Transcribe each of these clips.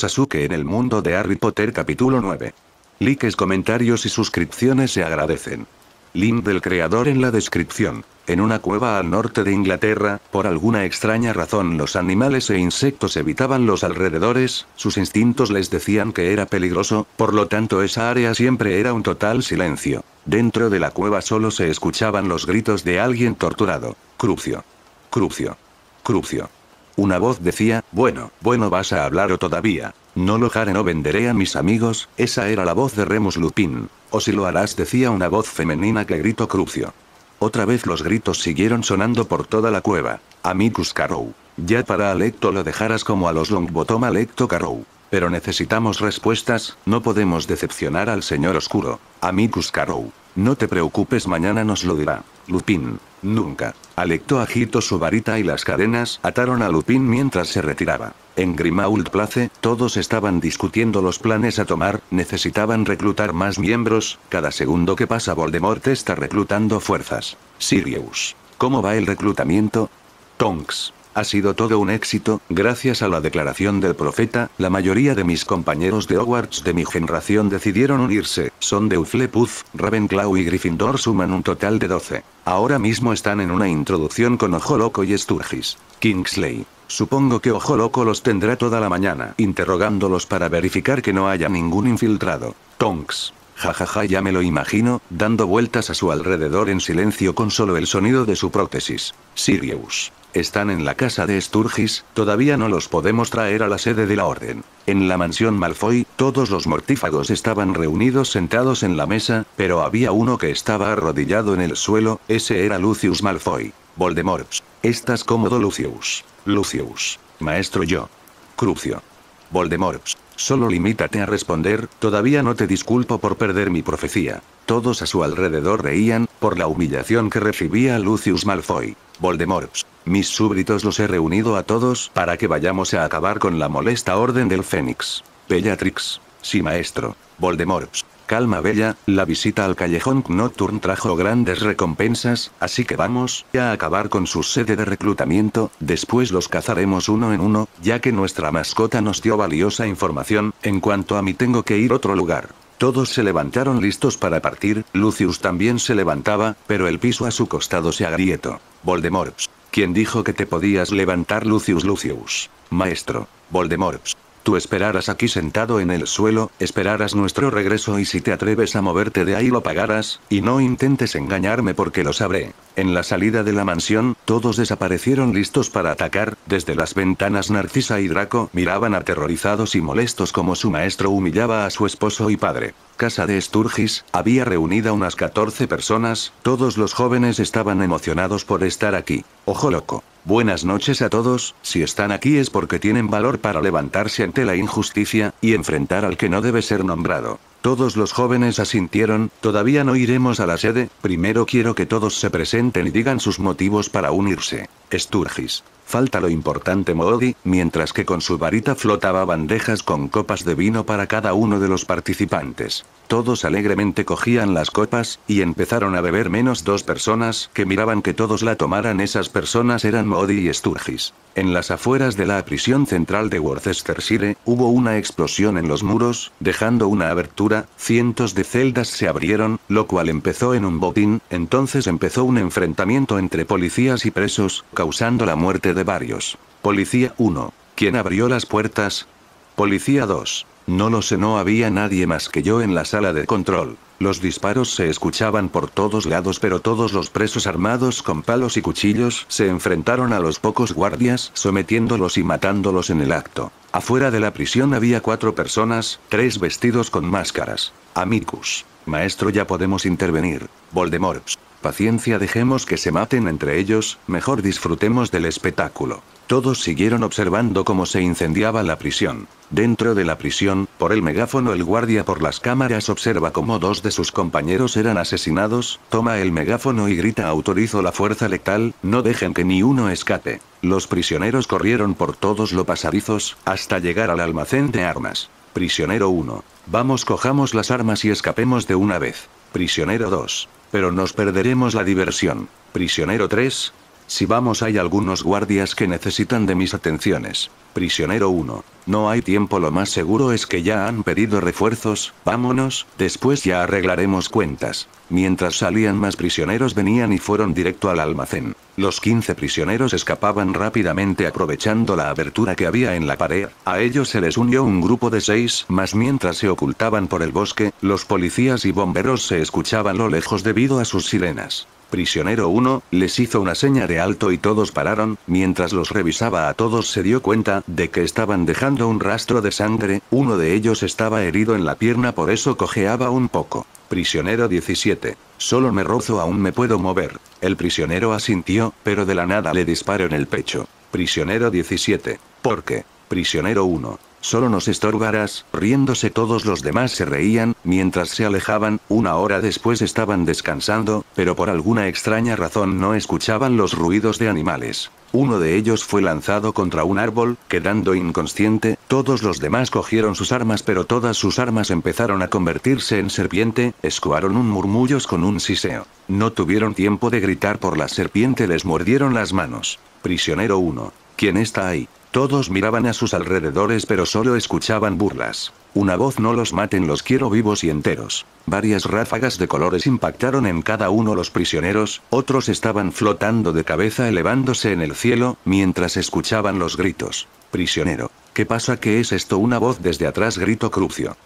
Sasuke en el mundo de Harry Potter capítulo 9. Likes, comentarios y suscripciones se agradecen. Link del creador en la descripción. En una cueva al norte de Inglaterra, por alguna extraña razón los animales e insectos evitaban los alrededores, sus instintos les decían que era peligroso, por lo tanto esa área siempre era un total silencio. Dentro de la cueva solo se escuchaban los gritos de alguien torturado. Crucio. Crucio. Crucio. Una voz decía, bueno, bueno vas a hablar o todavía. No lo haré no venderé a mis amigos, esa era la voz de Remus Lupin. O si lo harás decía una voz femenina que gritó Crucio. Otra vez los gritos siguieron sonando por toda la cueva. Amicus Carrow. Ya para Alecto lo dejarás como a los Longbottom Alecto Carrow. Pero necesitamos respuestas, no podemos decepcionar al señor oscuro. Amicus Carrow. No te preocupes mañana nos lo dirá. Lupin. Nunca. Alectó agitó su varita y las cadenas ataron a Lupin mientras se retiraba. En Grimault Place, todos estaban discutiendo los planes a tomar, necesitaban reclutar más miembros, cada segundo que pasa Voldemort está reclutando fuerzas. Sirius. ¿Cómo va el reclutamiento? Tonks. Ha sido todo un éxito, gracias a la declaración del profeta, la mayoría de mis compañeros de Hogwarts de mi generación decidieron unirse, son de Uflepuz, Ravenclaw y Gryffindor suman un total de 12. Ahora mismo están en una introducción con Ojo Loco y Sturgis. Kingsley. Supongo que Ojo Loco los tendrá toda la mañana interrogándolos para verificar que no haya ningún infiltrado. Tonks jajaja ja, ja, ya me lo imagino, dando vueltas a su alrededor en silencio con solo el sonido de su prótesis. Sirius. Están en la casa de Sturgis, todavía no los podemos traer a la sede de la orden. En la mansión Malfoy, todos los mortífagos estaban reunidos sentados en la mesa, pero había uno que estaba arrodillado en el suelo, ese era Lucius Malfoy. Voldemort. Estás cómodo Lucius. Lucius. Maestro yo. Crucio. Voldemort. Solo limítate a responder, todavía no te disculpo por perder mi profecía. Todos a su alrededor reían, por la humillación que recibía Lucius Malfoy. Voldemort. Mis súbditos los he reunido a todos para que vayamos a acabar con la molesta orden del Fénix. Bellatrix. Sí maestro. Voldemort calma bella, la visita al callejón Nocturne trajo grandes recompensas, así que vamos a acabar con su sede de reclutamiento, después los cazaremos uno en uno, ya que nuestra mascota nos dio valiosa información, en cuanto a mí tengo que ir a otro lugar. Todos se levantaron listos para partir, Lucius también se levantaba, pero el piso a su costado se agrietó. Voldemort. ¿Quién dijo que te podías levantar Lucius Lucius? Maestro. Voldemort. Tú esperarás aquí sentado en el suelo, esperarás nuestro regreso y si te atreves a moverte de ahí lo pagarás, y no intentes engañarme porque lo sabré. En la salida de la mansión, todos desaparecieron listos para atacar, desde las ventanas Narcisa y Draco miraban aterrorizados y molestos como su maestro humillaba a su esposo y padre. Casa de Sturgis, había reunida unas 14 personas, todos los jóvenes estaban emocionados por estar aquí. Ojo loco. Buenas noches a todos, si están aquí es porque tienen valor para levantarse ante la injusticia, y enfrentar al que no debe ser nombrado. Todos los jóvenes asintieron, todavía no iremos a la sede, primero quiero que todos se presenten y digan sus motivos para unirse. Sturgis. Falta lo importante Moody, mientras que con su varita flotaba bandejas con copas de vino para cada uno de los participantes. Todos alegremente cogían las copas, y empezaron a beber menos dos personas que miraban que todos la tomaran. Esas personas eran Modi y Sturgis. En las afueras de la prisión central de Worcestershire, hubo una explosión en los muros, dejando una abertura, cientos de celdas se abrieron, lo cual empezó en un botín, entonces empezó un enfrentamiento entre policías y presos, causando la muerte de varios. Policía 1. ¿Quién abrió las puertas? Policía 2. No lo sé, no había nadie más que yo en la sala de control. Los disparos se escuchaban por todos lados, pero todos los presos armados con palos y cuchillos se enfrentaron a los pocos guardias, sometiéndolos y matándolos en el acto. Afuera de la prisión había cuatro personas, tres vestidos con máscaras. Amicus. Maestro, ya podemos intervenir. Voldemort. Paciencia, dejemos que se maten entre ellos, mejor disfrutemos del espectáculo. Todos siguieron observando cómo se incendiaba la prisión. Dentro de la prisión, por el megáfono el guardia por las cámaras observa cómo dos de sus compañeros eran asesinados, toma el megáfono y grita autorizo la fuerza letal, no dejen que ni uno escape. Los prisioneros corrieron por todos los pasadizos, hasta llegar al almacén de armas. Prisionero 1. Vamos cojamos las armas y escapemos de una vez. Prisionero 2. Pero nos perderemos la diversión. Prisionero 3, si vamos hay algunos guardias que necesitan de mis atenciones. Prisionero 1. No hay tiempo lo más seguro es que ya han pedido refuerzos, vámonos, después ya arreglaremos cuentas. Mientras salían más prisioneros venían y fueron directo al almacén. Los 15 prisioneros escapaban rápidamente aprovechando la abertura que había en la pared, a ellos se les unió un grupo de 6, más mientras se ocultaban por el bosque, los policías y bomberos se escuchaban lo lejos debido a sus sirenas. Prisionero 1, les hizo una seña de alto y todos pararon, mientras los revisaba a todos se dio cuenta de que estaban dejando un rastro de sangre, uno de ellos estaba herido en la pierna por eso cojeaba un poco. Prisionero 17. Solo me rozo aún me puedo mover. El prisionero asintió, pero de la nada le disparó en el pecho. Prisionero 17. ¿Por qué? Prisionero 1. Solo nos estorbarás, riéndose todos los demás se reían, mientras se alejaban, una hora después estaban descansando, pero por alguna extraña razón no escuchaban los ruidos de animales. Uno de ellos fue lanzado contra un árbol, quedando inconsciente, todos los demás cogieron sus armas pero todas sus armas empezaron a convertirse en serpiente, escuaron un murmullos con un siseo. No tuvieron tiempo de gritar por la serpiente les mordieron las manos. Prisionero 1. ¿Quién está ahí? Todos miraban a sus alrededores pero solo escuchaban burlas. Una voz no los maten los quiero vivos y enteros. Varias ráfagas de colores impactaron en cada uno los prisioneros, otros estaban flotando de cabeza elevándose en el cielo, mientras escuchaban los gritos. Prisionero. ¿Qué pasa? ¿Qué es esto? Una voz desde atrás gritó Crucio.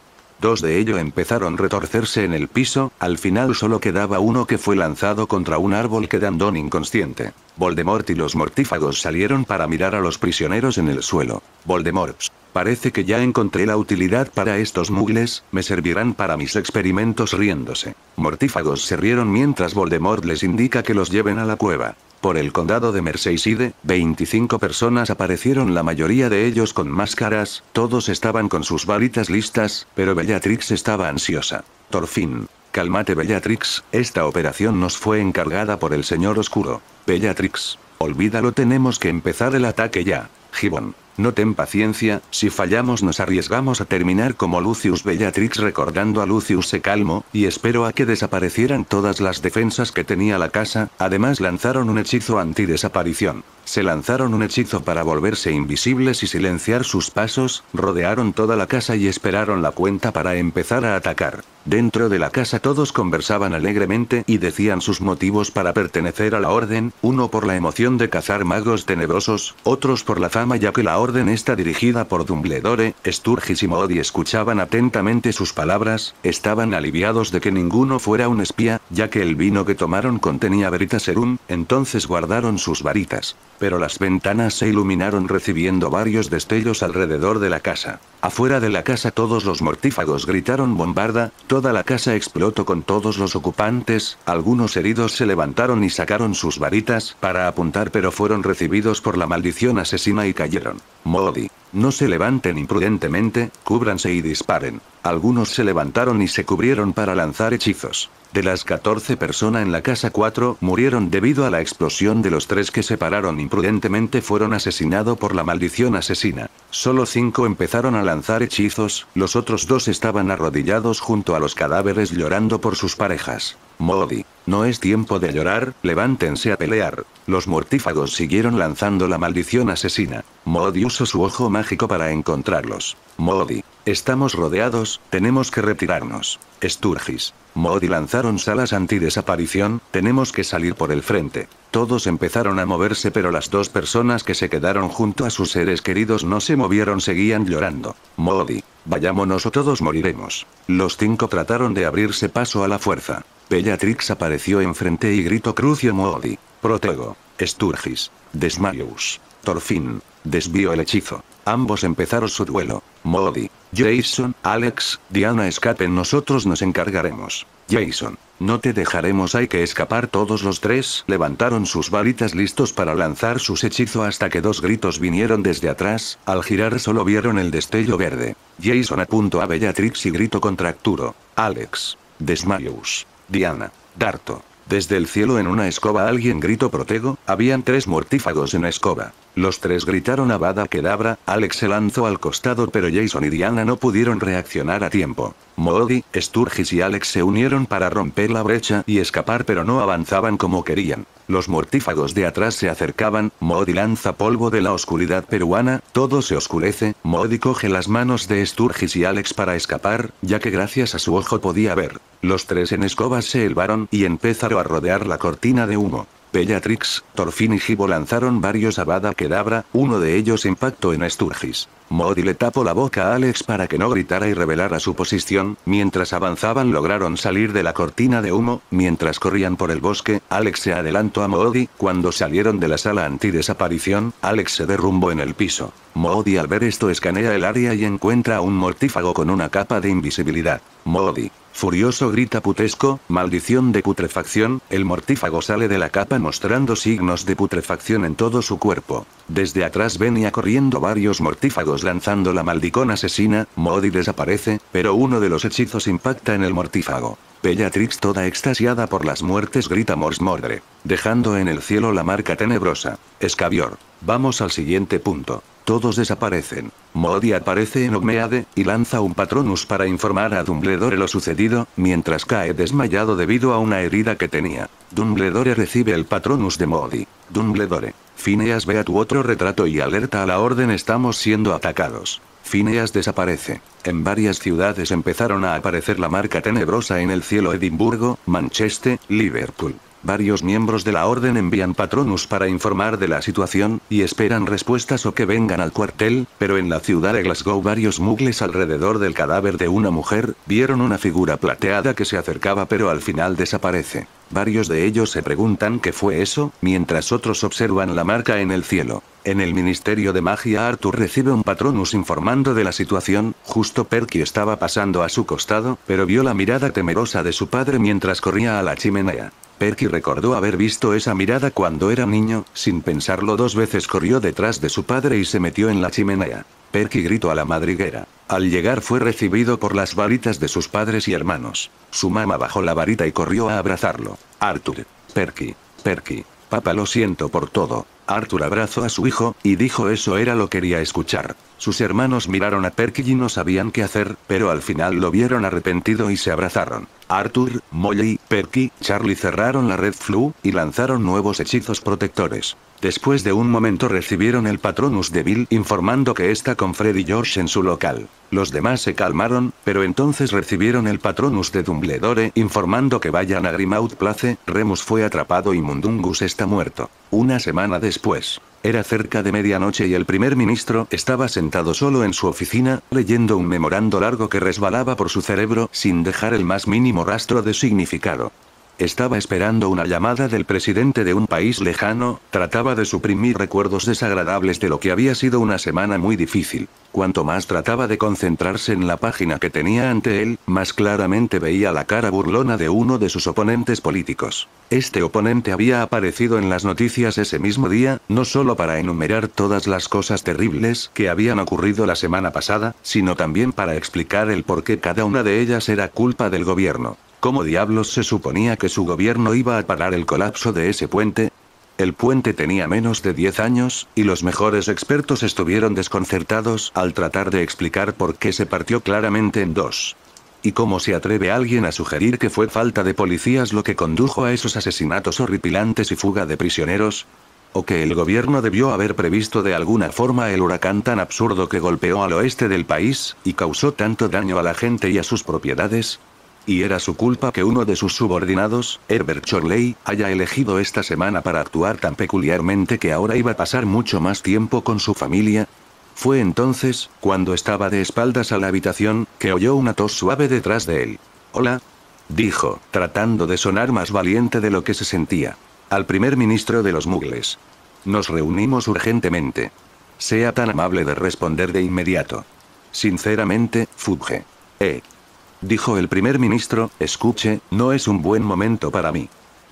Dos de ellos empezaron a retorcerse en el piso, al final solo quedaba uno que fue lanzado contra un árbol quedando inconsciente. Voldemort y los mortífagos salieron para mirar a los prisioneros en el suelo. Voldemort. Parece que ya encontré la utilidad para estos mugles, me servirán para mis experimentos riéndose. Mortífagos se rieron mientras Voldemort les indica que los lleven a la cueva. Por el condado de Merseyside, 25 personas aparecieron la mayoría de ellos con máscaras, todos estaban con sus varitas listas, pero Bellatrix estaba ansiosa. Torfin, Cálmate Bellatrix, esta operación nos fue encargada por el señor oscuro. Bellatrix. Olvídalo tenemos que empezar el ataque ya. Gibbon. No ten paciencia, si fallamos nos arriesgamos a terminar como Lucius Bellatrix recordando a Lucius se calmo, y espero a que desaparecieran todas las defensas que tenía la casa, además lanzaron un hechizo anti-desaparición. Se lanzaron un hechizo para volverse invisibles y silenciar sus pasos, rodearon toda la casa y esperaron la cuenta para empezar a atacar. Dentro de la casa todos conversaban alegremente y decían sus motivos para pertenecer a la orden, uno por la emoción de cazar magos tenebrosos, otros por la fama ya que la orden está dirigida por Dumbledore, Sturgis y Modi escuchaban atentamente sus palabras, estaban aliviados de que ninguno fuera un espía, ya que el vino que tomaron contenía veritaserum, entonces guardaron sus varitas pero las ventanas se iluminaron recibiendo varios destellos alrededor de la casa. Afuera de la casa todos los mortífagos gritaron bombarda, toda la casa explotó con todos los ocupantes, algunos heridos se levantaron y sacaron sus varitas para apuntar pero fueron recibidos por la maldición asesina y cayeron. Modi. No se levanten imprudentemente, cúbranse y disparen. Algunos se levantaron y se cubrieron para lanzar hechizos. De las 14 personas en la casa 4 murieron debido a la explosión de los tres que se pararon imprudentemente fueron asesinados por la maldición asesina. Solo cinco empezaron a lanzar hechizos, los otros dos estaban arrodillados junto a los cadáveres llorando por sus parejas. Modi. No es tiempo de llorar, levántense a pelear. Los mortífagos siguieron lanzando la maldición asesina. Modi usó su ojo mágico para encontrarlos. Modi. Estamos rodeados, tenemos que retirarnos. Sturgis. Modi lanzaron salas anti-desaparición, tenemos que salir por el frente. Todos empezaron a moverse pero las dos personas que se quedaron junto a sus seres queridos no se movieron, seguían llorando. Modi. Vayámonos o todos moriremos. Los cinco trataron de abrirse paso a la fuerza. Bellatrix apareció enfrente y gritó Crucio Modi. Protego. Sturgis. Desmayus. Torfin. Desvío el hechizo. Ambos empezaron su duelo. Modi. Jason, Alex, Diana escapen nosotros nos encargaremos. Jason, no te dejaremos hay que escapar todos los tres levantaron sus varitas listos para lanzar sus hechizos hasta que dos gritos vinieron desde atrás, al girar solo vieron el destello verde. Jason apuntó a Bellatrix y grito contracturo. Alex. Desmayus. Diana. Darto. Desde el cielo en una escoba alguien gritó Protego, habían tres mortífagos en escoba. Los tres gritaron a Avada labra, Alex se lanzó al costado pero Jason y Diana no pudieron reaccionar a tiempo. Moody, Sturgis y Alex se unieron para romper la brecha y escapar pero no avanzaban como querían. Los mortífagos de atrás se acercaban, Modi lanza polvo de la oscuridad peruana, todo se oscurece, Modi coge las manos de Sturgis y Alex para escapar, ya que gracias a su ojo podía ver. Los tres en escobas se elevaron y empezaron a rodear la cortina de humo. Bellatrix, Torfin y Gibo lanzaron varios Avada Kedabra, uno de ellos impactó en Sturgis. Modi le tapó la boca a Alex para que no gritara y revelara su posición, mientras avanzaban lograron salir de la cortina de humo, mientras corrían por el bosque, Alex se adelantó a Modi. cuando salieron de la sala antidesaparición, Alex se derrumbó en el piso. Modi, al ver esto escanea el área y encuentra un mortífago con una capa de invisibilidad. Modi, Furioso grita putesco, maldición de putrefacción, el mortífago sale de la capa mostrando signos de putrefacción en todo su cuerpo. Desde atrás venía corriendo varios mortífagos lanzando la maldicón asesina, Modi desaparece, pero uno de los hechizos impacta en el mortífago. Bellatrix toda extasiada por las muertes grita Mors Mordre, dejando en el cielo la marca tenebrosa. Escavior Vamos al siguiente punto. Todos desaparecen. Modi aparece en Ogmeade, y lanza un Patronus para informar a Dumbledore lo sucedido, mientras cae desmayado debido a una herida que tenía. Dumbledore recibe el Patronus de Modi. Dumbledore. Phineas ve a tu otro retrato y alerta a la orden estamos siendo atacados. Phineas desaparece. En varias ciudades empezaron a aparecer la marca tenebrosa en el cielo Edimburgo, Manchester, Liverpool. Varios miembros de la orden envían patronus para informar de la situación, y esperan respuestas o que vengan al cuartel, pero en la ciudad de Glasgow varios mugles alrededor del cadáver de una mujer, vieron una figura plateada que se acercaba pero al final desaparece. Varios de ellos se preguntan qué fue eso, mientras otros observan la marca en el cielo. En el Ministerio de Magia Arthur recibe un patronus informando de la situación, justo Perky estaba pasando a su costado, pero vio la mirada temerosa de su padre mientras corría a la chimenea. Perky recordó haber visto esa mirada cuando era niño, sin pensarlo dos veces corrió detrás de su padre y se metió en la chimenea. Perky gritó a la madriguera. Al llegar fue recibido por las varitas de sus padres y hermanos. Su mamá bajó la varita y corrió a abrazarlo. Arthur. Perky. Perky. Papá lo siento por todo. Arthur abrazó a su hijo, y dijo eso era lo que quería escuchar. Sus hermanos miraron a Perky y no sabían qué hacer, pero al final lo vieron arrepentido y se abrazaron. Arthur, Molly, Perky, Charlie cerraron la red flu, y lanzaron nuevos hechizos protectores. Después de un momento recibieron el Patronus de Bill informando que está con Fred y George en su local. Los demás se calmaron, pero entonces recibieron el Patronus de Dumbledore informando que vayan a Grimaud Place, Remus fue atrapado y Mundungus está muerto. Una semana después, era cerca de medianoche y el primer ministro estaba sentado solo en su oficina, leyendo un memorando largo que resbalaba por su cerebro sin dejar el más mínimo rastro de significado. Estaba esperando una llamada del presidente de un país lejano, trataba de suprimir recuerdos desagradables de lo que había sido una semana muy difícil. Cuanto más trataba de concentrarse en la página que tenía ante él, más claramente veía la cara burlona de uno de sus oponentes políticos. Este oponente había aparecido en las noticias ese mismo día, no solo para enumerar todas las cosas terribles que habían ocurrido la semana pasada, sino también para explicar el por qué cada una de ellas era culpa del gobierno. ¿Cómo diablos se suponía que su gobierno iba a parar el colapso de ese puente? El puente tenía menos de 10 años, y los mejores expertos estuvieron desconcertados al tratar de explicar por qué se partió claramente en dos. ¿Y cómo se atreve alguien a sugerir que fue falta de policías lo que condujo a esos asesinatos horripilantes y fuga de prisioneros? ¿O que el gobierno debió haber previsto de alguna forma el huracán tan absurdo que golpeó al oeste del país, y causó tanto daño a la gente y a sus propiedades? y era su culpa que uno de sus subordinados, Herbert Chorley, haya elegido esta semana para actuar tan peculiarmente que ahora iba a pasar mucho más tiempo con su familia. Fue entonces, cuando estaba de espaldas a la habitación, que oyó una tos suave detrás de él. Hola, dijo, tratando de sonar más valiente de lo que se sentía. Al primer ministro de los mugles. Nos reunimos urgentemente. Sea tan amable de responder de inmediato. Sinceramente, Fugge. Eh dijo el primer ministro, escuche, no es un buen momento para mí.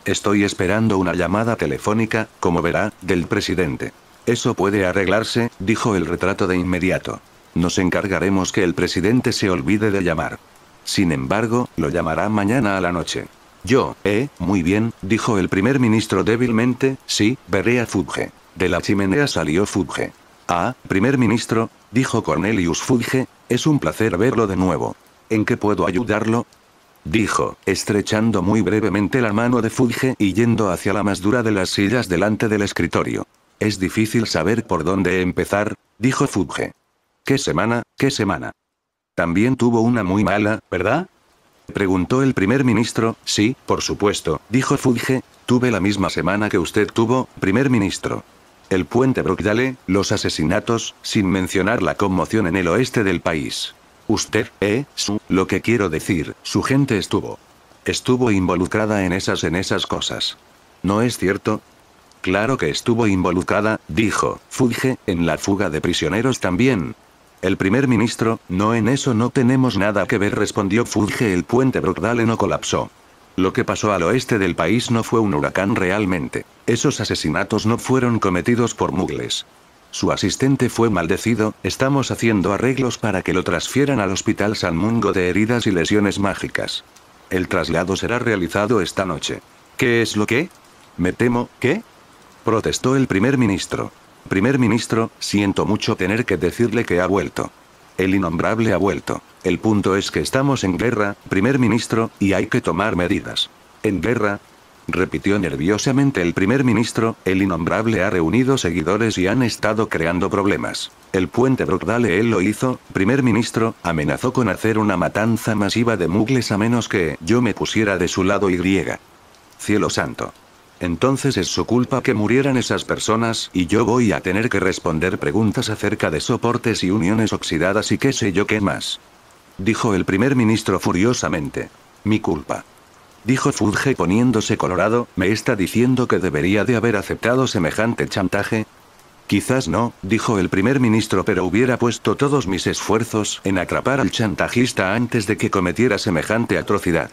Estoy esperando una llamada telefónica, como verá, del presidente. Eso puede arreglarse, dijo el retrato de inmediato. Nos encargaremos que el presidente se olvide de llamar. Sin embargo, lo llamará mañana a la noche. Yo, eh, muy bien, dijo el primer ministro débilmente, sí, veré a Fudge. De la chimenea salió Fugge. Ah, primer ministro, dijo Cornelius Fudge, es un placer verlo de nuevo. ¿En qué puedo ayudarlo? Dijo, estrechando muy brevemente la mano de Fuge y yendo hacia la más dura de las sillas delante del escritorio. Es difícil saber por dónde empezar, dijo Fuge. ¿Qué semana, qué semana? También tuvo una muy mala, ¿verdad? Preguntó el primer ministro, sí, por supuesto, dijo Fuge, tuve la misma semana que usted tuvo, primer ministro. El puente Brookdale, los asesinatos, sin mencionar la conmoción en el oeste del país. Usted, eh, su, lo que quiero decir, su gente estuvo. Estuvo involucrada en esas en esas cosas. ¿No es cierto? Claro que estuvo involucrada, dijo, Fuge, en la fuga de prisioneros también. El primer ministro, no en eso no tenemos nada que ver, respondió Fuge. El puente Brookdale no colapsó. Lo que pasó al oeste del país no fue un huracán realmente. Esos asesinatos no fueron cometidos por mugles. Su asistente fue maldecido, estamos haciendo arreglos para que lo transfieran al Hospital San Mungo de heridas y lesiones mágicas. El traslado será realizado esta noche. ¿Qué es lo que? Me temo, ¿qué? Protestó el primer ministro. Primer ministro, siento mucho tener que decirle que ha vuelto. El innombrable ha vuelto. El punto es que estamos en guerra, primer ministro, y hay que tomar medidas. En guerra, repitió nerviosamente el primer ministro, el innombrable ha reunido seguidores y han estado creando problemas. El puente Brookdale él lo hizo, primer ministro, amenazó con hacer una matanza masiva de mugles a menos que yo me pusiera de su lado y griega. Cielo santo. Entonces es su culpa que murieran esas personas y yo voy a tener que responder preguntas acerca de soportes y uniones oxidadas y qué sé yo qué más. Dijo el primer ministro furiosamente. Mi culpa dijo Fudge poniéndose colorado, ¿me está diciendo que debería de haber aceptado semejante chantaje? Quizás no, dijo el primer ministro, pero hubiera puesto todos mis esfuerzos en atrapar al chantajista antes de que cometiera semejante atrocidad.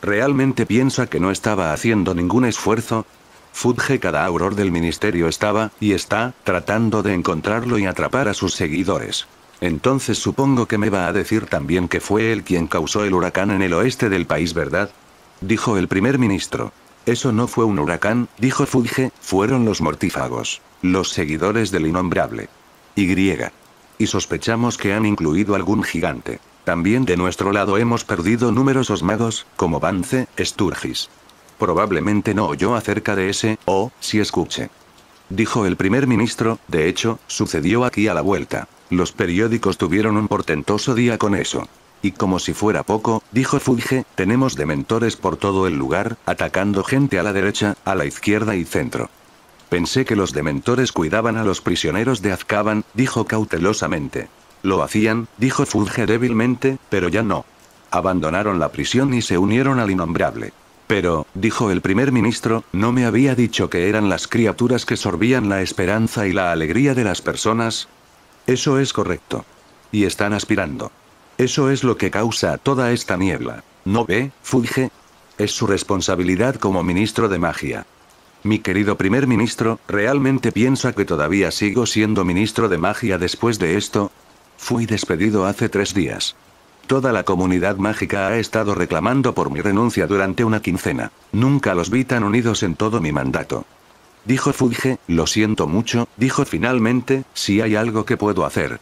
¿Realmente piensa que no estaba haciendo ningún esfuerzo? Fudge cada auror del ministerio estaba, y está, tratando de encontrarlo y atrapar a sus seguidores. Entonces supongo que me va a decir también que fue él quien causó el huracán en el oeste del país, ¿verdad? dijo el primer ministro. Eso no fue un huracán, dijo Fulge, fueron los mortífagos. Los seguidores del innombrable. Y. Y sospechamos que han incluido algún gigante. También de nuestro lado hemos perdido numerosos magos, como Vance, Sturgis. Probablemente no oyó acerca de ese, o, si escuche. Dijo el primer ministro, de hecho, sucedió aquí a la vuelta. Los periódicos tuvieron un portentoso día con eso. Y como si fuera poco, dijo Fuge, tenemos dementores por todo el lugar, atacando gente a la derecha, a la izquierda y centro. Pensé que los dementores cuidaban a los prisioneros de Azkaban, dijo cautelosamente. Lo hacían, dijo Fuge débilmente, pero ya no. Abandonaron la prisión y se unieron al innombrable. Pero, dijo el primer ministro, no me había dicho que eran las criaturas que sorbían la esperanza y la alegría de las personas. Eso es correcto. Y están aspirando. Eso es lo que causa toda esta niebla. ¿No ve, Fulge? Es su responsabilidad como ministro de magia. Mi querido primer ministro, ¿realmente piensa que todavía sigo siendo ministro de magia después de esto? Fui despedido hace tres días. Toda la comunidad mágica ha estado reclamando por mi renuncia durante una quincena. Nunca los vi tan unidos en todo mi mandato. Dijo Fuge, lo siento mucho, dijo finalmente, si hay algo que puedo hacer,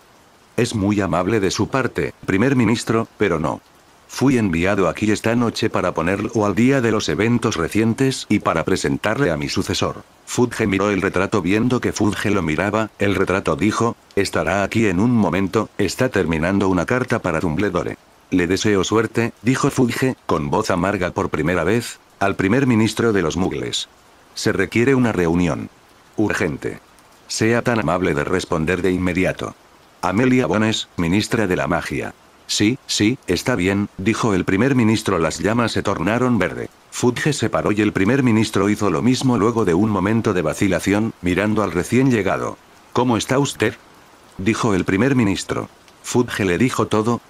es muy amable de su parte, primer ministro, pero no. Fui enviado aquí esta noche para ponerlo al día de los eventos recientes y para presentarle a mi sucesor. Fudge miró el retrato viendo que Fudge lo miraba, el retrato dijo, estará aquí en un momento, está terminando una carta para Tumbledore. Le deseo suerte, dijo Fudge, con voz amarga por primera vez, al primer ministro de los mugles. Se requiere una reunión. Urgente. Sea tan amable de responder de inmediato. Amelia Bones, ministra de la magia. Sí, sí, está bien, dijo el primer ministro. Las llamas se tornaron verde. Fudge se paró y el primer ministro hizo lo mismo luego de un momento de vacilación, mirando al recién llegado. ¿Cómo está usted? dijo el primer ministro. Fudge le dijo todo.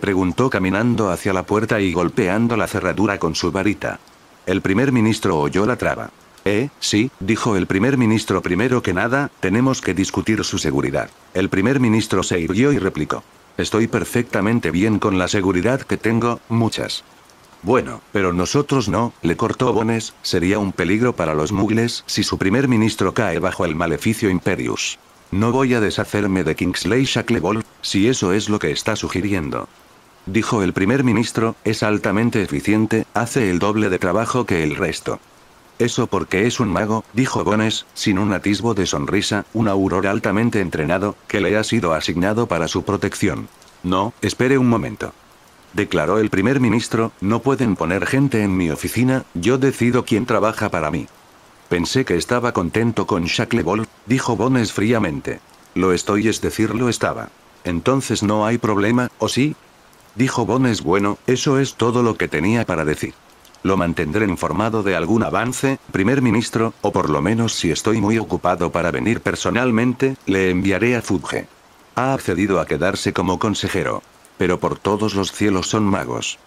Preguntó caminando hacia la puerta y golpeando la cerradura con su varita. El primer ministro oyó la traba. Eh, sí, dijo el primer ministro primero que nada, tenemos que discutir su seguridad. El primer ministro se irguió y replicó. Estoy perfectamente bien con la seguridad que tengo, muchas. Bueno, pero nosotros no, le cortó Bones, sería un peligro para los mugles si su primer ministro cae bajo el maleficio Imperius. No voy a deshacerme de Kingsley Shacklebolt, si eso es lo que está sugiriendo. Dijo el primer ministro, es altamente eficiente, hace el doble de trabajo que el resto. Eso porque es un mago, dijo Bones, sin un atisbo de sonrisa, un auror altamente entrenado, que le ha sido asignado para su protección. No, espere un momento. Declaró el primer ministro, no pueden poner gente en mi oficina, yo decido quién trabaja para mí. Pensé que estaba contento con Shacklebolt, dijo Bones fríamente. Lo estoy, es decir, lo estaba. Entonces no hay problema, ¿o sí? Dijo Bones, bueno, eso es todo lo que tenía para decir. Lo mantendré informado de algún avance, primer ministro, o por lo menos si estoy muy ocupado para venir personalmente, le enviaré a Fudge. Ha accedido a quedarse como consejero. Pero por todos los cielos son magos.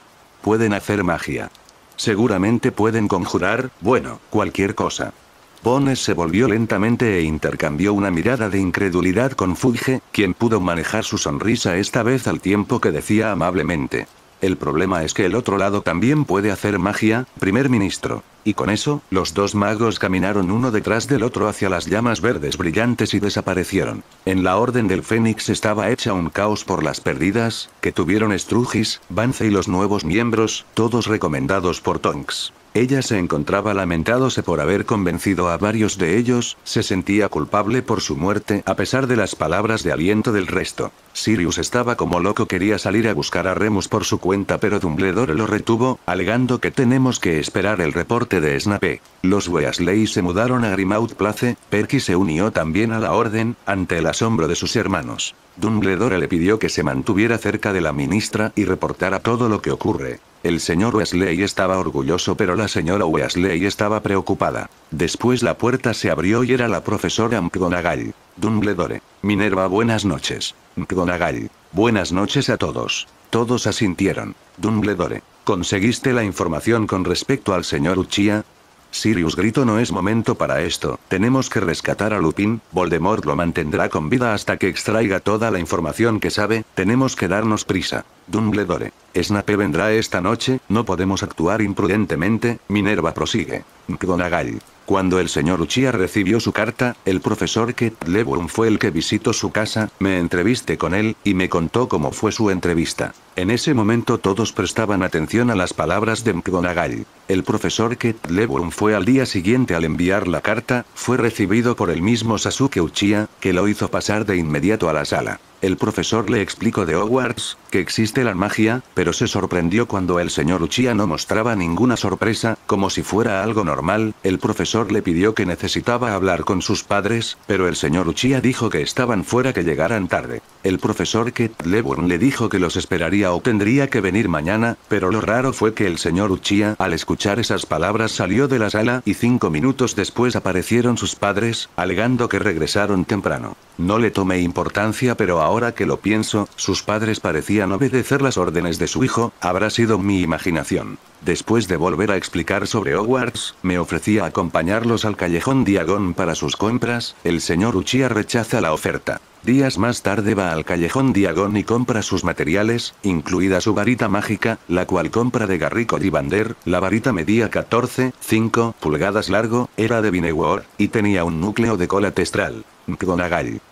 Pueden hacer magia. Seguramente pueden conjurar, bueno, cualquier cosa. Bones se volvió lentamente e intercambió una mirada de incredulidad con Fudge, quien pudo manejar su sonrisa esta vez al tiempo que decía amablemente. El problema es que el otro lado también puede hacer magia, primer ministro. Y con eso, los dos magos caminaron uno detrás del otro hacia las llamas verdes brillantes y desaparecieron. En la Orden del Fénix estaba hecha un caos por las pérdidas que tuvieron Strugis, Vance y los nuevos miembros, todos recomendados por Tonks. Ella se encontraba lamentándose por haber convencido a varios de ellos, se sentía culpable por su muerte a pesar de las palabras de aliento del resto. Sirius estaba como loco quería salir a buscar a Remus por su cuenta pero Dumbledore lo retuvo, alegando que tenemos que esperar el reporte de Snape. Los Weasley se mudaron a Grimaud Place, Perky se unió también a la orden, ante el asombro de sus hermanos. Dumbledore le pidió que se mantuviera cerca de la ministra y reportara todo lo que ocurre. El señor Wesley estaba orgulloso pero la señora Wesley estaba preocupada. Después la puerta se abrió y era la profesora McGonagall. Dumbledore. Minerva buenas noches. McGonagall. Buenas noches a todos. Todos asintieron. Dumbledore. ¿Conseguiste la información con respecto al señor Uchia? Sirius Grito no es momento para esto, tenemos que rescatar a Lupin, Voldemort lo mantendrá con vida hasta que extraiga toda la información que sabe, tenemos que darnos prisa. Dumbledore. Snape vendrá esta noche, no podemos actuar imprudentemente, Minerva prosigue. McGonagall. Cuando el señor Uchiha recibió su carta, el profesor Ket fue el que visitó su casa, me entrevisté con él, y me contó cómo fue su entrevista. En ese momento todos prestaban atención a las palabras de Mkgonagall. El profesor Ket fue al día siguiente al enviar la carta, fue recibido por el mismo Sasuke Uchiha, que lo hizo pasar de inmediato a la sala. El profesor le explicó de Hogwarts, que existe la magia, pero se sorprendió cuando el señor Uchiha no mostraba ninguna sorpresa, como si fuera algo normal, el profesor le pidió que necesitaba hablar con sus padres, pero el señor Uchiha dijo que estaban fuera que llegaran tarde. El profesor que le dijo que los esperaría o tendría que venir mañana, pero lo raro fue que el señor Uchiha al escuchar esas palabras salió de la sala y cinco minutos después aparecieron sus padres, alegando que regresaron temprano. No le tomé importancia pero a Ahora que lo pienso, sus padres parecían obedecer las órdenes de su hijo, habrá sido mi imaginación. Después de volver a explicar sobre Hogwarts, me ofrecía acompañarlos al callejón Diagon para sus compras, el señor Uchiha rechaza la oferta. Días más tarde va al callejón Diagon y compra sus materiales, incluida su varita mágica, la cual compra de Garrico Bander. la varita medía 14,5 pulgadas largo, era de Binewaor, y tenía un núcleo de cola testral.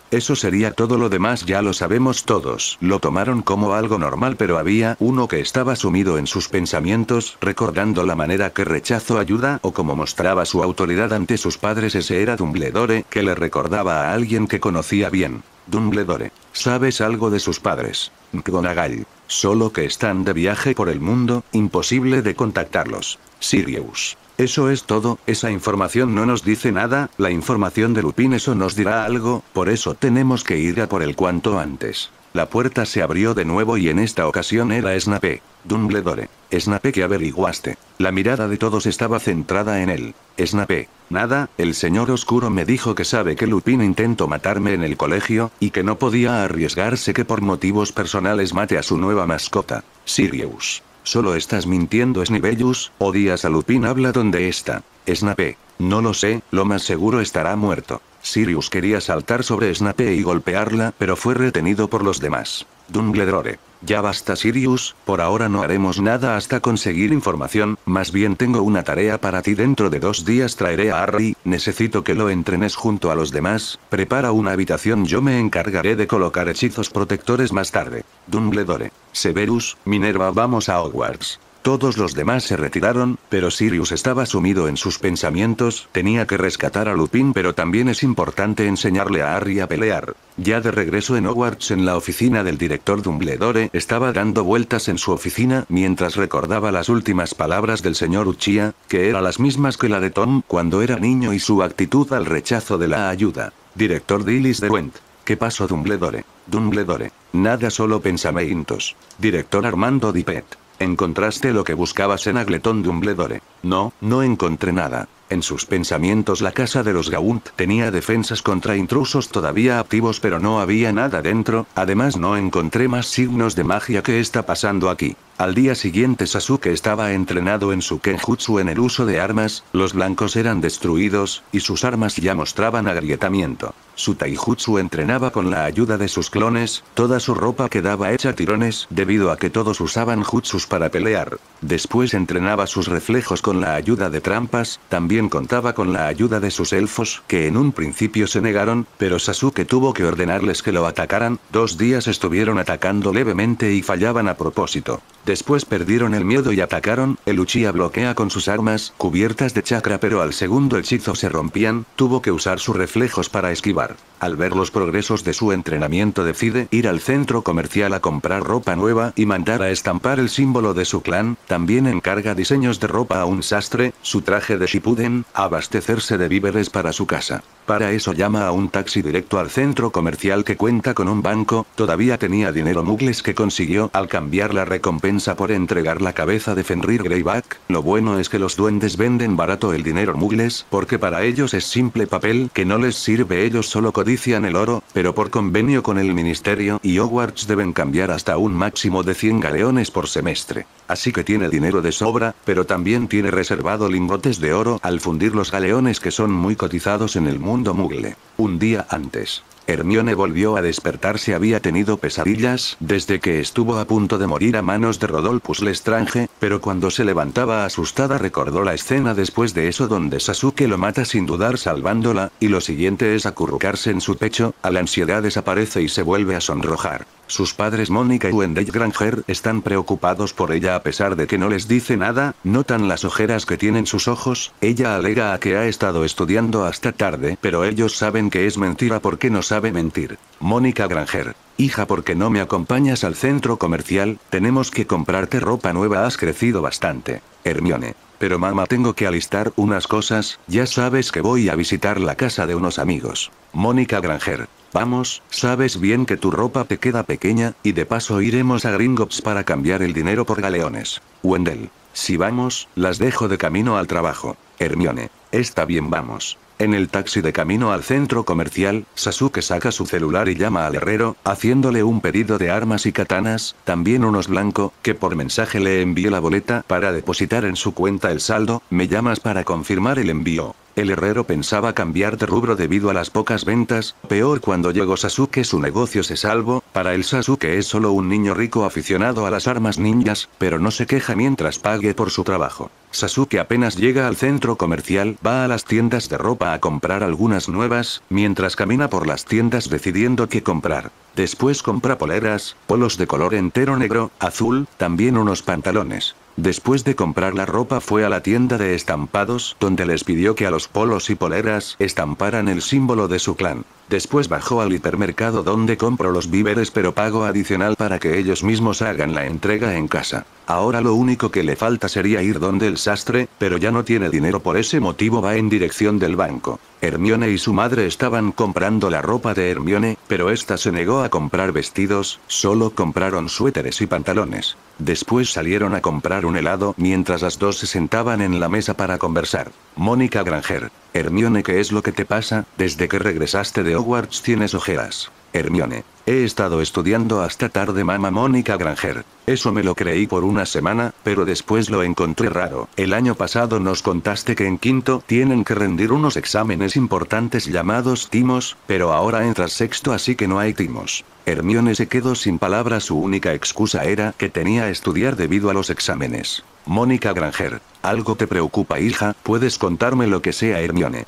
Eso sería todo lo demás ya lo sabemos todos. Lo tomaron como algo normal pero había uno que estaba sumido en sus pensamientos, recordando la manera que rechazó ayuda o como mostraba su autoridad ante sus padres ese era Dumbledore, que le recordaba a alguien que conocía bien. Dumbledore. ¿Sabes algo de sus padres? McGonagall. Solo que están de viaje por el mundo, imposible de contactarlos. Sirius. Eso es todo, esa información no nos dice nada, la información de Lupin eso nos dirá algo, por eso tenemos que ir a por él cuanto antes. La puerta se abrió de nuevo y en esta ocasión era Snape. Dumbledore. Snape que averiguaste. La mirada de todos estaba centrada en él. Snape. Nada, el señor oscuro me dijo que sabe que Lupin intentó matarme en el colegio, y que no podía arriesgarse que por motivos personales mate a su nueva mascota, Sirius. Solo estás mintiendo Snibellus, odias a Lupin habla donde está. Snape. No lo sé, lo más seguro estará muerto. Sirius quería saltar sobre Snape y golpearla, pero fue retenido por los demás. Dumbledore. Ya basta Sirius, por ahora no haremos nada hasta conseguir información, más bien tengo una tarea para ti dentro de dos días traeré a Harry, necesito que lo entrenes junto a los demás, prepara una habitación yo me encargaré de colocar hechizos protectores más tarde. Dumbledore. Severus, Minerva, vamos a Hogwarts. Todos los demás se retiraron, pero Sirius estaba sumido en sus pensamientos, tenía que rescatar a Lupin pero también es importante enseñarle a Harry a pelear. Ya de regreso en Hogwarts en la oficina del director Dumbledore estaba dando vueltas en su oficina mientras recordaba las últimas palabras del señor Uchiha, que eran las mismas que la de Tom cuando era niño y su actitud al rechazo de la ayuda. Director Dillis de Went. ¿Qué pasó Dumbledore? Dumbledore. Nada solo pensamientos. Director Armando Dipet. ¿Encontraste lo que buscabas en AGLETÓN Dumbledore? No, no encontré nada. En sus pensamientos la casa de los Gaunt tenía defensas contra intrusos todavía activos pero no había nada dentro, además no encontré más signos de magia que está pasando aquí. Al día siguiente Sasuke estaba entrenado en su kenjutsu en el uso de armas, los blancos eran destruidos, y sus armas ya mostraban agrietamiento. Su taijutsu entrenaba con la ayuda de sus clones, toda su ropa quedaba hecha tirones debido a que todos usaban jutsus para pelear. Después entrenaba sus reflejos con la ayuda de trampas, también contaba con la ayuda de sus elfos, que en un principio se negaron, pero Sasuke tuvo que ordenarles que lo atacaran, dos días estuvieron atacando levemente y fallaban a propósito. Después perdieron el miedo y atacaron, el Uchiha bloquea con sus armas, cubiertas de chakra pero al segundo hechizo se rompían, tuvo que usar sus reflejos para esquivar. Al ver los progresos de su entrenamiento decide ir al centro comercial a comprar ropa nueva y mandar a estampar el símbolo de su clan, también encarga diseños de ropa a un sastre, su traje de Shippuden, abastecerse de víveres para su casa. Para eso llama a un taxi directo al centro comercial que cuenta con un banco, todavía tenía dinero mugles que consiguió al cambiar la recompensa por entregar la cabeza de Fenrir Greyback, lo bueno es que los duendes venden barato el dinero mugles, porque para ellos es simple papel que no les sirve ellos solo codician el oro, pero por convenio con el ministerio y Hogwarts deben cambiar hasta un máximo de 100 galeones por semestre. Así que tiene dinero de sobra, pero también tiene reservado lingotes de oro al fundir los galeones que son muy cotizados en el mundo mugle. Un día antes. Hermione volvió a despertarse. Había tenido pesadillas desde que estuvo a punto de morir a manos de Rodolphus Lestrange, pero cuando se levantaba asustada recordó la escena después de eso donde Sasuke lo mata sin dudar salvándola, y lo siguiente es acurrucarse en su pecho, a la ansiedad desaparece y se vuelve a sonrojar. Sus padres Mónica y Wendell Granger están preocupados por ella a pesar de que no les dice nada, notan las ojeras que tienen sus ojos, ella alega a que ha estado estudiando hasta tarde, pero ellos saben que es mentira porque no sabe sabe mentir. Mónica Granger. Hija, ¿por qué no me acompañas al centro comercial? Tenemos que comprarte ropa nueva, has crecido bastante. Hermione. Pero mamá, tengo que alistar unas cosas, ya sabes que voy a visitar la casa de unos amigos. Mónica Granger. Vamos, sabes bien que tu ropa te queda pequeña, y de paso iremos a Gringotts para cambiar el dinero por galeones. Wendell. Si vamos, las dejo de camino al trabajo. Hermione. Está bien, vamos. En el taxi de camino al centro comercial, Sasuke saca su celular y llama al herrero, haciéndole un pedido de armas y katanas, también unos blanco, que por mensaje le envió la boleta para depositar en su cuenta el saldo, me llamas para confirmar el envío. El herrero pensaba cambiar de rubro debido a las pocas ventas, peor cuando llegó Sasuke su negocio se salvo, para el Sasuke es solo un niño rico aficionado a las armas ninjas, pero no se queja mientras pague por su trabajo. Sasuke apenas llega al centro comercial, va a las tiendas de ropa a comprar algunas nuevas, mientras camina por las tiendas decidiendo qué comprar. Después compra poleras, polos de color entero negro, azul, también unos pantalones. Después de comprar la ropa fue a la tienda de estampados, donde les pidió que a los polos y poleras estamparan el símbolo de su clan. Después bajó al hipermercado donde compró los víveres pero pago adicional para que ellos mismos hagan la entrega en casa. Ahora lo único que le falta sería ir donde el sastre, pero ya no tiene dinero por ese motivo va en dirección del banco. Hermione y su madre estaban comprando la ropa de Hermione, pero esta se negó a comprar vestidos, solo compraron suéteres y pantalones. Después salieron a comprar un helado mientras las dos se sentaban en la mesa para conversar. Mónica Granger. Hermione, ¿qué es lo que te pasa? Desde que regresaste de Hogwarts tienes ojeras. Hermione. He estado estudiando hasta tarde mamá Mónica Granger. Eso me lo creí por una semana, pero después lo encontré raro. El año pasado nos contaste que en quinto tienen que rendir unos exámenes importantes llamados timos, pero ahora entras sexto así que no hay timos. Hermione se quedó sin palabras, su única excusa era que tenía que estudiar debido a los exámenes. Mónica Granger, algo te preocupa hija, puedes contarme lo que sea Hermione.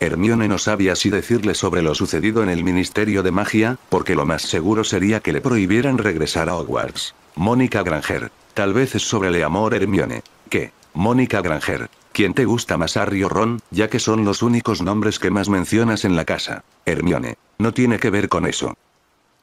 Hermione no sabía si decirle sobre lo sucedido en el Ministerio de Magia, porque lo más seguro sería que le prohibieran regresar a Hogwarts. Mónica Granger. Tal vez es sobre el amor Hermione. ¿Qué? Mónica Granger. ¿Quién te gusta más Harry o Ron, ya que son los únicos nombres que más mencionas en la casa? Hermione. No tiene que ver con eso.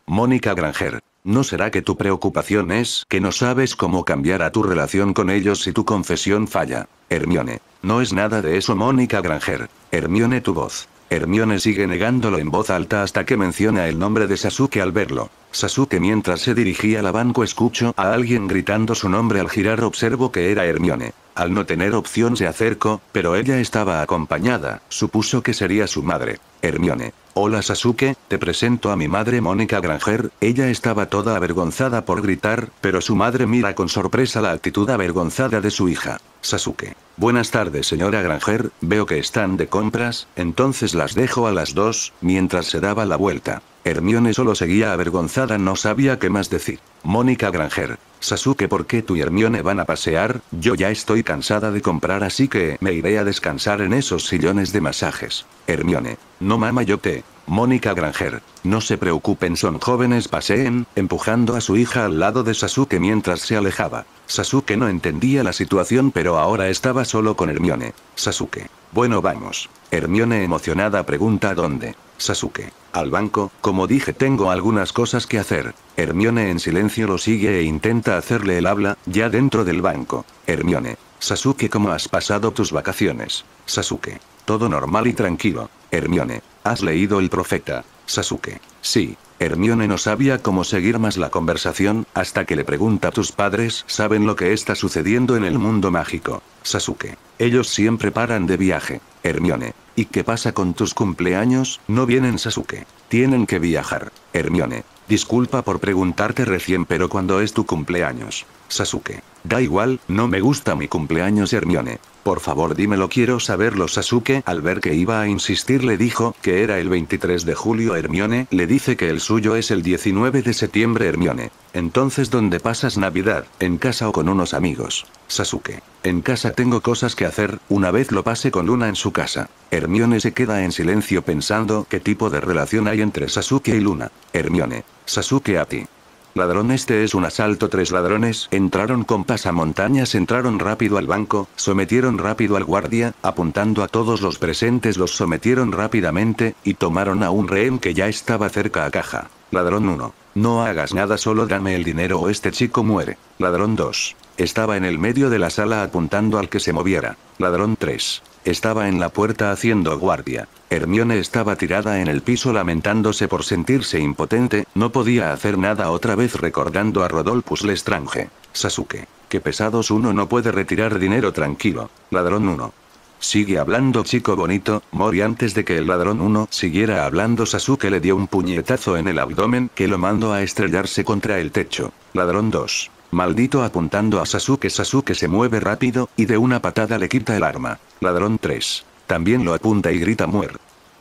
Mónica Granger. ¿No será que tu preocupación es que no sabes cómo cambiar a tu relación con ellos si tu confesión falla? Hermione. No es nada de eso Mónica Granger. Hermione tu voz. Hermione sigue negándolo en voz alta hasta que menciona el nombre de Sasuke al verlo. Sasuke mientras se dirigía a la banco escucho a alguien gritando su nombre al girar observo que era Hermione. Al no tener opción se acercó, pero ella estaba acompañada, supuso que sería su madre. Hermione. Hola Sasuke, te presento a mi madre Mónica Granger, ella estaba toda avergonzada por gritar, pero su madre mira con sorpresa la actitud avergonzada de su hija. Sasuke. Buenas tardes, señora Granger, veo que están de compras, entonces las dejo a las dos, mientras se daba la vuelta. Hermione solo seguía avergonzada, no sabía qué más decir. Mónica Granger. Sasuke, ¿por qué tú y Hermione van a pasear? Yo ya estoy cansada de comprar, así que me iré a descansar en esos sillones de masajes. Hermione. No mama, yo te. Mónica Granger. No se preocupen, son jóvenes, paseen, empujando a su hija al lado de Sasuke mientras se alejaba. Sasuke no entendía la situación pero ahora estaba solo con Hermione. Sasuke. Bueno vamos. Hermione emocionada pregunta dónde. Sasuke. Al banco, como dije tengo algunas cosas que hacer. Hermione en silencio lo sigue e intenta hacerle el habla, ya dentro del banco. Hermione. Sasuke ¿cómo has pasado tus vacaciones? Sasuke. Todo normal y tranquilo. Hermione. ¿Has leído el profeta? Sasuke. Sí, Hermione no sabía cómo seguir más la conversación, hasta que le pregunta tus padres saben lo que está sucediendo en el mundo mágico. Sasuke. Ellos siempre paran de viaje. Hermione. ¿Y qué pasa con tus cumpleaños? No vienen Sasuke. Tienen que viajar. Hermione. Disculpa por preguntarte recién pero ¿cuándo es tu cumpleaños? Sasuke. Da igual, no me gusta mi cumpleaños Hermione. Por favor dímelo quiero saberlo Sasuke al ver que iba a insistir le dijo, que era el 23 de julio Hermione, le dice que el suyo es el 19 de septiembre Hermione. Entonces ¿dónde pasas Navidad? ¿En casa o con unos amigos? Sasuke. En casa tengo cosas que hacer, una vez lo pase con Luna en su casa. Hermione se queda en silencio pensando qué tipo de relación hay entre Sasuke y Luna. Hermione. Sasuke a ti. Ladrón este es un asalto. Tres ladrones entraron con pasamontañas, entraron rápido al banco, sometieron rápido al guardia, apuntando a todos los presentes los sometieron rápidamente, y tomaron a un rehén que ya estaba cerca a caja. Ladrón 1. No hagas nada, solo dame el dinero o este chico muere. Ladrón 2. Estaba en el medio de la sala apuntando al que se moviera. Ladrón 3 estaba en la puerta haciendo guardia. Hermione estaba tirada en el piso lamentándose por sentirse impotente, no podía hacer nada otra vez recordando a Rodolfus Lestrange. Sasuke. Que pesados uno no puede retirar dinero tranquilo. Ladrón 1. Sigue hablando chico bonito, Mori antes de que el ladrón 1 siguiera hablando Sasuke le dio un puñetazo en el abdomen que lo mandó a estrellarse contra el techo. Ladrón 2. Maldito apuntando a Sasuke. Sasuke se mueve rápido, y de una patada le quita el arma. Ladrón 3. También lo apunta y grita muer.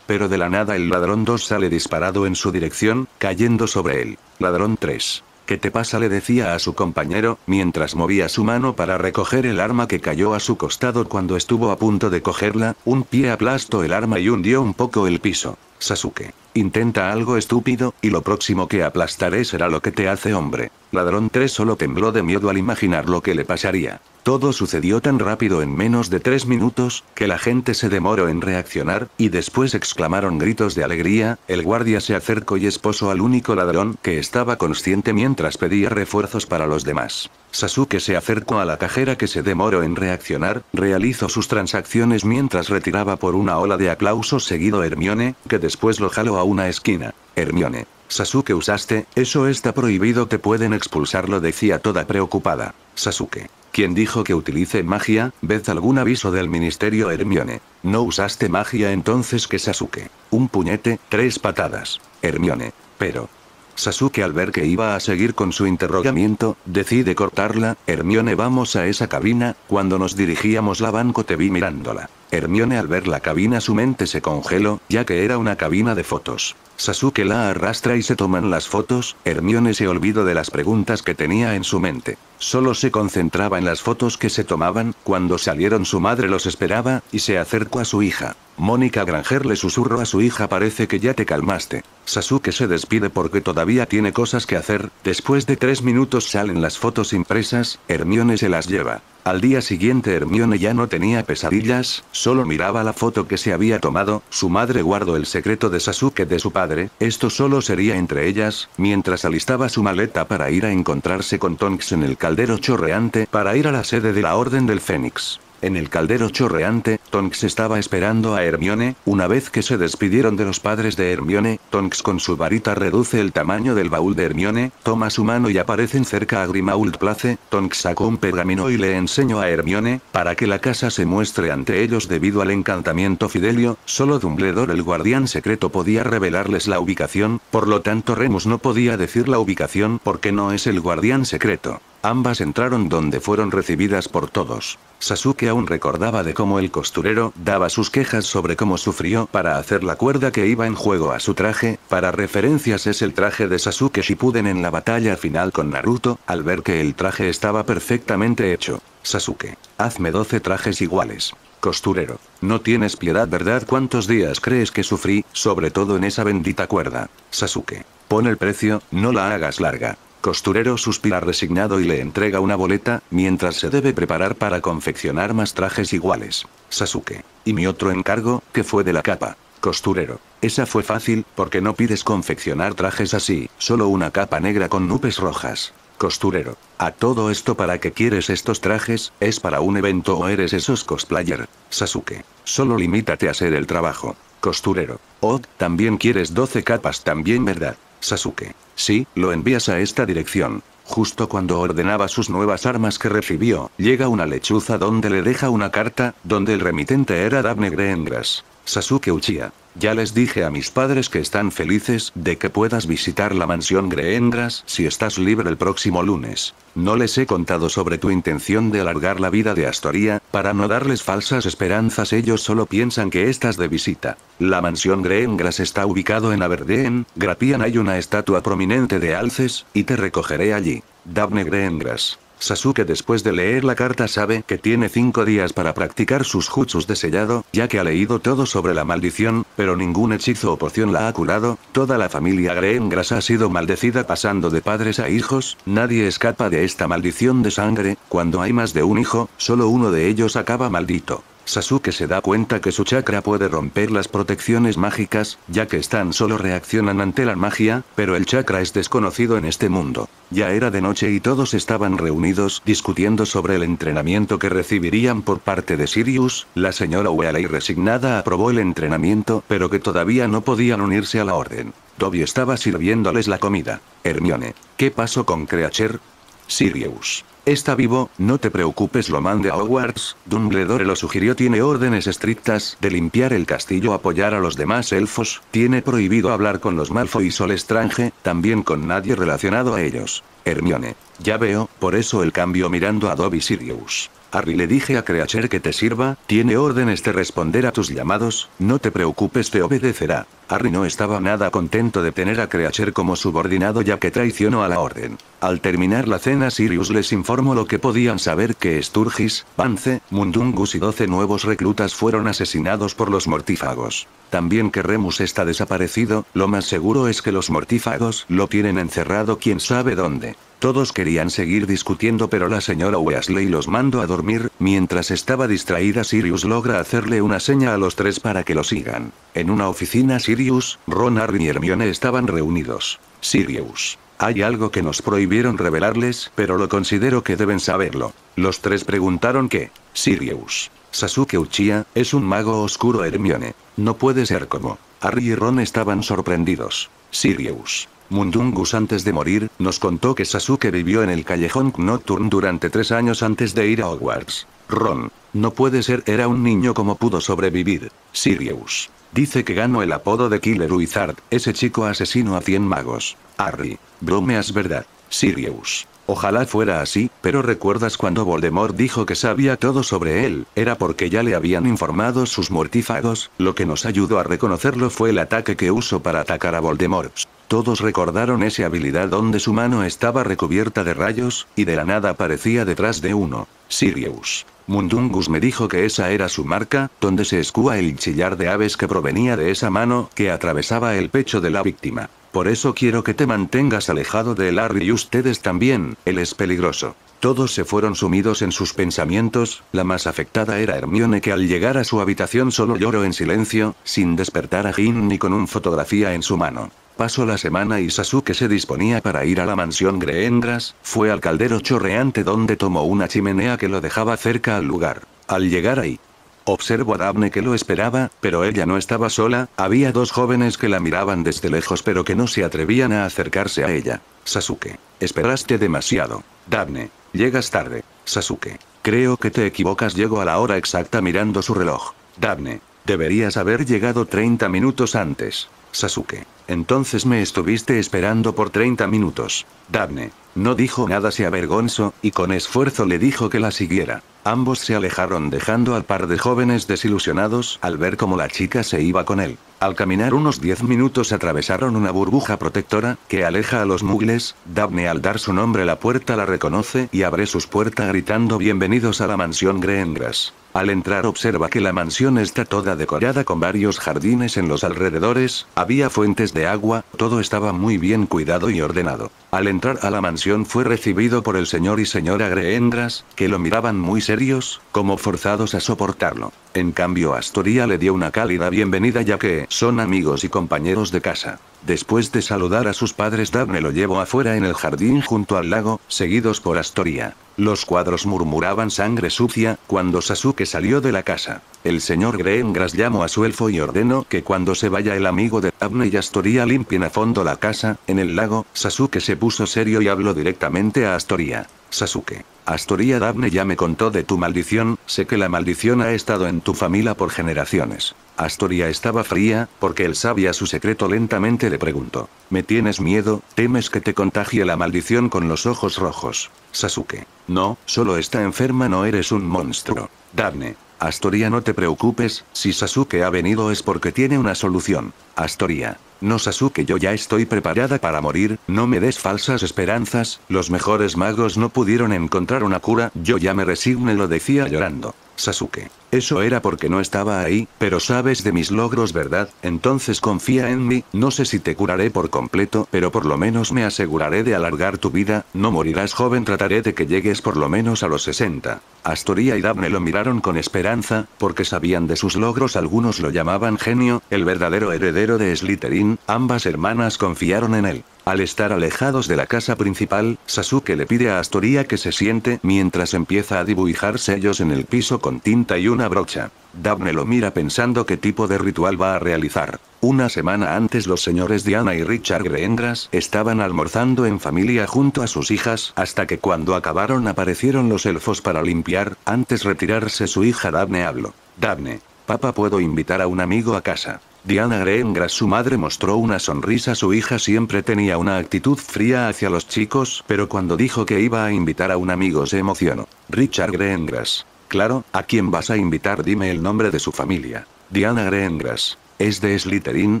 Pero de la nada el ladrón 2 sale disparado en su dirección, cayendo sobre él. Ladrón 3. ¿Qué te pasa? le decía a su compañero, mientras movía su mano para recoger el arma que cayó a su costado cuando estuvo a punto de cogerla, un pie aplastó el arma y hundió un poco el piso. Sasuke. Intenta algo estúpido, y lo próximo que aplastaré será lo que te hace hombre. Ladrón 3 solo tembló de miedo al imaginar lo que le pasaría. Todo sucedió tan rápido en menos de tres minutos, que la gente se demoró en reaccionar, y después exclamaron gritos de alegría, el guardia se acercó y esposó al único ladrón que estaba consciente mientras pedía refuerzos para los demás. Sasuke se acercó a la cajera que se demoró en reaccionar, realizó sus transacciones mientras retiraba por una ola de aplausos seguido Hermione, que después lo jaló a una esquina. Hermione. Sasuke usaste, eso está prohibido te pueden expulsarlo decía toda preocupada. Sasuke. Quien dijo que utilice magia? ¿Vez algún aviso del ministerio Hermione? No usaste magia entonces que Sasuke. Un puñete, tres patadas. Hermione. Pero, Sasuke al ver que iba a seguir con su interrogamiento, decide cortarla, Hermione vamos a esa cabina, cuando nos dirigíamos la banco te vi mirándola. Hermione al ver la cabina su mente se congeló, ya que era una cabina de fotos. Sasuke la arrastra y se toman las fotos, Hermione se olvidó de las preguntas que tenía en su mente. Solo se concentraba en las fotos que se tomaban, cuando salieron su madre los esperaba, y se acercó a su hija. Mónica Granger le susurró a su hija parece que ya te calmaste. Sasuke se despide porque todavía tiene cosas que hacer, después de tres minutos salen las fotos impresas, Hermione se las lleva. Al día siguiente Hermione ya no tenía pesadillas, solo miraba la foto que se había tomado, su madre guardó el secreto de Sasuke de su padre, esto solo sería entre ellas, mientras alistaba su maleta para ir a encontrarse con Tonks en el caldero chorreante para ir a la sede de la Orden del Fénix. En el caldero chorreante, Tonks estaba esperando a Hermione, una vez que se despidieron de los padres de Hermione, Tonks con su varita reduce el tamaño del baúl de Hermione, toma su mano y aparecen cerca a Grimauld Place, Tonks sacó un pergamino y le enseñó a Hermione, para que la casa se muestre ante ellos debido al encantamiento Fidelio, solo Dumbledore el guardián secreto podía revelarles la ubicación, por lo tanto Remus no podía decir la ubicación porque no es el guardián secreto. Ambas entraron donde fueron recibidas por todos. Sasuke aún recordaba de cómo el costurero daba sus quejas sobre cómo sufrió para hacer la cuerda que iba en juego a su traje, para referencias es el traje de Sasuke Shippuden en la batalla final con Naruto, al ver que el traje estaba perfectamente hecho. Sasuke, hazme 12 trajes iguales. Costurero, no tienes piedad verdad cuántos días crees que sufrí, sobre todo en esa bendita cuerda. Sasuke, pon el precio, no la hagas larga. Costurero suspira resignado y le entrega una boleta, mientras se debe preparar para confeccionar más trajes iguales. Sasuke. Y mi otro encargo, que fue de la capa. Costurero. Esa fue fácil, porque no pides confeccionar trajes así, solo una capa negra con nubes rojas. Costurero. A todo esto para qué quieres estos trajes, es para un evento o eres esos cosplayer. Sasuke. Solo limítate a hacer el trabajo. Costurero. Oh, también quieres 12 capas también verdad. Sasuke. Sí, lo envías a esta dirección. Justo cuando ordenaba sus nuevas armas que recibió, llega una lechuza donde le deja una carta, donde el remitente era Dabne Greengras. Sasuke Uchiha. Ya les dije a mis padres que están felices de que puedas visitar la mansión Greengras si estás libre el próximo lunes. No les he contado sobre tu intención de alargar la vida de Astoria, para no darles falsas esperanzas ellos solo piensan que estás de visita. La mansión Greengras está ubicado en Aberdeen, Grapian hay una estatua prominente de Alces, y te recogeré allí. Daphne Greengras. Sasuke después de leer la carta sabe que tiene cinco días para practicar sus jutsus de sellado, ya que ha leído todo sobre la maldición, pero ningún hechizo o porción la ha curado, toda la familia Greengrass ha sido maldecida pasando de padres a hijos, nadie escapa de esta maldición de sangre, cuando hay más de un hijo, solo uno de ellos acaba maldito. Sasuke se da cuenta que su chakra puede romper las protecciones mágicas, ya que están solo reaccionan ante la magia, pero el chakra es desconocido en este mundo. Ya era de noche y todos estaban reunidos discutiendo sobre el entrenamiento que recibirían por parte de Sirius, la señora y resignada aprobó el entrenamiento pero que todavía no podían unirse a la orden. Toby estaba sirviéndoles la comida. Hermione, ¿qué pasó con Creacher? Sirius, Está vivo, no te preocupes lo mande a Hogwarts, Dumbledore lo sugirió tiene órdenes estrictas de limpiar el castillo apoyar a los demás elfos, tiene prohibido hablar con los Malfoy y Estrange, también con nadie relacionado a ellos. Hermione. Ya veo, por eso el cambio mirando a Dobby Sirius. Harry le dije a Creacher que te sirva, tiene órdenes de responder a tus llamados, no te preocupes te obedecerá. Harry no estaba nada contento de tener a Creacher como subordinado ya que traicionó a la orden. Al terminar la cena Sirius les informó lo que podían saber que Sturgis, Vance, Mundungus y 12 nuevos reclutas fueron asesinados por los mortífagos. También que Remus está desaparecido, lo más seguro es que los mortífagos lo tienen encerrado quién sabe dónde. Todos querían seguir discutiendo pero la señora Weasley los mandó a dormir, mientras estaba distraída Sirius logra hacerle una seña a los tres para que lo sigan. En una oficina Sirius, Ron, Harry y Hermione estaban reunidos. Sirius. Hay algo que nos prohibieron revelarles, pero lo considero que deben saberlo. Los tres preguntaron qué. Sirius. Sasuke Uchiha, es un mago oscuro Hermione. No puede ser como. Harry y Ron estaban sorprendidos. Sirius. Mundungus antes de morir, nos contó que Sasuke vivió en el callejón Nocturne durante tres años antes de ir a Hogwarts. Ron. No puede ser, era un niño como pudo sobrevivir. Sirius. Dice que ganó el apodo de Killer Wizard, ese chico asesino a 100 magos. Harry. Bromeas verdad. Sirius. Ojalá fuera así, pero ¿recuerdas cuando Voldemort dijo que sabía todo sobre él? Era porque ya le habían informado sus mortífagos, lo que nos ayudó a reconocerlo fue el ataque que usó para atacar a Voldemort. Todos recordaron esa habilidad donde su mano estaba recubierta de rayos, y de la nada aparecía detrás de uno. Sirius. Mundungus me dijo que esa era su marca, donde se escúa el chillar de aves que provenía de esa mano que atravesaba el pecho de la víctima. Por eso quiero que te mantengas alejado de Larry y ustedes también, él es peligroso. Todos se fueron sumidos en sus pensamientos, la más afectada era Hermione que al llegar a su habitación solo lloró en silencio, sin despertar a Jim ni con un fotografía en su mano. Pasó la semana y Sasuke se disponía para ir a la mansión Greendras, fue al caldero chorreante donde tomó una chimenea que lo dejaba cerca al lugar. Al llegar ahí, observó a Daphne que lo esperaba, pero ella no estaba sola, había dos jóvenes que la miraban desde lejos pero que no se atrevían a acercarse a ella. Sasuke, esperaste demasiado. Daphne, llegas tarde. Sasuke, creo que te equivocas, llego a la hora exacta mirando su reloj. Daphne, deberías haber llegado 30 minutos antes. Sasuke, entonces me estuviste esperando por 30 minutos. Daphne. No dijo nada, se avergonzó, y con esfuerzo le dijo que la siguiera. Ambos se alejaron dejando al par de jóvenes desilusionados al ver cómo la chica se iba con él. Al caminar unos 10 minutos atravesaron una burbuja protectora, que aleja a los mugles, Daphne al dar su nombre la puerta la reconoce y abre sus puertas gritando bienvenidos a la mansión Greengrass. Al entrar observa que la mansión está toda decorada con varios jardines en los alrededores, había fuentes de agua, todo estaba muy bien cuidado y ordenado. Al entrar a la mansión fue recibido por el señor y señora Greendras, que lo miraban muy serios, como forzados a soportarlo. En cambio Astoria le dio una cálida bienvenida ya que son amigos y compañeros de casa. Después de saludar a sus padres Daphne lo llevó afuera en el jardín junto al lago, seguidos por Astoria. Los cuadros murmuraban sangre sucia, cuando Sasuke salió de la casa. El señor Greengras llamó a su elfo y ordenó que cuando se vaya el amigo de Daphne y Astoria limpien a fondo la casa, en el lago, Sasuke se puso serio y habló directamente a Astoria. Sasuke, Astoria Dabne ya me contó de tu maldición, sé que la maldición ha estado en tu familia por generaciones. Astoria estaba fría, porque él sabía su secreto lentamente le preguntó. ¿Me tienes miedo? ¿Temes que te contagie la maldición con los ojos rojos? Sasuke. No, solo está enferma no eres un monstruo. Dabne. Astoria no te preocupes, si Sasuke ha venido es porque tiene una solución. Astoria. No Sasuke yo ya estoy preparada para morir, no me des falsas esperanzas, los mejores magos no pudieron encontrar una cura, yo ya me resigné lo decía llorando. Sasuke. Eso era porque no estaba ahí, pero sabes de mis logros verdad, entonces confía en mí, no sé si te curaré por completo pero por lo menos me aseguraré de alargar tu vida, no morirás joven trataré de que llegues por lo menos a los 60. Astoria y Daphne lo miraron con esperanza, porque sabían de sus logros algunos lo llamaban genio, el verdadero heredero de Slytherin, ambas hermanas confiaron en él. Al estar alejados de la casa principal, Sasuke le pide a Astoria que se siente mientras empieza a dibujar sellos en el piso con tinta y una brocha. Daphne lo mira pensando qué tipo de ritual va a realizar. Una semana antes los señores Diana y Richard Greendras estaban almorzando en familia junto a sus hijas hasta que cuando acabaron aparecieron los elfos para limpiar, antes retirarse su hija Daphne habló. Daphne, papá puedo invitar a un amigo a casa. Diana Greengrass su madre mostró una sonrisa su hija siempre tenía una actitud fría hacia los chicos pero cuando dijo que iba a invitar a un amigo se emocionó. Richard Greengrass. Claro, ¿a quién vas a invitar? Dime el nombre de su familia. Diana Greengrass. Es de Slytherin,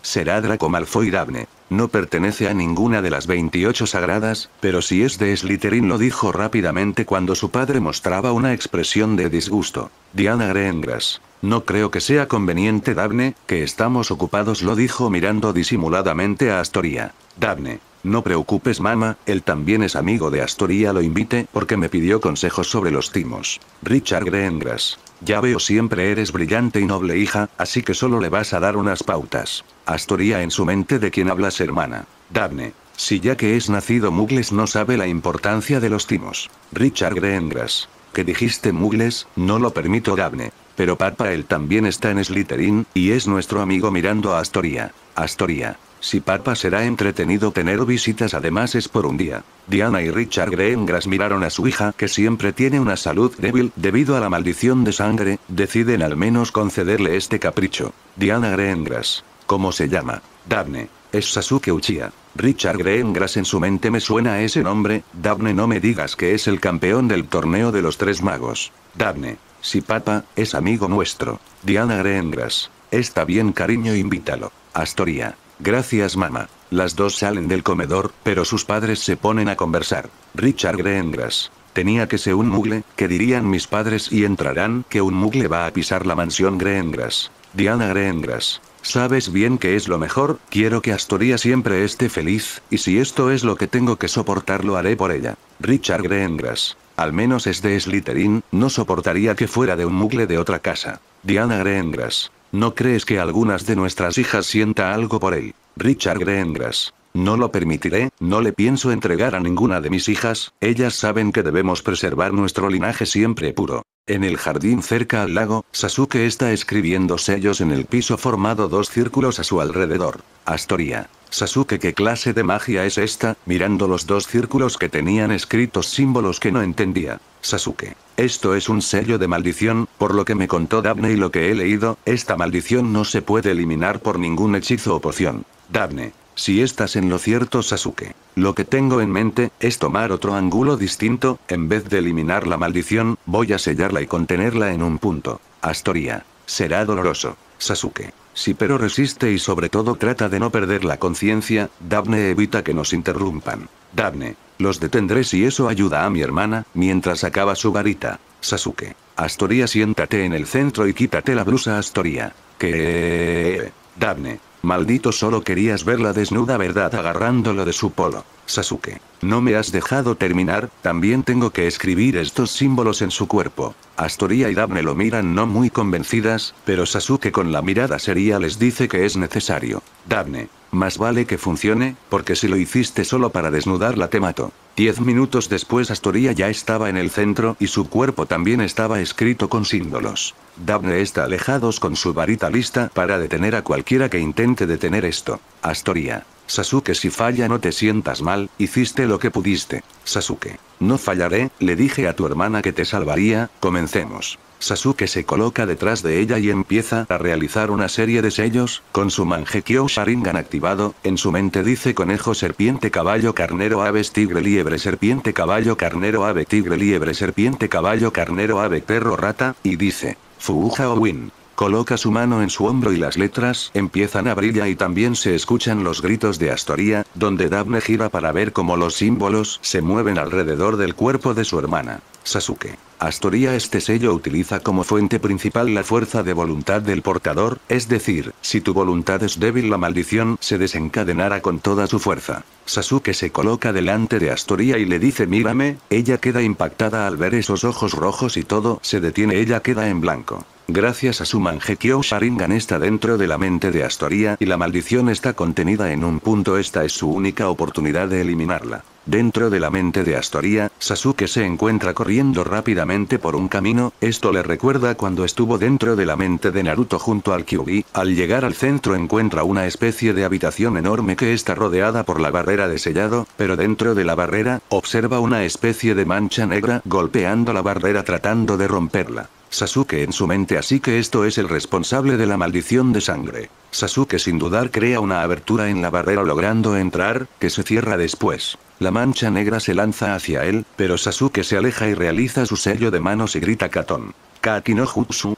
será Draco Malfoy Dabne. No pertenece a ninguna de las 28 sagradas, pero si es de Slytherin lo dijo rápidamente cuando su padre mostraba una expresión de disgusto. Diana Greengrass. No creo que sea conveniente Daphne, que estamos ocupados lo dijo mirando disimuladamente a Astoria. Daphne. No preocupes mamá, él también es amigo de Astoria lo invite porque me pidió consejos sobre los timos. Richard Greengrass. Ya veo siempre eres brillante y noble hija, así que solo le vas a dar unas pautas. Astoria, en su mente de quien hablas hermana. Daphne. Si ya que es nacido Mugles no sabe la importancia de los timos. Richard greengrass Que dijiste Mugles, no lo permito Daphne. Pero Papa él también está en Slytherin, y es nuestro amigo mirando a Astoria. Astoria. Si papa será entretenido tener visitas además es por un día. Diana y Richard Greengras miraron a su hija que siempre tiene una salud débil debido a la maldición de sangre, deciden al menos concederle este capricho. Diana Greengras. ¿Cómo se llama? Daphne. Es Sasuke Uchiha. Richard Greengras en su mente me suena ese nombre, Daphne no me digas que es el campeón del torneo de los tres magos. Daphne. Si papa es amigo nuestro. Diana Greengras. Está bien cariño invítalo. Astoria. Gracias mamá. Las dos salen del comedor, pero sus padres se ponen a conversar. Richard Greengrass. Tenía que ser un mugle, que dirían mis padres y entrarán, que un mugle va a pisar la mansión Greengrass. Diana Greengrass. Sabes bien que es lo mejor, quiero que Astoria siempre esté feliz, y si esto es lo que tengo que soportar lo haré por ella. Richard Greengrass. Al menos es de Slytherin, no soportaría que fuera de un mugle de otra casa. Diana Greengrass. ¿No crees que algunas de nuestras hijas sienta algo por él? Richard Greengrass. No lo permitiré, no le pienso entregar a ninguna de mis hijas, ellas saben que debemos preservar nuestro linaje siempre puro. En el jardín cerca al lago, Sasuke está escribiendo sellos en el piso formado dos círculos a su alrededor. Astoria. Sasuke, ¿qué clase de magia es esta? Mirando los dos círculos que tenían escritos símbolos que no entendía. Sasuke. Esto es un sello de maldición, por lo que me contó Daphne y lo que he leído, esta maldición no se puede eliminar por ningún hechizo o poción. Daphne. Si estás en lo cierto Sasuke. Lo que tengo en mente, es tomar otro ángulo distinto, en vez de eliminar la maldición, voy a sellarla y contenerla en un punto. Astoria. Será doloroso. Sasuke. Si pero resiste y sobre todo trata de no perder la conciencia, Daphne evita que nos interrumpan. Daphne, los detendré si eso ayuda a mi hermana, mientras acaba su varita. Sasuke. Astoria siéntate en el centro y quítate la blusa Astoria. Que... Eh, eh, eh, Daphne. Maldito solo querías verla desnuda verdad agarrándolo de su polo. Sasuke. No me has dejado terminar, también tengo que escribir estos símbolos en su cuerpo. Astoria y Daphne lo miran no muy convencidas, pero Sasuke con la mirada seria les dice que es necesario. Daphne. Más vale que funcione, porque si lo hiciste solo para desnudarla te mato. Diez minutos después Astoria ya estaba en el centro y su cuerpo también estaba escrito con símbolos. Daphne está alejados con su varita lista para detener a cualquiera que intente detener esto. Astoria. Sasuke si falla no te sientas mal, hiciste lo que pudiste. Sasuke. No fallaré, le dije a tu hermana que te salvaría, comencemos. Sasuke se coloca detrás de ella y empieza a realizar una serie de sellos, con su Mangekyo Sharingan activado, en su mente dice conejo serpiente caballo carnero aves tigre liebre serpiente caballo carnero ave tigre liebre serpiente caballo carnero ave perro rata, y dice, Fuuja o Win. Coloca su mano en su hombro y las letras empiezan a brillar y también se escuchan los gritos de Astoria, donde Daphne gira para ver cómo los símbolos se mueven alrededor del cuerpo de su hermana, Sasuke. Astoria este sello utiliza como fuente principal la fuerza de voluntad del portador, es decir, si tu voluntad es débil la maldición se desencadenará con toda su fuerza. Sasuke se coloca delante de Astoria y le dice mírame, ella queda impactada al ver esos ojos rojos y todo se detiene ella queda en blanco. Gracias a su manje Kyo Sharingan está dentro de la mente de Astoria y la maldición está contenida en un punto. Esta es su única oportunidad de eliminarla. Dentro de la mente de Astoria, Sasuke se encuentra corriendo rápidamente por un camino, esto le recuerda cuando estuvo dentro de la mente de Naruto junto al Kyubi. al llegar al centro encuentra una especie de habitación enorme que está rodeada por la barrera de sellado, pero dentro de la barrera, observa una especie de mancha negra golpeando la barrera tratando de romperla. Sasuke en su mente así que esto es el responsable de la maldición de sangre. Sasuke sin dudar crea una abertura en la barrera logrando entrar, que se cierra después. La mancha negra se lanza hacia él, pero Sasuke se aleja y realiza su sello de manos y grita Katon. Kaki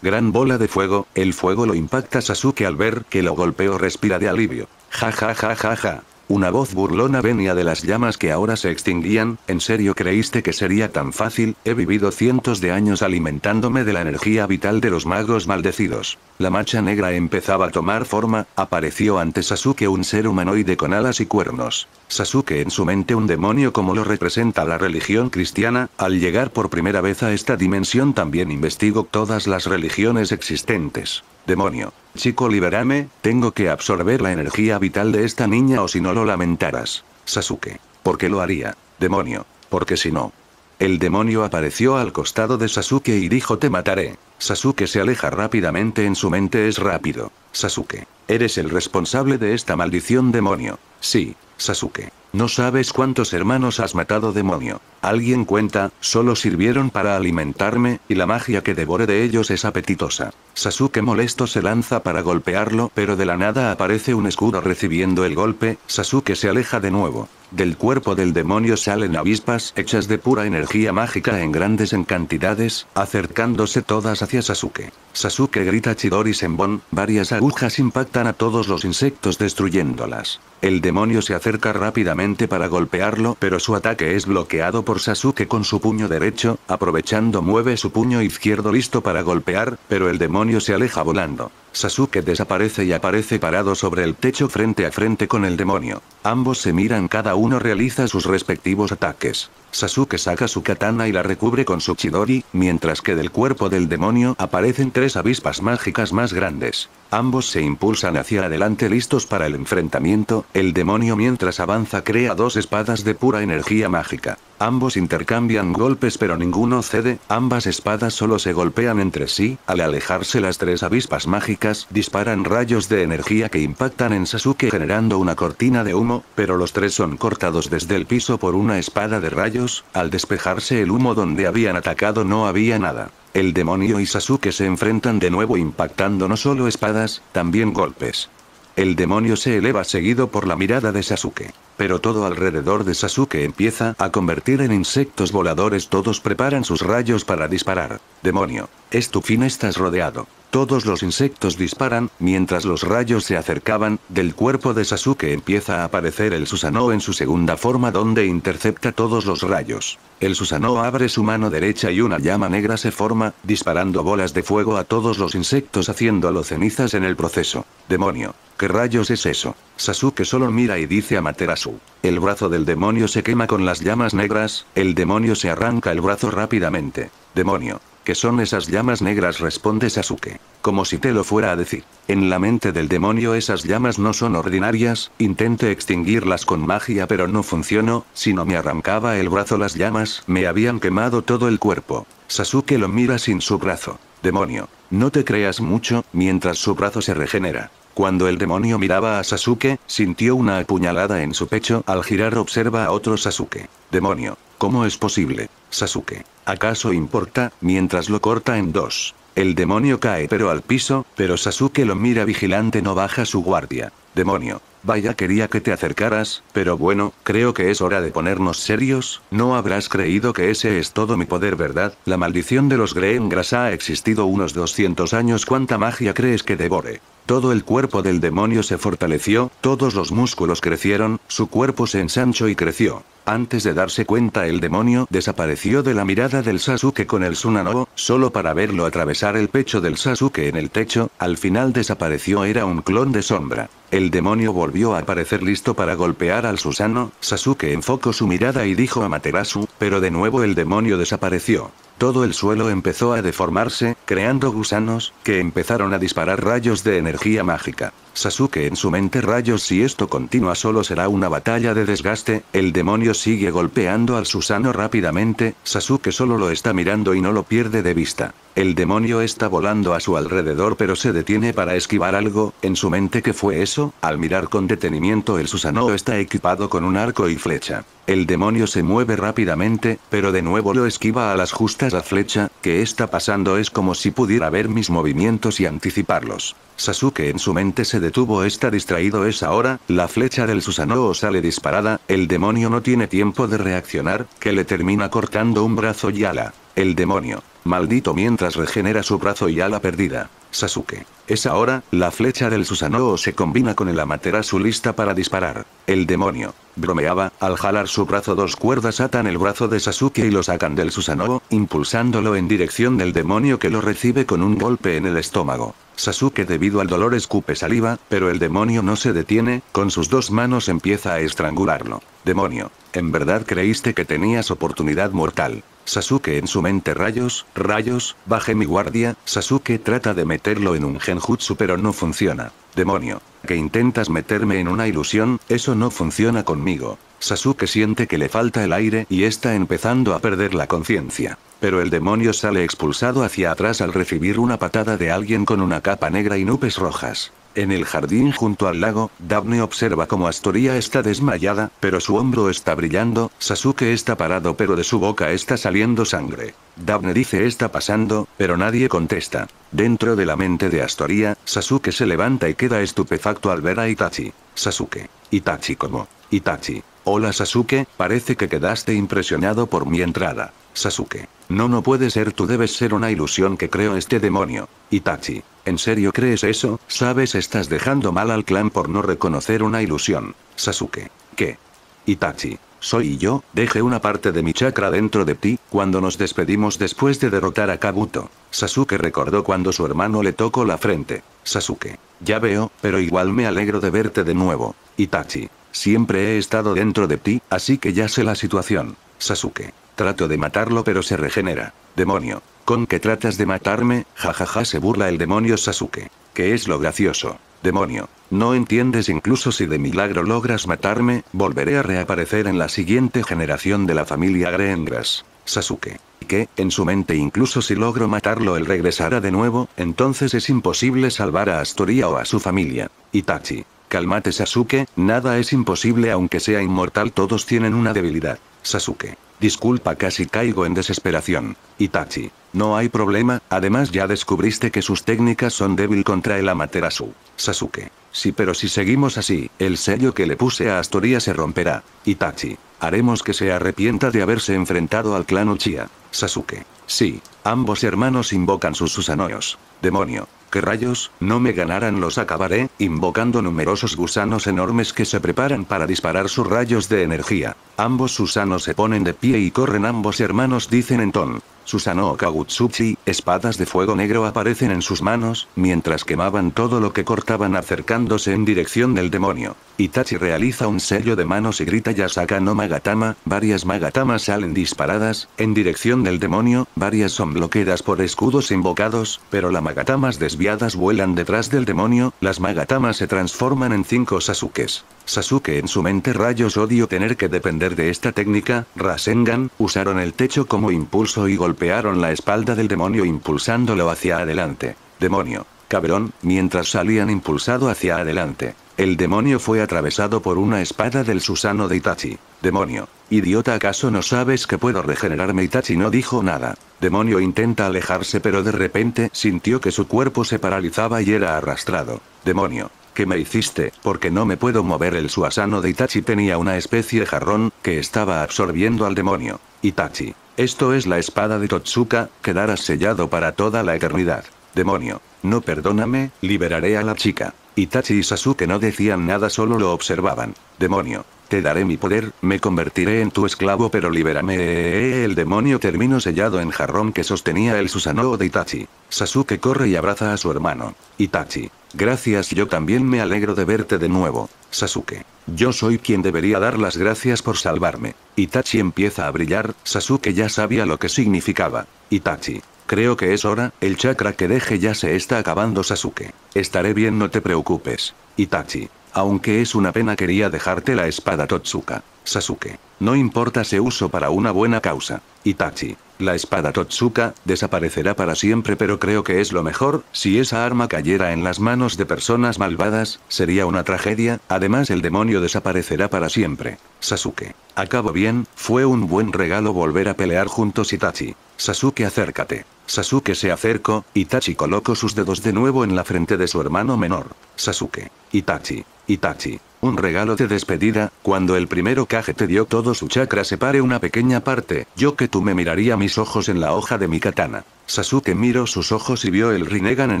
gran bola de fuego, el fuego lo impacta Sasuke al ver que lo golpeó respira de alivio. Ja ja ja ja ja. Una voz burlona venía de las llamas que ahora se extinguían, ¿en serio creíste que sería tan fácil? He vivido cientos de años alimentándome de la energía vital de los magos maldecidos. La macha negra empezaba a tomar forma, apareció ante Sasuke un ser humanoide con alas y cuernos. Sasuke en su mente un demonio como lo representa la religión cristiana, al llegar por primera vez a esta dimensión también investigo todas las religiones existentes. Demonio. Chico liberame, tengo que absorber la energía vital de esta niña o si no lo lamentarás. Sasuke. ¿Por qué lo haría? Demonio. Porque si no. El demonio apareció al costado de Sasuke y dijo te mataré. Sasuke se aleja rápidamente en su mente es rápido. Sasuke. Eres el responsable de esta maldición demonio. Sí, Sasuke. No sabes cuántos hermanos has matado demonio. Alguien cuenta, solo sirvieron para alimentarme, y la magia que devore de ellos es apetitosa. Sasuke molesto se lanza para golpearlo, pero de la nada aparece un escudo recibiendo el golpe, Sasuke se aleja de nuevo. Del cuerpo del demonio salen avispas hechas de pura energía mágica en grandes cantidades, acercándose todas hacia Sasuke. Sasuke grita Chidori Senbon, varias agujas impactan a todos los insectos destruyéndolas. El demonio se acerca rápidamente para golpearlo pero su ataque es bloqueado por Sasuke con su puño derecho, aprovechando mueve su puño izquierdo listo para golpear, pero el demonio se aleja volando. Sasuke desaparece y aparece parado sobre el techo frente a frente con el demonio. Ambos se miran cada uno realiza sus respectivos ataques. Sasuke saca su katana y la recubre con su chidori, mientras que del cuerpo del demonio aparecen tres avispas mágicas más grandes. Ambos se impulsan hacia adelante listos para el enfrentamiento, el demonio mientras avanza crea dos espadas de pura energía mágica. Ambos intercambian golpes pero ninguno cede, ambas espadas solo se golpean entre sí, al alejarse las tres avispas mágicas disparan rayos de energía que impactan en Sasuke generando una cortina de humo, pero los tres son cortados desde el piso por una espada de rayos, al despejarse el humo donde habían atacado no había nada. El demonio y Sasuke se enfrentan de nuevo impactando no solo espadas, también golpes. El demonio se eleva seguido por la mirada de Sasuke. Pero todo alrededor de Sasuke empieza a convertir en insectos voladores. Todos preparan sus rayos para disparar. Demonio. Es tu fin, estás rodeado. Todos los insectos disparan, mientras los rayos se acercaban, del cuerpo de Sasuke empieza a aparecer el Susanoo en su segunda forma donde intercepta todos los rayos. El Susanoo abre su mano derecha y una llama negra se forma, disparando bolas de fuego a todos los insectos haciéndolo cenizas en el proceso. Demonio. ¿Qué rayos es eso? Sasuke solo mira y dice a Materasu. El brazo del demonio se quema con las llamas negras, el demonio se arranca el brazo rápidamente. Demonio. ¿Qué son esas llamas negras? responde Sasuke. Como si te lo fuera a decir. En la mente del demonio esas llamas no son ordinarias, intenté extinguirlas con magia pero no funcionó, si no me arrancaba el brazo las llamas me habían quemado todo el cuerpo. Sasuke lo mira sin su brazo. Demonio. No te creas mucho, mientras su brazo se regenera. Cuando el demonio miraba a Sasuke, sintió una apuñalada en su pecho, al girar observa a otro Sasuke. Demonio. ¿Cómo es posible? Sasuke. ¿Acaso importa? Mientras lo corta en dos. El demonio cae pero al piso, pero Sasuke lo mira vigilante no baja su guardia. Demonio. Vaya quería que te acercaras, pero bueno, creo que es hora de ponernos serios, no habrás creído que ese es todo mi poder ¿verdad? La maldición de los Greengras ha existido unos 200 años ¿cuánta magia crees que devore? Todo el cuerpo del demonio se fortaleció, todos los músculos crecieron, su cuerpo se ensanchó y creció. Antes de darse cuenta el demonio desapareció de la mirada del Sasuke con el Sunanobo, solo para verlo atravesar el pecho del Sasuke en el techo, al final desapareció era un clon de sombra. El demonio volvió a aparecer listo para golpear al Susano, Sasuke enfocó su mirada y dijo a Materasu, pero de nuevo el demonio desapareció. Todo el suelo empezó a deformarse, creando gusanos, que empezaron a disparar rayos de energía mágica. Sasuke en su mente rayos si esto continúa solo será una batalla de desgaste, el demonio sigue golpeando al Susano rápidamente, Sasuke solo lo está mirando y no lo pierde de vista. El demonio está volando a su alrededor pero se detiene para esquivar algo, en su mente que fue eso, al mirar con detenimiento el Susano está equipado con un arco y flecha. El demonio se mueve rápidamente, pero de nuevo lo esquiva a las justas la flecha, que está pasando es como si pudiera ver mis movimientos y anticiparlos. Sasuke en su mente se detuvo está distraído es ahora, la flecha del Susanoo sale disparada, el demonio no tiene tiempo de reaccionar, que le termina cortando un brazo y ala. El demonio. Maldito mientras regenera su brazo y ala perdida. Sasuke. Es ahora, la flecha del Susanoo se combina con el Amaterasu lista para disparar. El demonio. Bromeaba, al jalar su brazo dos cuerdas atan el brazo de Sasuke y lo sacan del Susanoo, impulsándolo en dirección del demonio que lo recibe con un golpe en el estómago. Sasuke debido al dolor escupe saliva, pero el demonio no se detiene, con sus dos manos empieza a estrangularlo. Demonio. ¿En verdad creíste que tenías oportunidad mortal? Sasuke en su mente rayos, rayos, baje mi guardia, Sasuke trata de meterlo en un genjutsu pero no funciona. Demonio. Que intentas meterme en una ilusión, eso no funciona conmigo. Sasuke siente que le falta el aire y está empezando a perder la conciencia. Pero el demonio sale expulsado hacia atrás al recibir una patada de alguien con una capa negra y nubes rojas. En el jardín junto al lago, Daphne observa cómo Astoria está desmayada, pero su hombro está brillando, Sasuke está parado pero de su boca está saliendo sangre. Daphne dice está pasando, pero nadie contesta. Dentro de la mente de Astoria, Sasuke se levanta y queda estupefacto al ver a Itachi. Sasuke. Itachi como. Itachi. Hola Sasuke, parece que quedaste impresionado por mi entrada. Sasuke. No, no puede ser, tú debes ser una ilusión que creo este demonio. Itachi, ¿en serio crees eso? Sabes, estás dejando mal al clan por no reconocer una ilusión. Sasuke, ¿qué? Itachi, soy yo, dejé una parte de mi chakra dentro de ti, cuando nos despedimos después de derrotar a Kabuto. Sasuke recordó cuando su hermano le tocó la frente. Sasuke, ya veo, pero igual me alegro de verte de nuevo. Itachi, siempre he estado dentro de ti, así que ya sé la situación. Sasuke, Trato de matarlo pero se regenera. Demonio. ¿Con qué tratas de matarme? Jajaja se burla el demonio Sasuke. Que es lo gracioso. Demonio. No entiendes incluso si de milagro logras matarme, volveré a reaparecer en la siguiente generación de la familia Greengras. Sasuke. Que, en su mente incluso si logro matarlo él regresará de nuevo, entonces es imposible salvar a Astoria o a su familia. Itachi. Calmate Sasuke, nada es imposible aunque sea inmortal todos tienen una debilidad. Sasuke. Disculpa, casi caigo en desesperación. Itachi. No hay problema, además ya descubriste que sus técnicas son débil contra el Amaterasu. Sasuke. Sí, pero si seguimos así, el sello que le puse a Astoria se romperá. Itachi. Haremos que se arrepienta de haberse enfrentado al clan Uchiha. Sasuke. Sí, ambos hermanos invocan sus Susanoyos. Demonio. ¿Qué rayos? No me ganarán, los acabaré, invocando numerosos gusanos enormes que se preparan para disparar sus rayos de energía. Ambos Susano se ponen de pie y corren ambos hermanos dicen en ton. Susano Kagutsuchi, espadas de fuego negro aparecen en sus manos, mientras quemaban todo lo que cortaban acercándose en dirección del demonio. Itachi realiza un sello de manos y grita Yasaka no Magatama, varias Magatamas salen disparadas, en dirección del demonio, varias son bloqueadas por escudos invocados, pero las Magatamas desviadas vuelan detrás del demonio, las Magatamas se transforman en cinco Sasukes. Sasuke en su mente rayos odio tener que depender de esta técnica, Rasengan, usaron el techo como impulso y golpearon la espalda del demonio impulsándolo hacia adelante. Demonio. Cabrón, mientras salían impulsado hacia adelante. El demonio fue atravesado por una espada del Susano de Itachi. Demonio. Idiota, ¿acaso no sabes que puedo regenerarme? Itachi no dijo nada. Demonio intenta alejarse pero de repente sintió que su cuerpo se paralizaba y era arrastrado. Demonio. ¿Qué me hiciste? Porque no me puedo mover. El suasano de Itachi tenía una especie de jarrón, que estaba absorbiendo al demonio. Itachi. Esto es la espada de Totsuka, quedarás sellado para toda la eternidad. Demonio. No perdóname, liberaré a la chica. Itachi y Sasuke no decían nada, solo lo observaban. Demonio. Te daré mi poder, me convertiré en tu esclavo pero libérame. El demonio terminó sellado en jarrón que sostenía el Susanoo de Itachi. Sasuke corre y abraza a su hermano. Itachi. Gracias yo también me alegro de verte de nuevo, Sasuke. Yo soy quien debería dar las gracias por salvarme. Itachi empieza a brillar, Sasuke ya sabía lo que significaba. Itachi. Creo que es hora, el chakra que deje ya se está acabando Sasuke. Estaré bien no te preocupes. Itachi. Aunque es una pena quería dejarte la espada Totsuka. Sasuke. No importa se uso para una buena causa. Itachi. La espada Totsuka, desaparecerá para siempre pero creo que es lo mejor, si esa arma cayera en las manos de personas malvadas, sería una tragedia, además el demonio desaparecerá para siempre. Sasuke. Acabo bien, fue un buen regalo volver a pelear juntos Itachi. Sasuke acércate. Sasuke se acercó, Itachi colocó sus dedos de nuevo en la frente de su hermano menor. Sasuke. Itachi. Itachi. Un regalo de despedida, cuando el primero Kage te dio todo su chakra pare una pequeña parte, yo que tú me miraría mis ojos en la hoja de mi katana. Sasuke miró sus ojos y vio el Rinnegan en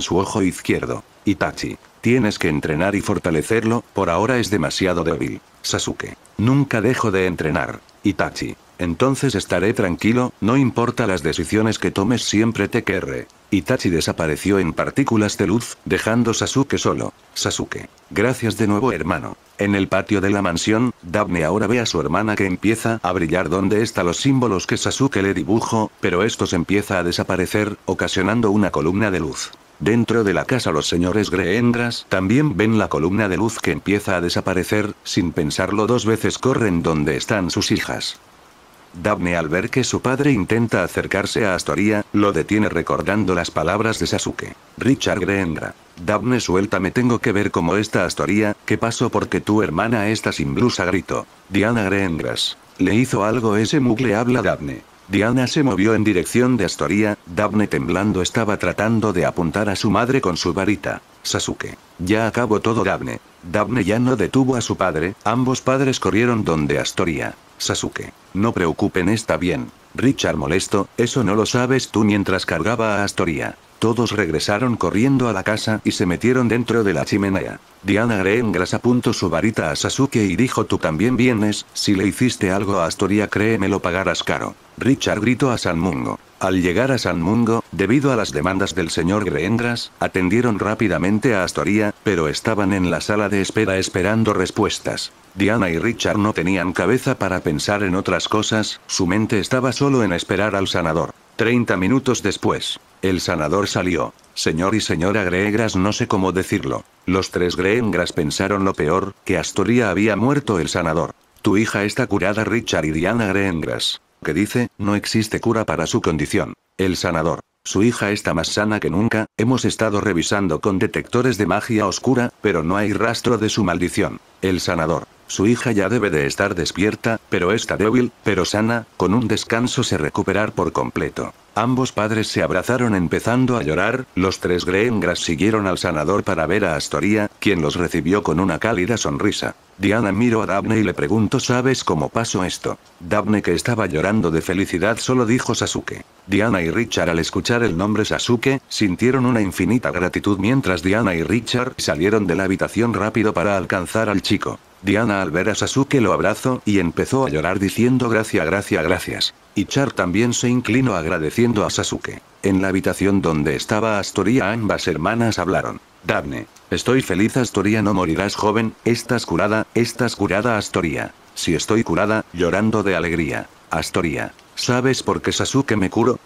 su ojo izquierdo. Itachi. Tienes que entrenar y fortalecerlo, por ahora es demasiado débil. Sasuke. Nunca dejo de entrenar. Itachi entonces estaré tranquilo, no importa las decisiones que tomes siempre te querré. Itachi desapareció en partículas de luz, dejando Sasuke solo. Sasuke. Gracias de nuevo hermano. En el patio de la mansión, Daphne ahora ve a su hermana que empieza a brillar donde están los símbolos que Sasuke le dibujó, pero estos empieza a desaparecer, ocasionando una columna de luz. Dentro de la casa los señores Greendras también ven la columna de luz que empieza a desaparecer, sin pensarlo dos veces corren donde están sus hijas. Daphne al ver que su padre intenta acercarse a Astoria, lo detiene recordando las palabras de Sasuke. Richard Greendra. Daphne suelta me tengo que ver como esta Astoria, ¿Qué pasó porque tu hermana está sin blusa grito. Diana Greendras. Le hizo algo ese mugle habla Daphne. Diana se movió en dirección de Astoria, Daphne temblando estaba tratando de apuntar a su madre con su varita. Sasuke. Ya acabó todo Dabne. Dabne ya no detuvo a su padre, ambos padres corrieron donde Astoria. Sasuke. No preocupen está bien. Richard molesto, eso no lo sabes tú mientras cargaba a Astoria. Todos regresaron corriendo a la casa y se metieron dentro de la chimenea. Diana Greengras apuntó su varita a Sasuke y dijo tú también vienes, si le hiciste algo a Astoria créeme lo pagarás caro. Richard gritó a San Mungo. Al llegar a San Mungo, debido a las demandas del señor Greengras, atendieron rápidamente a Astoria, pero estaban en la sala de espera esperando respuestas. Diana y Richard no tenían cabeza para pensar en otras cosas, su mente estaba solo en esperar al sanador. Treinta minutos después, el sanador salió. Señor y señora Greegras no sé cómo decirlo. Los tres Greengras pensaron lo peor, que Astoria había muerto el sanador. Tu hija está curada Richard y Diana Greengras. Que dice, no existe cura para su condición. El sanador. Su hija está más sana que nunca, hemos estado revisando con detectores de magia oscura, pero no hay rastro de su maldición. El sanador. Su hija ya debe de estar despierta, pero está débil, pero sana, con un descanso se recuperar por completo. Ambos padres se abrazaron empezando a llorar, los tres Greengras siguieron al sanador para ver a Astoria, quien los recibió con una cálida sonrisa. Diana miró a Daphne y le preguntó ¿sabes cómo pasó esto? Daphne que estaba llorando de felicidad solo dijo Sasuke. Diana y Richard al escuchar el nombre Sasuke, sintieron una infinita gratitud mientras Diana y Richard salieron de la habitación rápido para alcanzar al chico. Diana al ver a Sasuke lo abrazó y empezó a llorar diciendo gracias, gracias, gracias. Y Char también se inclinó agradeciendo a Sasuke. En la habitación donde estaba Astoria ambas hermanas hablaron. Daphne, estoy feliz Astoria no morirás joven, estás curada, estás curada Astoria. Si estoy curada, llorando de alegría. Astoria, ¿sabes por qué Sasuke me curó?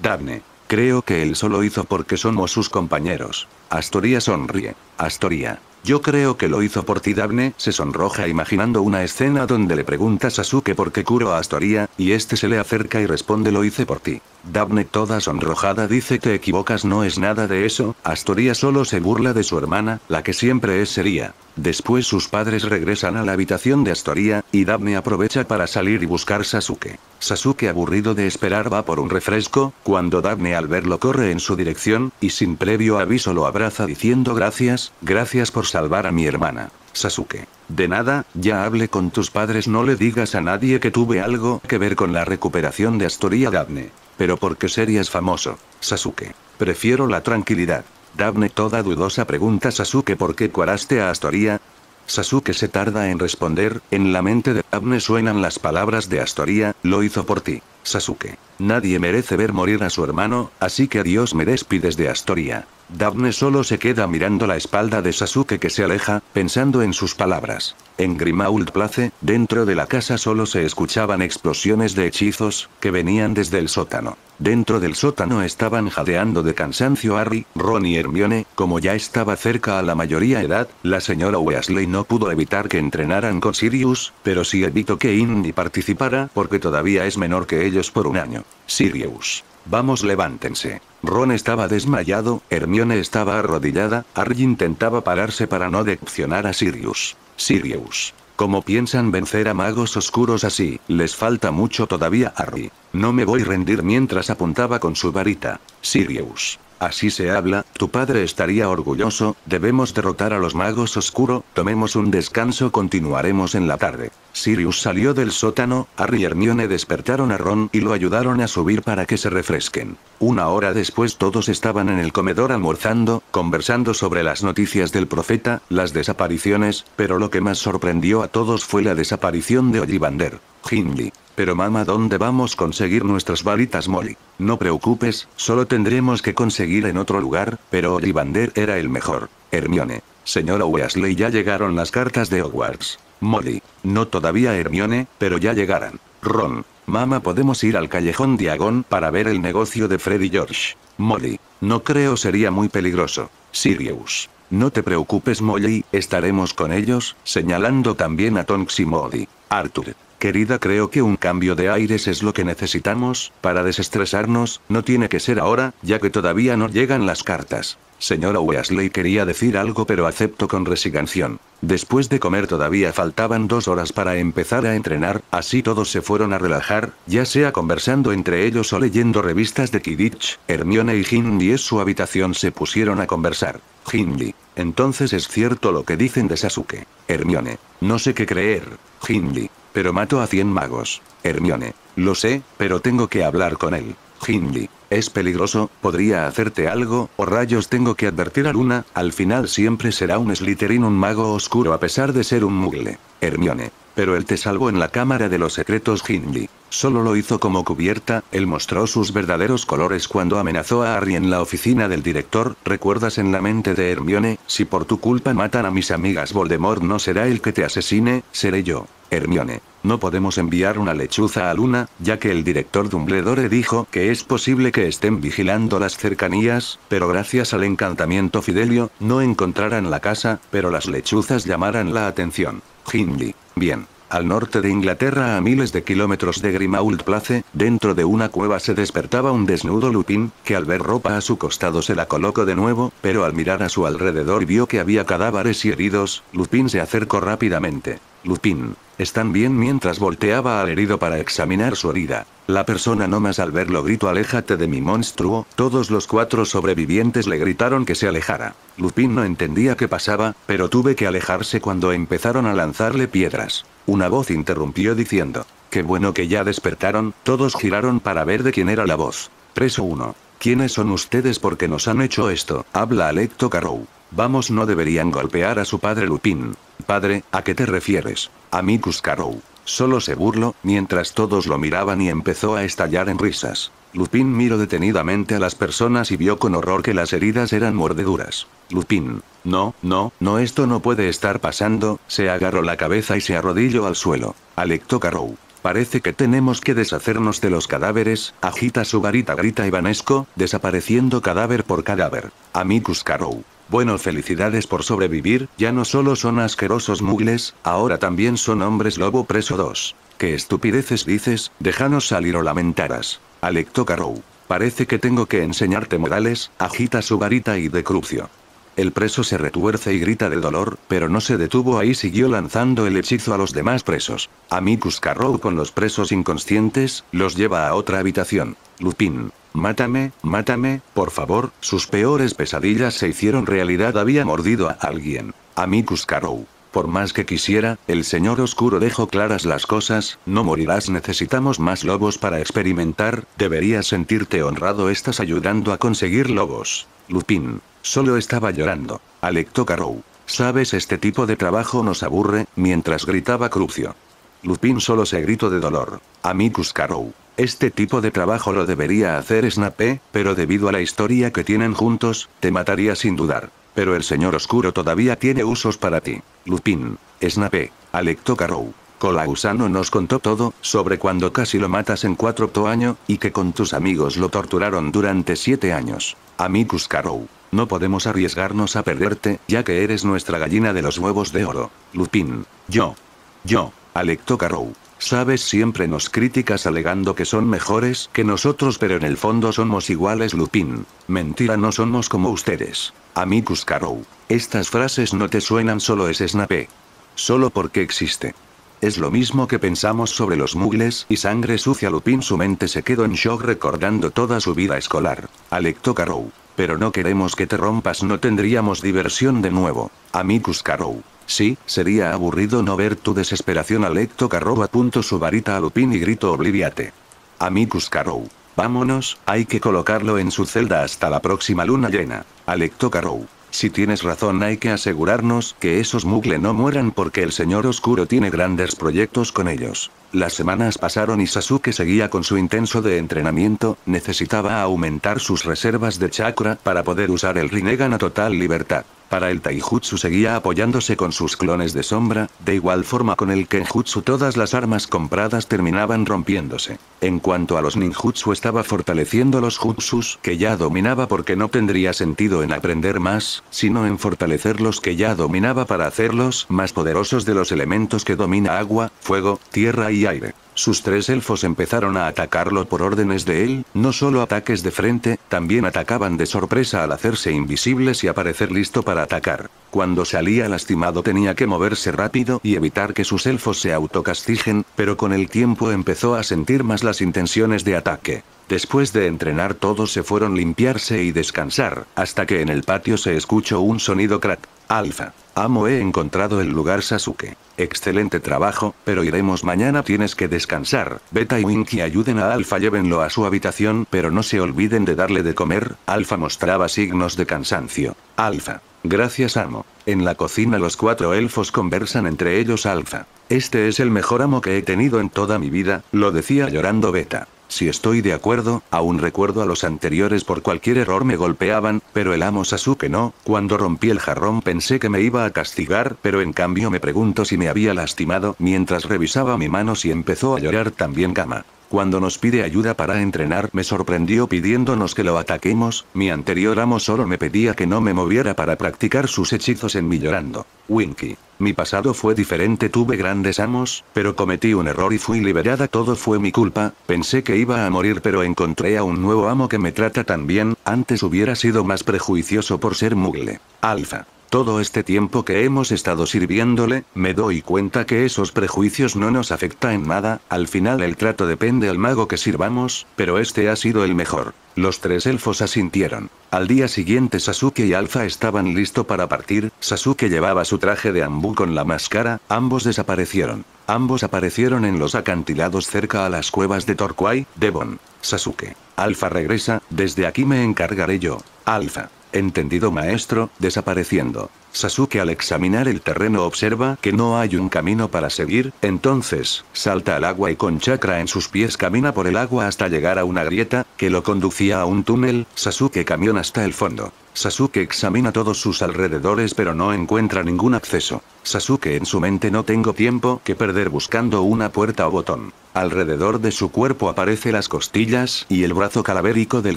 Daphne, creo que él solo hizo porque somos sus compañeros. Astoria sonríe. Astoria, yo creo que lo hizo por ti Daphne, se sonroja imaginando una escena donde le preguntas a Suke por qué curó a Astoria, y este se le acerca y responde lo hice por ti. Daphne toda sonrojada dice te equivocas no es nada de eso, Astoria solo se burla de su hermana, la que siempre es seria. Después sus padres regresan a la habitación de Astoria, y Daphne aprovecha para salir y buscar Sasuke. Sasuke aburrido de esperar va por un refresco, cuando Daphne al verlo corre en su dirección, y sin previo aviso lo abraza diciendo gracias, gracias por salvar a mi hermana. Sasuke. De nada, ya hable con tus padres no le digas a nadie que tuve algo que ver con la recuperación de Astoria Daphne. Pero porque serías famoso. Sasuke. Prefiero la tranquilidad. Dabne toda dudosa pregunta Sasuke por qué cuaraste a Astoria. Sasuke se tarda en responder, en la mente de Dabne suenan las palabras de Astoria, lo hizo por ti, Sasuke. Nadie merece ver morir a su hermano, así que adiós me despides de Astoria. Daphne solo se queda mirando la espalda de Sasuke que se aleja, pensando en sus palabras. En Grimauld Place, dentro de la casa solo se escuchaban explosiones de hechizos, que venían desde el sótano. Dentro del sótano estaban jadeando de cansancio Harry, Ron y Hermione, como ya estaba cerca a la mayoría edad, la señora Wesley no pudo evitar que entrenaran con Sirius, pero sí evitó que Indy participara porque todavía es menor que ellos por un año. Sirius. Vamos levántense. Ron estaba desmayado, Hermione estaba arrodillada, Harry intentaba pararse para no decepcionar a Sirius. Sirius. ¿Cómo piensan vencer a magos oscuros así? Les falta mucho todavía, Harry. No me voy a rendir mientras apuntaba con su varita. Sirius. Así se habla, tu padre estaría orgulloso, debemos derrotar a los magos oscuro, tomemos un descanso, continuaremos en la tarde. Sirius salió del sótano, Harry y Hermione despertaron a Ron y lo ayudaron a subir para que se refresquen. Una hora después todos estaban en el comedor almorzando, conversando sobre las noticias del profeta, las desapariciones, pero lo que más sorprendió a todos fue la desaparición de Ollivander. Hindley, pero mamá, ¿dónde vamos a conseguir nuestras varitas Molly? No preocupes, solo tendremos que conseguir en otro lugar, pero Ollivander era el mejor. Hermione. Señora Wesley, ya llegaron las cartas de Hogwarts. Molly. No todavía Hermione, pero ya llegarán. Ron. Mamá, podemos ir al callejón Diagón para ver el negocio de Freddy George. Molly. No creo sería muy peligroso. Sirius. No te preocupes Molly, estaremos con ellos, señalando también a Tonks y Molly. Arthur. Querida creo que un cambio de aires es lo que necesitamos, para desestresarnos, no tiene que ser ahora, ya que todavía no llegan las cartas. Señora Wesley quería decir algo pero acepto con resignación. Después de comer todavía faltaban dos horas para empezar a entrenar, así todos se fueron a relajar, ya sea conversando entre ellos o leyendo revistas de Kidditch, Hermione y Ginny en su habitación se pusieron a conversar. Ginny. Entonces es cierto lo que dicen de Sasuke. Hermione. No sé qué creer. Ginny pero mato a 100 magos. Hermione. Lo sé, pero tengo que hablar con él. Hindley. Es peligroso, podría hacerte algo, o rayos tengo que advertir a Luna, al final siempre será un Slytherin un mago oscuro a pesar de ser un mugle. Hermione. Pero él te salvó en la cámara de los secretos Hindley. Solo lo hizo como cubierta, él mostró sus verdaderos colores cuando amenazó a Harry en la oficina del director, recuerdas en la mente de Hermione, si por tu culpa matan a mis amigas Voldemort no será el que te asesine, seré yo. Hermione. No podemos enviar una lechuza a Luna, ya que el director Dumbledore dijo que es posible que estén vigilando las cercanías, pero gracias al encantamiento Fidelio, no encontrarán la casa, pero las lechuzas llamarán la atención. Hindley. Bien. Al norte de Inglaterra a miles de kilómetros de Grimauld Place, dentro de una cueva se despertaba un desnudo Lupin, que al ver ropa a su costado se la colocó de nuevo, pero al mirar a su alrededor vio que había cadáveres y heridos, Lupin se acercó rápidamente. Lupin. Están bien mientras volteaba al herido para examinar su herida. La persona no más al verlo gritó aléjate de mi monstruo, todos los cuatro sobrevivientes le gritaron que se alejara. Lupin no entendía qué pasaba, pero tuve que alejarse cuando empezaron a lanzarle piedras. Una voz interrumpió diciendo, qué bueno que ya despertaron, todos giraron para ver de quién era la voz. Preso 1 ¿Quiénes son ustedes porque nos han hecho esto? Habla Alecto Carrow. Vamos, no deberían golpear a su padre Lupin. Padre, ¿a qué te refieres? Amicus mí Solo se burló, mientras todos lo miraban y empezó a estallar en risas. Lupin miró detenidamente a las personas y vio con horror que las heridas eran mordeduras. Lupin. No, no, no, esto no puede estar pasando, se agarró la cabeza y se arrodilló al suelo. Alecto Karou. Parece que tenemos que deshacernos de los cadáveres, agita su varita grita Ivanesco, desapareciendo cadáver por cadáver. Amicus Karou. Bueno, felicidades por sobrevivir, ya no solo son asquerosos mugles, ahora también son hombres lobo preso 2. ¿Qué estupideces dices? Déjanos salir o lamentarás. Alecto Carrow. Parece que tengo que enseñarte modales, agita su varita y decrupcio. El preso se retuerce y grita de dolor, pero no se detuvo ahí siguió lanzando el hechizo a los demás presos. Amicus Carrow con los presos inconscientes, los lleva a otra habitación. Lupin. Mátame, mátame, por favor, sus peores pesadillas se hicieron realidad había mordido a alguien. Amicus Karou. Por más que quisiera, el señor oscuro dejó claras las cosas, no morirás necesitamos más lobos para experimentar, deberías sentirte honrado estás ayudando a conseguir lobos. Lupin. Solo estaba llorando. Alecto Karou. Sabes este tipo de trabajo nos aburre, mientras gritaba Crucio. Lupin solo se gritó de dolor. Amicus Karou. Este tipo de trabajo lo debería hacer Snape, pero debido a la historia que tienen juntos, te mataría sin dudar. Pero el señor oscuro todavía tiene usos para ti. Lupin, Snape, Alecto Carrow. Colausano nos contó todo, sobre cuando casi lo matas en cuatro to año, y que con tus amigos lo torturaron durante siete años. Amicus Carrow. No podemos arriesgarnos a perderte, ya que eres nuestra gallina de los huevos de oro. Lupin. Yo. Yo. Alecto Carrow. Sabes, siempre nos criticas alegando que son mejores que nosotros, pero en el fondo somos iguales, Lupin. Mentira, no somos como ustedes. Amicus Carou. Estas frases no te suenan, solo es Snape. Solo porque existe. Es lo mismo que pensamos sobre los mugles y sangre sucia Lupin su mente se quedó en shock recordando toda su vida escolar. Alecto Carou. Pero no queremos que te rompas no tendríamos diversión de nuevo. Amicus Carou. Sí, sería aburrido no ver tu desesperación Alecto Carrow apuntó su varita a Lupin y grito obliviate. Amicus Carrow. Vámonos, hay que colocarlo en su celda hasta la próxima luna llena. Alecto Carrow. Si tienes razón hay que asegurarnos que esos mugle no mueran porque el señor oscuro tiene grandes proyectos con ellos. Las semanas pasaron y Sasuke seguía con su intenso de entrenamiento, necesitaba aumentar sus reservas de chakra para poder usar el Rinnegan a total libertad. Para el Taijutsu seguía apoyándose con sus clones de sombra, de igual forma con el Kenjutsu todas las armas compradas terminaban rompiéndose. En cuanto a los Ninjutsu estaba fortaleciendo los Jutsus que ya dominaba porque no tendría sentido en aprender más, sino en fortalecer los que ya dominaba para hacerlos más poderosos de los elementos que domina agua, fuego, tierra y aire. Sus tres elfos empezaron a atacarlo por órdenes de él, no solo ataques de frente, también atacaban de sorpresa al hacerse invisibles y aparecer listo para atacar. Cuando salía lastimado tenía que moverse rápido y evitar que sus elfos se autocastigen, pero con el tiempo empezó a sentir más las intenciones de ataque. Después de entrenar todos se fueron limpiarse y descansar, hasta que en el patio se escuchó un sonido crack. Alfa. Amo he encontrado el lugar Sasuke. Excelente trabajo, pero iremos mañana tienes que descansar. Beta y Winky ayuden a alfa llévenlo a su habitación pero no se olviden de darle de comer. alfa mostraba signos de cansancio. alfa Gracias amo. En la cocina los cuatro elfos conversan entre ellos alfa Este es el mejor amo que he tenido en toda mi vida, lo decía llorando Beta. Si estoy de acuerdo, aún recuerdo a los anteriores por cualquier error me golpeaban, pero el amo Sasuke no, cuando rompí el jarrón pensé que me iba a castigar, pero en cambio me pregunto si me había lastimado, mientras revisaba mi mano si empezó a llorar también Kama. Cuando nos pide ayuda para entrenar me sorprendió pidiéndonos que lo ataquemos, mi anterior amo solo me pedía que no me moviera para practicar sus hechizos en mí llorando. Winky. Mi pasado fue diferente, tuve grandes amos, pero cometí un error y fui liberada, todo fue mi culpa, pensé que iba a morir pero encontré a un nuevo amo que me trata tan bien, antes hubiera sido más prejuicioso por ser mugle. Alfa. Todo este tiempo que hemos estado sirviéndole, me doy cuenta que esos prejuicios no nos afecta en nada, al final el trato depende al mago que sirvamos, pero este ha sido el mejor. Los tres elfos asintieron. Al día siguiente Sasuke y Alfa estaban listos para partir, Sasuke llevaba su traje de ambú con la máscara, ambos desaparecieron. Ambos aparecieron en los acantilados cerca a las cuevas de Torquay, Devon. Sasuke. Alfa regresa, desde aquí me encargaré yo. Alfa. Entendido maestro, desapareciendo. Sasuke al examinar el terreno observa que no hay un camino para seguir, entonces, salta al agua y con chakra en sus pies camina por el agua hasta llegar a una grieta, que lo conducía a un túnel, Sasuke camión hasta el fondo. Sasuke examina todos sus alrededores pero no encuentra ningún acceso. Sasuke en su mente no tengo tiempo que perder buscando una puerta o botón. Alrededor de su cuerpo aparece las costillas y el brazo calavérico del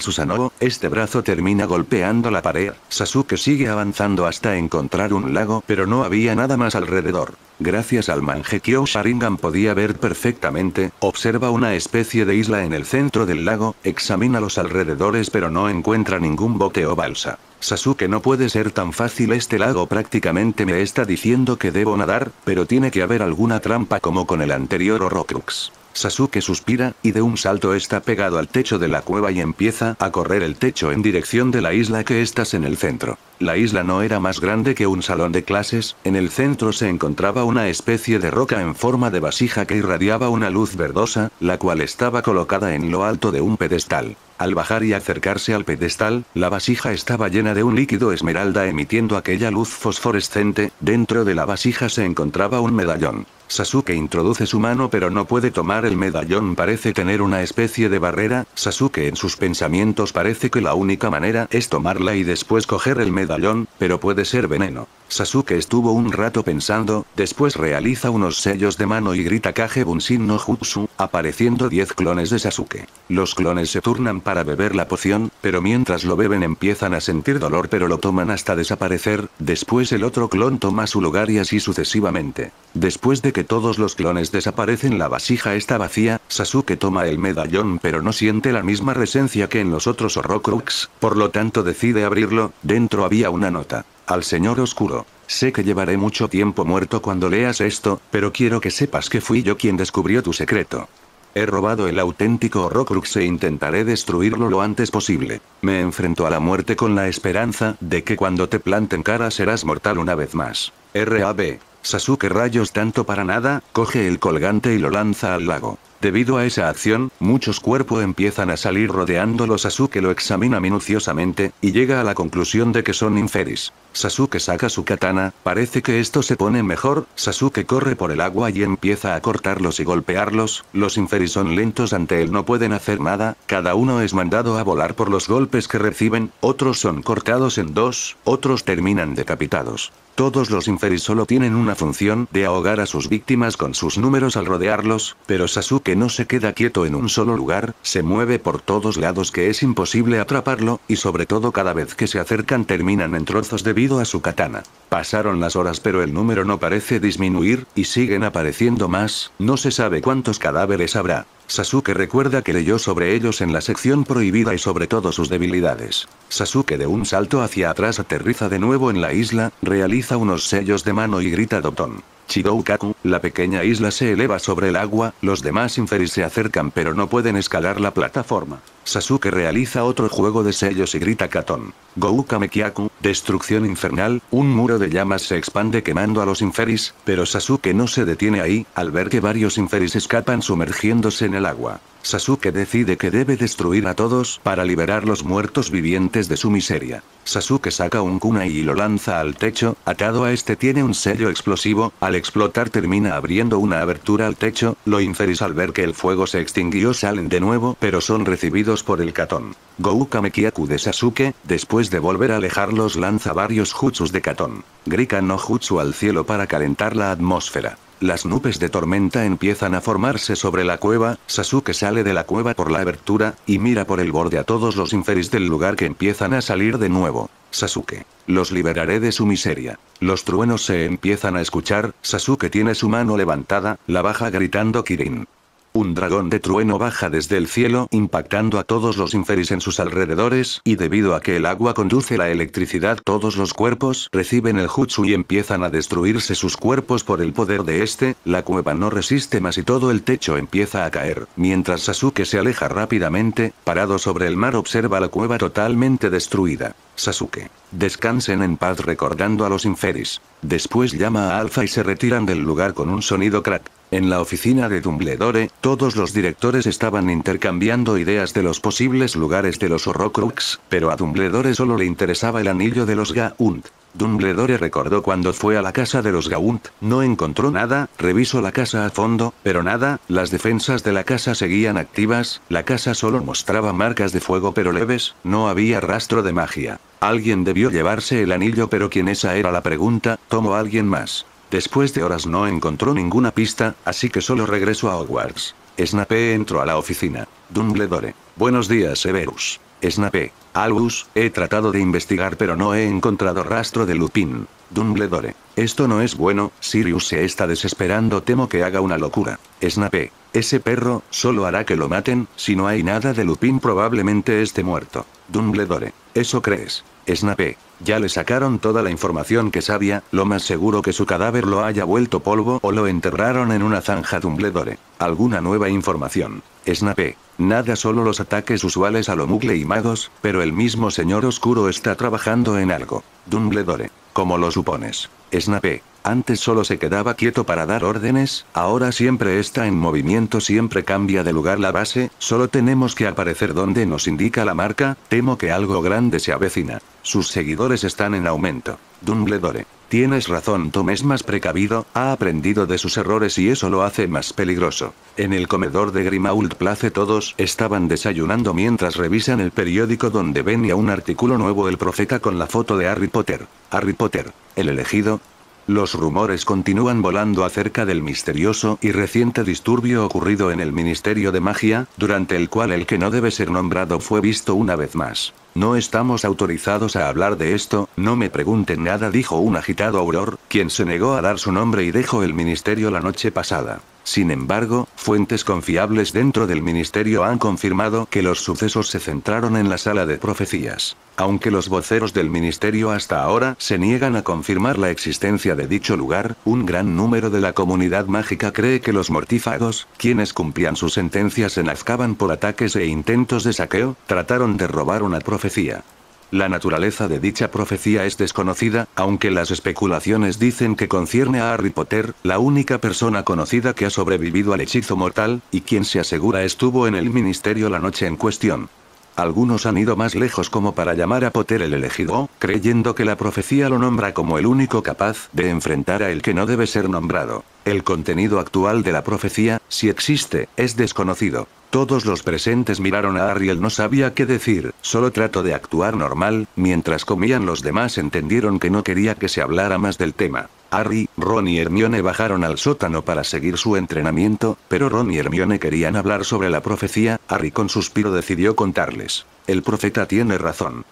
Susanoo, este brazo termina golpeando la pared, Sasuke sigue avanzando hasta encontrar un lago pero no había nada más alrededor. Gracias al Mangekyo Sharingan podía ver perfectamente, observa una especie de isla en el centro del lago, examina los alrededores pero no encuentra ningún bote o balsa. Sasuke no puede ser tan fácil este lago prácticamente me está diciendo que debo nadar, pero tiene que haber alguna trampa como con el anterior Orocrux. Sasuke suspira, y de un salto está pegado al techo de la cueva y empieza a correr el techo en dirección de la isla que estás en el centro. La isla no era más grande que un salón de clases, en el centro se encontraba una especie de roca en forma de vasija que irradiaba una luz verdosa, la cual estaba colocada en lo alto de un pedestal. Al bajar y acercarse al pedestal, la vasija estaba llena de un líquido esmeralda emitiendo aquella luz fosforescente, dentro de la vasija se encontraba un medallón. Sasuke introduce su mano pero no puede tomar el medallón parece tener una especie de barrera, Sasuke en sus pensamientos parece que la única manera es tomarla y después coger el medallón, pero puede ser veneno. Sasuke estuvo un rato pensando, después realiza unos sellos de mano y grita Kage Bunshin no Jutsu, apareciendo 10 clones de Sasuke. Los clones se turnan para beber la poción, pero mientras lo beben empiezan a sentir dolor pero lo toman hasta desaparecer, después el otro clon toma su lugar y así sucesivamente. Después de que todos los clones desaparecen la vasija está vacía, Sasuke toma el medallón pero no siente la misma resencia que en los otros Horrocrux, por lo tanto decide abrirlo, dentro había una nota. Al señor oscuro. Sé que llevaré mucho tiempo muerto cuando leas esto, pero quiero que sepas que fui yo quien descubrió tu secreto. He robado el auténtico Horrocrux e intentaré destruirlo lo antes posible. Me enfrento a la muerte con la esperanza de que cuando te planten cara serás mortal una vez más. RAB. Sasuke rayos tanto para nada, coge el colgante y lo lanza al lago. Debido a esa acción, muchos cuerpos empiezan a salir rodeándolo. Sasuke lo examina minuciosamente, y llega a la conclusión de que son inferis. Sasuke saca su katana, parece que esto se pone mejor, Sasuke corre por el agua y empieza a cortarlos y golpearlos, los inferis son lentos ante él no pueden hacer nada, cada uno es mandado a volar por los golpes que reciben, otros son cortados en dos, otros terminan decapitados. Todos los inferis solo tienen una función de ahogar a sus víctimas con sus números al rodearlos, pero Sasuke no se queda quieto en un solo lugar, se mueve por todos lados que es imposible atraparlo, y sobre todo cada vez que se acercan terminan en trozos debido a su katana. Pasaron las horas pero el número no parece disminuir, y siguen apareciendo más, no se sabe cuántos cadáveres habrá. Sasuke recuerda que leyó sobre ellos en la sección prohibida y sobre todo sus debilidades. Sasuke de un salto hacia atrás aterriza de nuevo en la isla, realiza unos sellos de mano y grita Doton. Chidoukaku, la pequeña isla se eleva sobre el agua, los demás inferis se acercan pero no pueden escalar la plataforma. Sasuke realiza otro juego de sellos y grita Katon. Goukamekiaku, destrucción infernal, un muro de llamas se expande quemando a los inferis, pero Sasuke no se detiene ahí, al ver que varios inferis escapan sumergiéndose en el agua. Sasuke decide que debe destruir a todos para liberar los muertos vivientes de su miseria. Sasuke saca un kunai y lo lanza al techo, atado a este tiene un sello explosivo, al explotar termina abriendo una abertura al techo, Los inferis al ver que el fuego se extinguió salen de nuevo pero son recibidos por el Catón. Gou Kamekiaku de Sasuke, después de volver a alejarlos lanza varios jutsus de Catón. Grika no jutsu al cielo para calentar la atmósfera. Las nubes de tormenta empiezan a formarse sobre la cueva, Sasuke sale de la cueva por la abertura, y mira por el borde a todos los inferis del lugar que empiezan a salir de nuevo. Sasuke. Los liberaré de su miseria. Los truenos se empiezan a escuchar, Sasuke tiene su mano levantada, la baja gritando Kirin. Un dragón de trueno baja desde el cielo impactando a todos los inferis en sus alrededores y debido a que el agua conduce la electricidad todos los cuerpos reciben el jutsu y empiezan a destruirse sus cuerpos por el poder de este, la cueva no resiste más y todo el techo empieza a caer, mientras Sasuke se aleja rápidamente, parado sobre el mar observa la cueva totalmente destruida. Sasuke. Descansen en paz recordando a los inferis. Después llama a Alfa y se retiran del lugar con un sonido crack. En la oficina de Dumbledore, todos los directores estaban intercambiando ideas de los posibles lugares de los Horrocrux, pero a Dumbledore solo le interesaba el anillo de los Gaunt. Dumbledore recordó cuando fue a la casa de los Gaunt, no encontró nada, revisó la casa a fondo, pero nada, las defensas de la casa seguían activas, la casa solo mostraba marcas de fuego pero leves, no había rastro de magia. Alguien debió llevarse el anillo pero quien esa era la pregunta, tomó a alguien más. Después de horas no encontró ninguna pista, así que solo regresó a Hogwarts. Snape entró a la oficina. Dumbledore. Buenos días Severus. Snape. Albus, he tratado de investigar pero no he encontrado rastro de Lupin. Dumbledore. Esto no es bueno, Sirius se está desesperando temo que haga una locura. Snape. Ese perro, solo hará que lo maten, si no hay nada de Lupin probablemente esté muerto. Dumbledore. ¿Eso crees? Snape. Ya le sacaron toda la información que sabía, lo más seguro que su cadáver lo haya vuelto polvo o lo enterraron en una zanja Dumbledore. Alguna nueva información. Snape. Nada solo los ataques usuales a lo mugle y magos, pero el mismo señor oscuro está trabajando en algo. Dumbledore. Como lo supones. Snape. Antes solo se quedaba quieto para dar órdenes, ahora siempre está en movimiento, siempre cambia de lugar la base, solo tenemos que aparecer donde nos indica la marca, temo que algo grande se avecina. Sus seguidores están en aumento. Dumbledore. Tienes razón, Tom es más precavido, ha aprendido de sus errores y eso lo hace más peligroso. En el comedor de Grimauld Place todos estaban desayunando mientras revisan el periódico donde venía un artículo nuevo El profeta con la foto de Harry Potter. Harry Potter, el elegido, los rumores continúan volando acerca del misterioso y reciente disturbio ocurrido en el Ministerio de Magia, durante el cual el que no debe ser nombrado fue visto una vez más. No estamos autorizados a hablar de esto, no me pregunten nada, dijo un agitado auror, quien se negó a dar su nombre y dejó el ministerio la noche pasada. Sin embargo, fuentes confiables dentro del ministerio han confirmado que los sucesos se centraron en la sala de profecías. Aunque los voceros del ministerio hasta ahora se niegan a confirmar la existencia de dicho lugar, un gran número de la comunidad mágica cree que los mortífagos, quienes cumplían sus sentencias en Azkaban por ataques e intentos de saqueo, trataron de robar una profecía. La naturaleza de dicha profecía es desconocida, aunque las especulaciones dicen que concierne a Harry Potter, la única persona conocida que ha sobrevivido al hechizo mortal, y quien se asegura estuvo en el ministerio la noche en cuestión. Algunos han ido más lejos como para llamar a Potter el elegido, creyendo que la profecía lo nombra como el único capaz de enfrentar a el que no debe ser nombrado. El contenido actual de la profecía, si existe, es desconocido. Todos los presentes miraron a Ariel, no sabía qué decir, solo trató de actuar normal, mientras comían los demás entendieron que no quería que se hablara más del tema. Harry, Ron y Hermione bajaron al sótano para seguir su entrenamiento, pero Ron y Hermione querían hablar sobre la profecía, Harry con suspiro decidió contarles. El profeta tiene razón.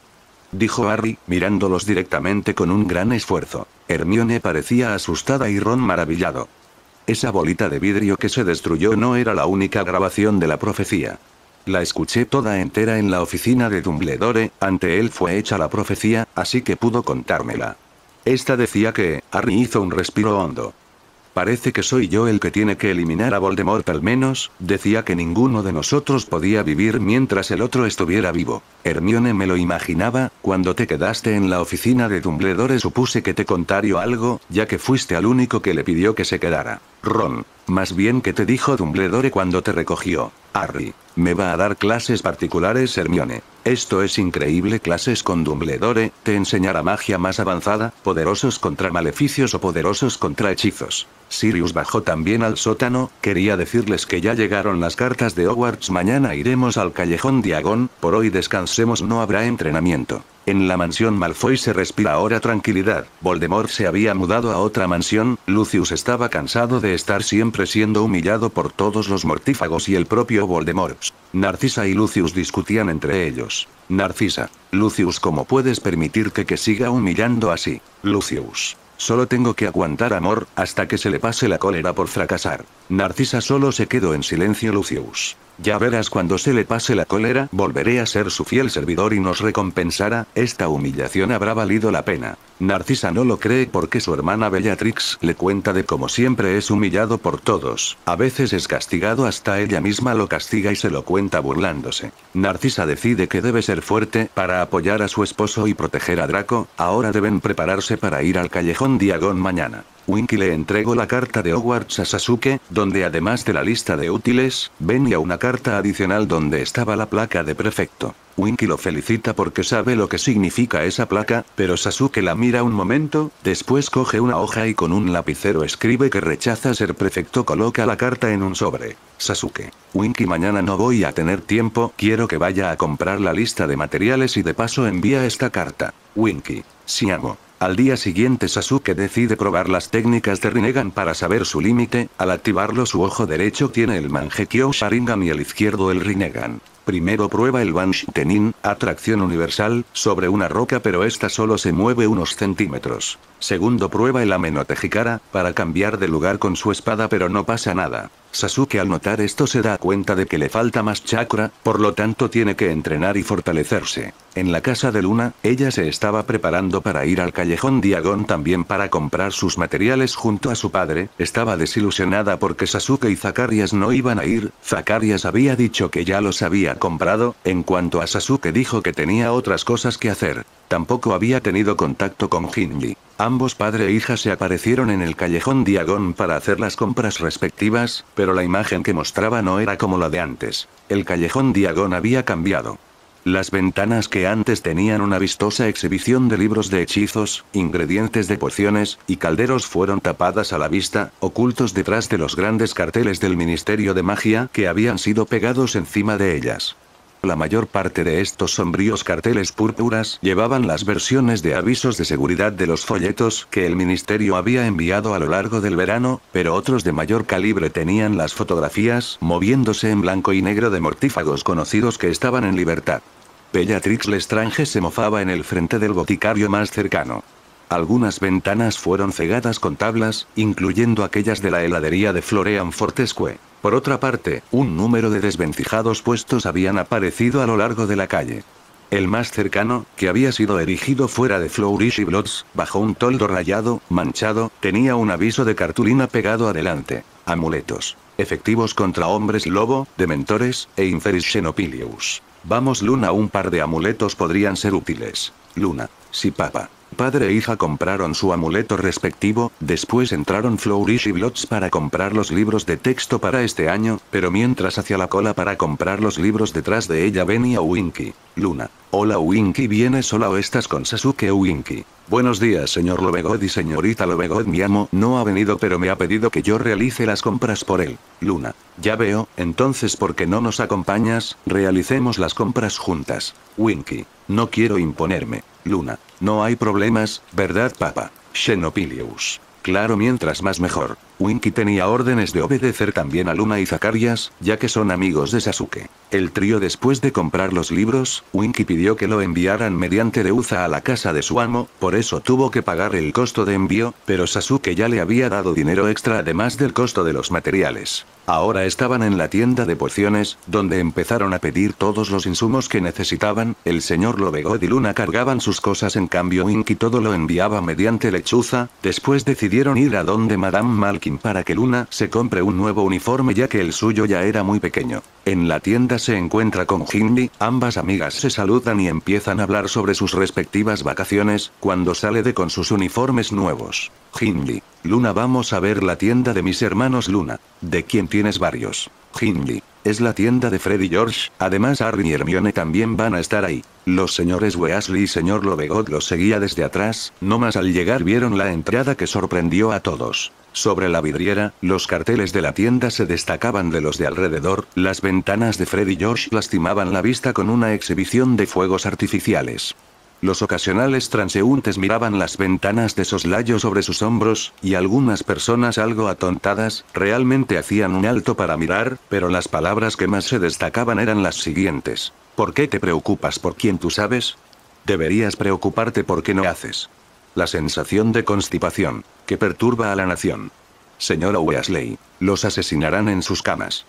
Dijo Harry, mirándolos directamente con un gran esfuerzo. Hermione parecía asustada y Ron maravillado. Esa bolita de vidrio que se destruyó no era la única grabación de la profecía. La escuché toda entera en la oficina de Dumbledore, ante él fue hecha la profecía, así que pudo contármela. Esta decía que, Harry hizo un respiro hondo. Parece que soy yo el que tiene que eliminar a Voldemort al menos, decía que ninguno de nosotros podía vivir mientras el otro estuviera vivo. Hermione me lo imaginaba, cuando te quedaste en la oficina de Dumbledore supuse que te contario algo, ya que fuiste al único que le pidió que se quedara. Ron. Más bien que te dijo Dumbledore cuando te recogió. Harry. Me va a dar clases particulares Hermione. Esto es increíble clases con Dumbledore, te enseñará magia más avanzada, poderosos contra maleficios o poderosos contra hechizos. Sirius bajó también al sótano, quería decirles que ya llegaron las cartas de Hogwarts mañana iremos al callejón Diagón, por hoy descansemos no habrá entrenamiento. En la mansión Malfoy se respira ahora tranquilidad, Voldemort se había mudado a otra mansión, Lucius estaba cansado de estar siempre siendo humillado por todos los mortífagos y el propio Voldemort. Narcisa y Lucius discutían entre ellos. Narcisa, Lucius, ¿cómo puedes permitir que, que siga humillando así? Lucius, Solo tengo que aguantar amor, hasta que se le pase la cólera por fracasar. Narcisa solo se quedó en silencio Lucius. Ya verás cuando se le pase la cólera, volveré a ser su fiel servidor y nos recompensará, esta humillación habrá valido la pena. Narcisa no lo cree porque su hermana Bellatrix le cuenta de cómo siempre es humillado por todos, a veces es castigado hasta ella misma lo castiga y se lo cuenta burlándose. Narcisa decide que debe ser fuerte para apoyar a su esposo y proteger a Draco, ahora deben prepararse para ir al callejón Diagon mañana. Winky le entregó la carta de Hogwarts a Sasuke, donde además de la lista de útiles, venía una carta adicional donde estaba la placa de prefecto. Winky lo felicita porque sabe lo que significa esa placa, pero Sasuke la mira un momento, después coge una hoja y con un lapicero escribe que rechaza ser prefecto coloca la carta en un sobre. Sasuke. Winky mañana no voy a tener tiempo, quiero que vaya a comprar la lista de materiales y de paso envía esta carta. Winky. Si amo. Al día siguiente Sasuke decide probar las técnicas de Rinnegan para saber su límite, al activarlo su ojo derecho tiene el Mangekyo Sharingan y el izquierdo el Rinnegan. Primero prueba el Banshitenin, atracción universal, sobre una roca pero esta solo se mueve unos centímetros. Segundo prueba el Amenotejikara, para cambiar de lugar con su espada pero no pasa nada. Sasuke al notar esto se da cuenta de que le falta más chakra, por lo tanto tiene que entrenar y fortalecerse. En la casa de Luna, ella se estaba preparando para ir al callejón Diagon también para comprar sus materiales junto a su padre, estaba desilusionada porque Sasuke y Zacarias no iban a ir, Zacarias había dicho que ya los había comprado, en cuanto a Sasuke dijo que tenía otras cosas que hacer. Tampoco había tenido contacto con Hinji. Ambos padre e hija se aparecieron en el callejón Diagón para hacer las compras respectivas, pero la imagen que mostraba no era como la de antes. El callejón Diagón había cambiado. Las ventanas que antes tenían una vistosa exhibición de libros de hechizos, ingredientes de pociones, y calderos fueron tapadas a la vista, ocultos detrás de los grandes carteles del Ministerio de Magia que habían sido pegados encima de ellas. La mayor parte de estos sombríos carteles púrpuras llevaban las versiones de avisos de seguridad de los folletos que el ministerio había enviado a lo largo del verano, pero otros de mayor calibre tenían las fotografías moviéndose en blanco y negro de mortífagos conocidos que estaban en libertad. Bellatrix Lestrange se mofaba en el frente del boticario más cercano. Algunas ventanas fueron cegadas con tablas, incluyendo aquellas de la heladería de Florean Fortescue. Por otra parte, un número de desvencijados puestos habían aparecido a lo largo de la calle. El más cercano, que había sido erigido fuera de Flourish y Bloods, bajo un toldo rayado, manchado, tenía un aviso de cartulina pegado adelante. Amuletos. Efectivos contra hombres lobo, dementores, e inferis xenopilius. Vamos Luna un par de amuletos podrían ser útiles. Luna. Si papa. Padre e hija compraron su amuleto respectivo, después entraron Flourish y Blots para comprar los libros de texto para este año, pero mientras hacia la cola para comprar los libros detrás de ella venía Winky. Luna. Hola Winky, ¿vienes sola o estás con Sasuke Winky? Buenos días señor Lobegod y señorita Lobegod mi amo no ha venido pero me ha pedido que yo realice las compras por él. Luna. Ya veo, entonces ¿por qué no nos acompañas? Realicemos las compras juntas. Winky. No quiero imponerme, Luna. No hay problemas, ¿verdad, papa? Xenopilius. Claro, mientras más mejor. Winky tenía órdenes de obedecer también a Luna y Zacarias, ya que son amigos de Sasuke. El trío después de comprar los libros, Winky pidió que lo enviaran mediante Uza a la casa de su amo, por eso tuvo que pagar el costo de envío, pero Sasuke ya le había dado dinero extra además del costo de los materiales. Ahora estaban en la tienda de pociones, donde empezaron a pedir todos los insumos que necesitaban, el señor Lobegod y Luna cargaban sus cosas en cambio Inky todo lo enviaba mediante lechuza, después decidieron ir a donde Madame Malkin para que Luna se compre un nuevo uniforme ya que el suyo ya era muy pequeño. En la tienda se encuentra con Hindi, ambas amigas se saludan y empiezan a hablar sobre sus respectivas vacaciones, cuando sale de con sus uniformes nuevos. Hindley. Luna vamos a ver la tienda de mis hermanos Luna. ¿De quién tienes varios? Hindley. Es la tienda de Freddy George, además Harry y Hermione también van a estar ahí. Los señores Weasley y señor Lovegood los seguía desde atrás, no más al llegar vieron la entrada que sorprendió a todos. Sobre la vidriera, los carteles de la tienda se destacaban de los de alrededor, las ventanas de Freddy George lastimaban la vista con una exhibición de fuegos artificiales. Los ocasionales transeúntes miraban las ventanas de soslayo sobre sus hombros, y algunas personas algo atontadas, realmente hacían un alto para mirar, pero las palabras que más se destacaban eran las siguientes. ¿Por qué te preocupas por quien tú sabes? Deberías preocuparte por qué no haces. La sensación de constipación, que perturba a la nación. Señora Weasley, los asesinarán en sus camas.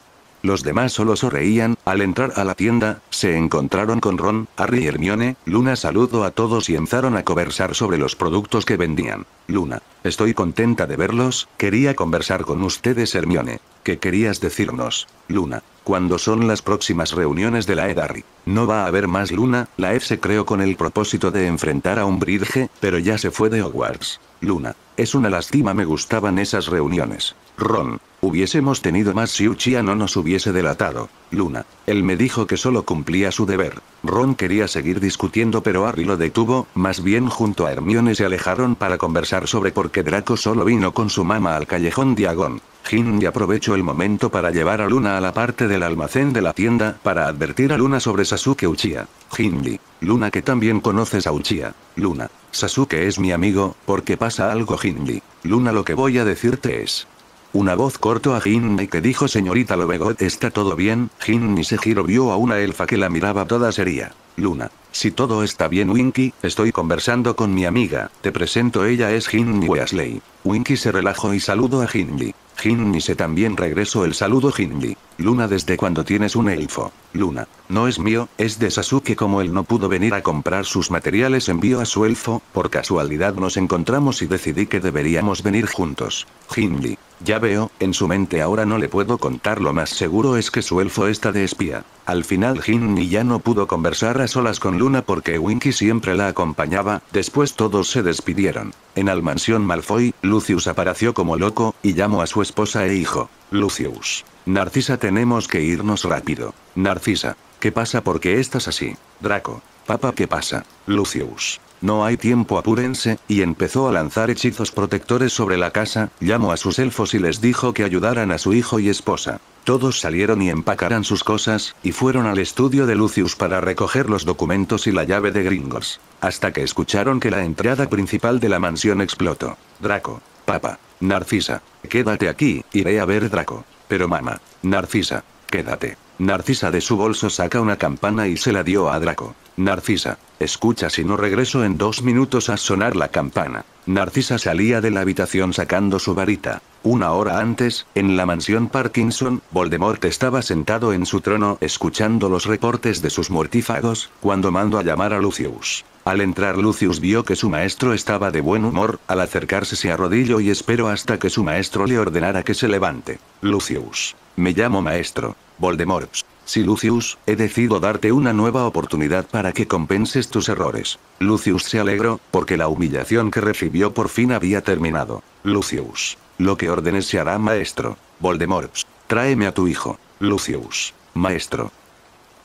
Los demás solo sonreían, al entrar a la tienda, se encontraron con Ron, Harry y Hermione, Luna saludó a todos y empezaron a conversar sobre los productos que vendían. Luna. Estoy contenta de verlos, quería conversar con ustedes Hermione. ¿Qué querías decirnos, Luna? ¿Cuándo son las próximas reuniones de la Edarri? No va a haber más Luna, la F se creó con el propósito de enfrentar a un bridge, pero ya se fue de Hogwarts. Luna. Es una lástima me gustaban esas reuniones. Ron. Hubiésemos tenido más si Uchiha no nos hubiese delatado. Luna. Él me dijo que solo cumplía su deber. Ron quería seguir discutiendo pero Harry lo detuvo, más bien junto a Hermione se alejaron para conversar sobre por qué Draco solo vino con su mamá al callejón Diagon. Ginny aprovechó el momento para llevar a Luna a la parte del almacén de la tienda para advertir a Luna sobre Sasuke Uchiha. Ginny. Luna que también conoces a Uchiha. Luna. Sasuke es mi amigo, porque pasa algo Ginny. Luna lo que voy a decirte es, una voz corto a Ginny que dijo señorita Lovegot está todo bien, Ginny se giro vio a una elfa que la miraba toda seria. Luna. Si todo está bien Winky, estoy conversando con mi amiga, te presento ella es Ginny Wesley. Winky se relajó y saludó a Ginny. Ginny se también regresó el saludo Ginny. Luna desde cuando tienes un elfo. Luna. No es mío, es de Sasuke como él no pudo venir a comprar sus materiales envió a su elfo, por casualidad nos encontramos y decidí que deberíamos venir juntos. Ginny. Ya veo, en su mente ahora no le puedo contar lo más seguro es que su elfo está de espía. Al final Ginny ya no pudo conversar a solas con Luna porque Winky siempre la acompañaba, después todos se despidieron. En la mansión Malfoy, Lucius apareció como loco, y llamó a su esposa e hijo. Lucius. Narcisa tenemos que irnos rápido. Narcisa. ¿Qué pasa porque estás así? Draco. Papá ¿qué pasa? Lucius. No hay tiempo, apúrense, y empezó a lanzar hechizos protectores sobre la casa, llamó a sus elfos y les dijo que ayudaran a su hijo y esposa. Todos salieron y empacaran sus cosas, y fueron al estudio de Lucius para recoger los documentos y la llave de Gringos. Hasta que escucharon que la entrada principal de la mansión explotó. Draco. Papa. Narcisa. Quédate aquí, iré a ver Draco. Pero mamá. Narcisa. Quédate. Narcisa de su bolso saca una campana y se la dio a Draco. Narcisa, escucha si no regreso en dos minutos a sonar la campana. Narcisa salía de la habitación sacando su varita. Una hora antes, en la mansión Parkinson, Voldemort estaba sentado en su trono escuchando los reportes de sus mortífagos, cuando mandó a llamar a Lucius. Al entrar Lucius vio que su maestro estaba de buen humor, al acercarse se arrodilló y esperó hasta que su maestro le ordenara que se levante. Lucius. Me llamo maestro. Voldemort. Si Lucius, he decidido darte una nueva oportunidad para que compenses tus errores. Lucius se alegró, porque la humillación que recibió por fin había terminado. Lucius. Lo que ordenes se hará, maestro. Voldemort. Tráeme a tu hijo. Lucius. Maestro.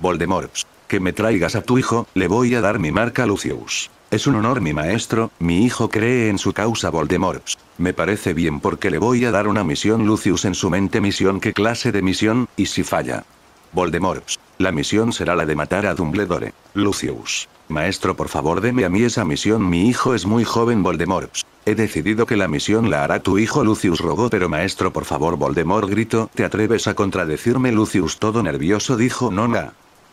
Voldemort. Que me traigas a tu hijo, le voy a dar mi marca Lucius. Es un honor mi maestro, mi hijo cree en su causa Voldemort. Me parece bien porque le voy a dar una misión Lucius en su mente misión qué clase de misión, y si falla, Voldemort. La misión será la de matar a Dumbledore. Lucius. Maestro por favor deme a mí esa misión mi hijo es muy joven Voldemort. He decidido que la misión la hará tu hijo Lucius rogó pero maestro por favor Voldemort gritó ¿te atreves a contradecirme Lucius todo nervioso dijo nona?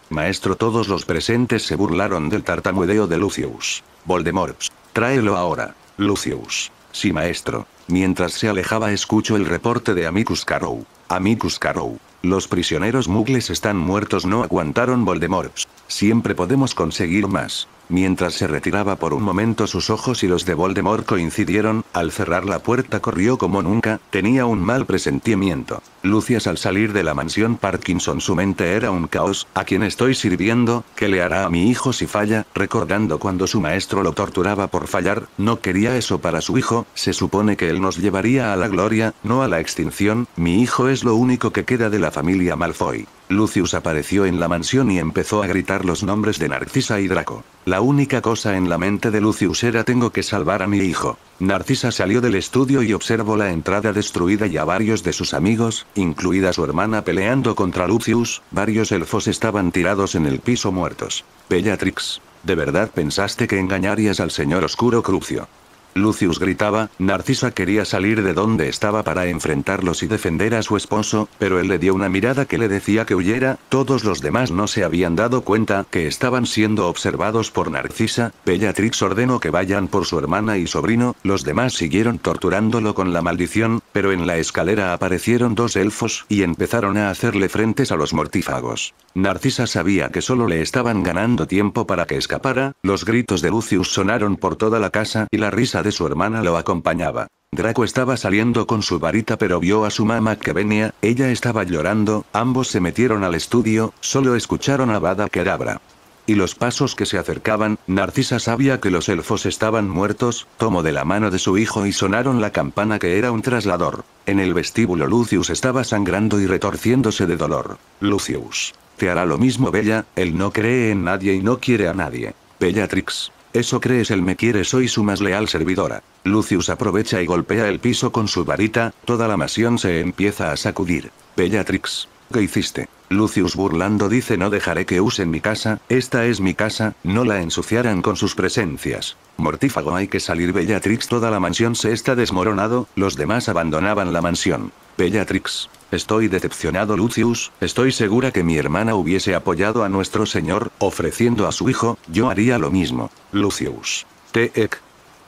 Maestro todos los presentes se burlaron del tartamudeo de Lucius. Voldemort. Tráelo ahora. Lucius. Sí maestro. Mientras se alejaba escucho el reporte de Amicus Carrow. Amicus Carrow. Los prisioneros mugles están muertos no aguantaron Voldemort. Siempre podemos conseguir más. Mientras se retiraba por un momento sus ojos y los de Voldemort coincidieron, al cerrar la puerta corrió como nunca, tenía un mal presentimiento. Lucias al salir de la mansión Parkinson su mente era un caos, a quien estoy sirviendo, ¿qué le hará a mi hijo si falla? Recordando cuando su maestro lo torturaba por fallar, no quería eso para su hijo, se supone que él nos llevaría a la gloria, no a la extinción, mi hijo es lo único que queda de la familia Malfoy. Lucius apareció en la mansión y empezó a gritar los nombres de Narcisa y Draco. La única cosa en la mente de Lucius era tengo que salvar a mi hijo. Narcisa salió del estudio y observó la entrada destruida y a varios de sus amigos, incluida su hermana peleando contra Lucius, varios elfos estaban tirados en el piso muertos. Bellatrix, ¿de verdad pensaste que engañarías al señor Oscuro Crucio? Lucius gritaba, Narcisa quería salir de donde estaba para enfrentarlos y defender a su esposo, pero él le dio una mirada que le decía que huyera, todos los demás no se habían dado cuenta que estaban siendo observados por Narcisa, Bellatrix ordenó que vayan por su hermana y sobrino, los demás siguieron torturándolo con la maldición, pero en la escalera aparecieron dos elfos y empezaron a hacerle frentes a los mortífagos. Narcisa sabía que solo le estaban ganando tiempo para que escapara, los gritos de Lucius sonaron por toda la casa y la risa de su hermana lo acompañaba. Draco estaba saliendo con su varita pero vio a su mamá que venía, ella estaba llorando, ambos se metieron al estudio, solo escucharon a Bada Kedabra. Y los pasos que se acercaban, Narcisa sabía que los elfos estaban muertos, tomó de la mano de su hijo y sonaron la campana que era un traslador. En el vestíbulo Lucius estaba sangrando y retorciéndose de dolor. Lucius. Te hará lo mismo Bella, él no cree en nadie y no quiere a nadie. Bellatrix. Eso crees él me quiere soy su más leal servidora. Lucius aprovecha y golpea el piso con su varita, toda la mansión se empieza a sacudir. Bellatrix. ¿Qué hiciste? Lucius burlando dice no dejaré que usen mi casa, esta es mi casa, no la ensuciarán con sus presencias. Mortífago hay que salir Bellatrix toda la mansión se está desmoronado, los demás abandonaban la mansión. Bellatrix. Estoy decepcionado Lucius, estoy segura que mi hermana hubiese apoyado a nuestro señor, ofreciendo a su hijo, yo haría lo mismo. Lucius. Teek.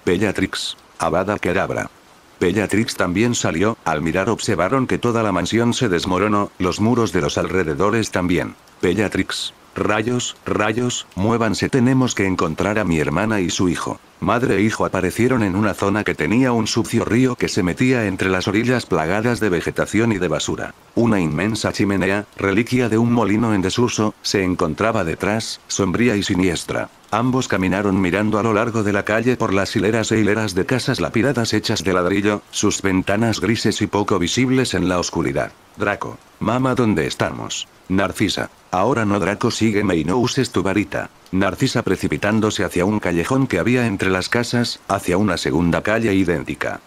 Bellatrix. Abada querabra. Bellatrix también salió, al mirar observaron que toda la mansión se desmoronó, los muros de los alrededores también. Bellatrix. Rayos, rayos, muévanse. Tenemos que encontrar a mi hermana y su hijo. Madre e hijo aparecieron en una zona que tenía un sucio río que se metía entre las orillas plagadas de vegetación y de basura. Una inmensa chimenea, reliquia de un molino en desuso, se encontraba detrás, sombría y siniestra. Ambos caminaron mirando a lo largo de la calle por las hileras e hileras de casas lapidadas hechas de ladrillo, sus ventanas grises y poco visibles en la oscuridad. Draco. Mama, ¿dónde estamos? Narcisa. Ahora no, Draco, sígueme y no uses tu varita. Narcisa precipitándose hacia un callejón que había entre las casas, hacia una segunda calle idéntica.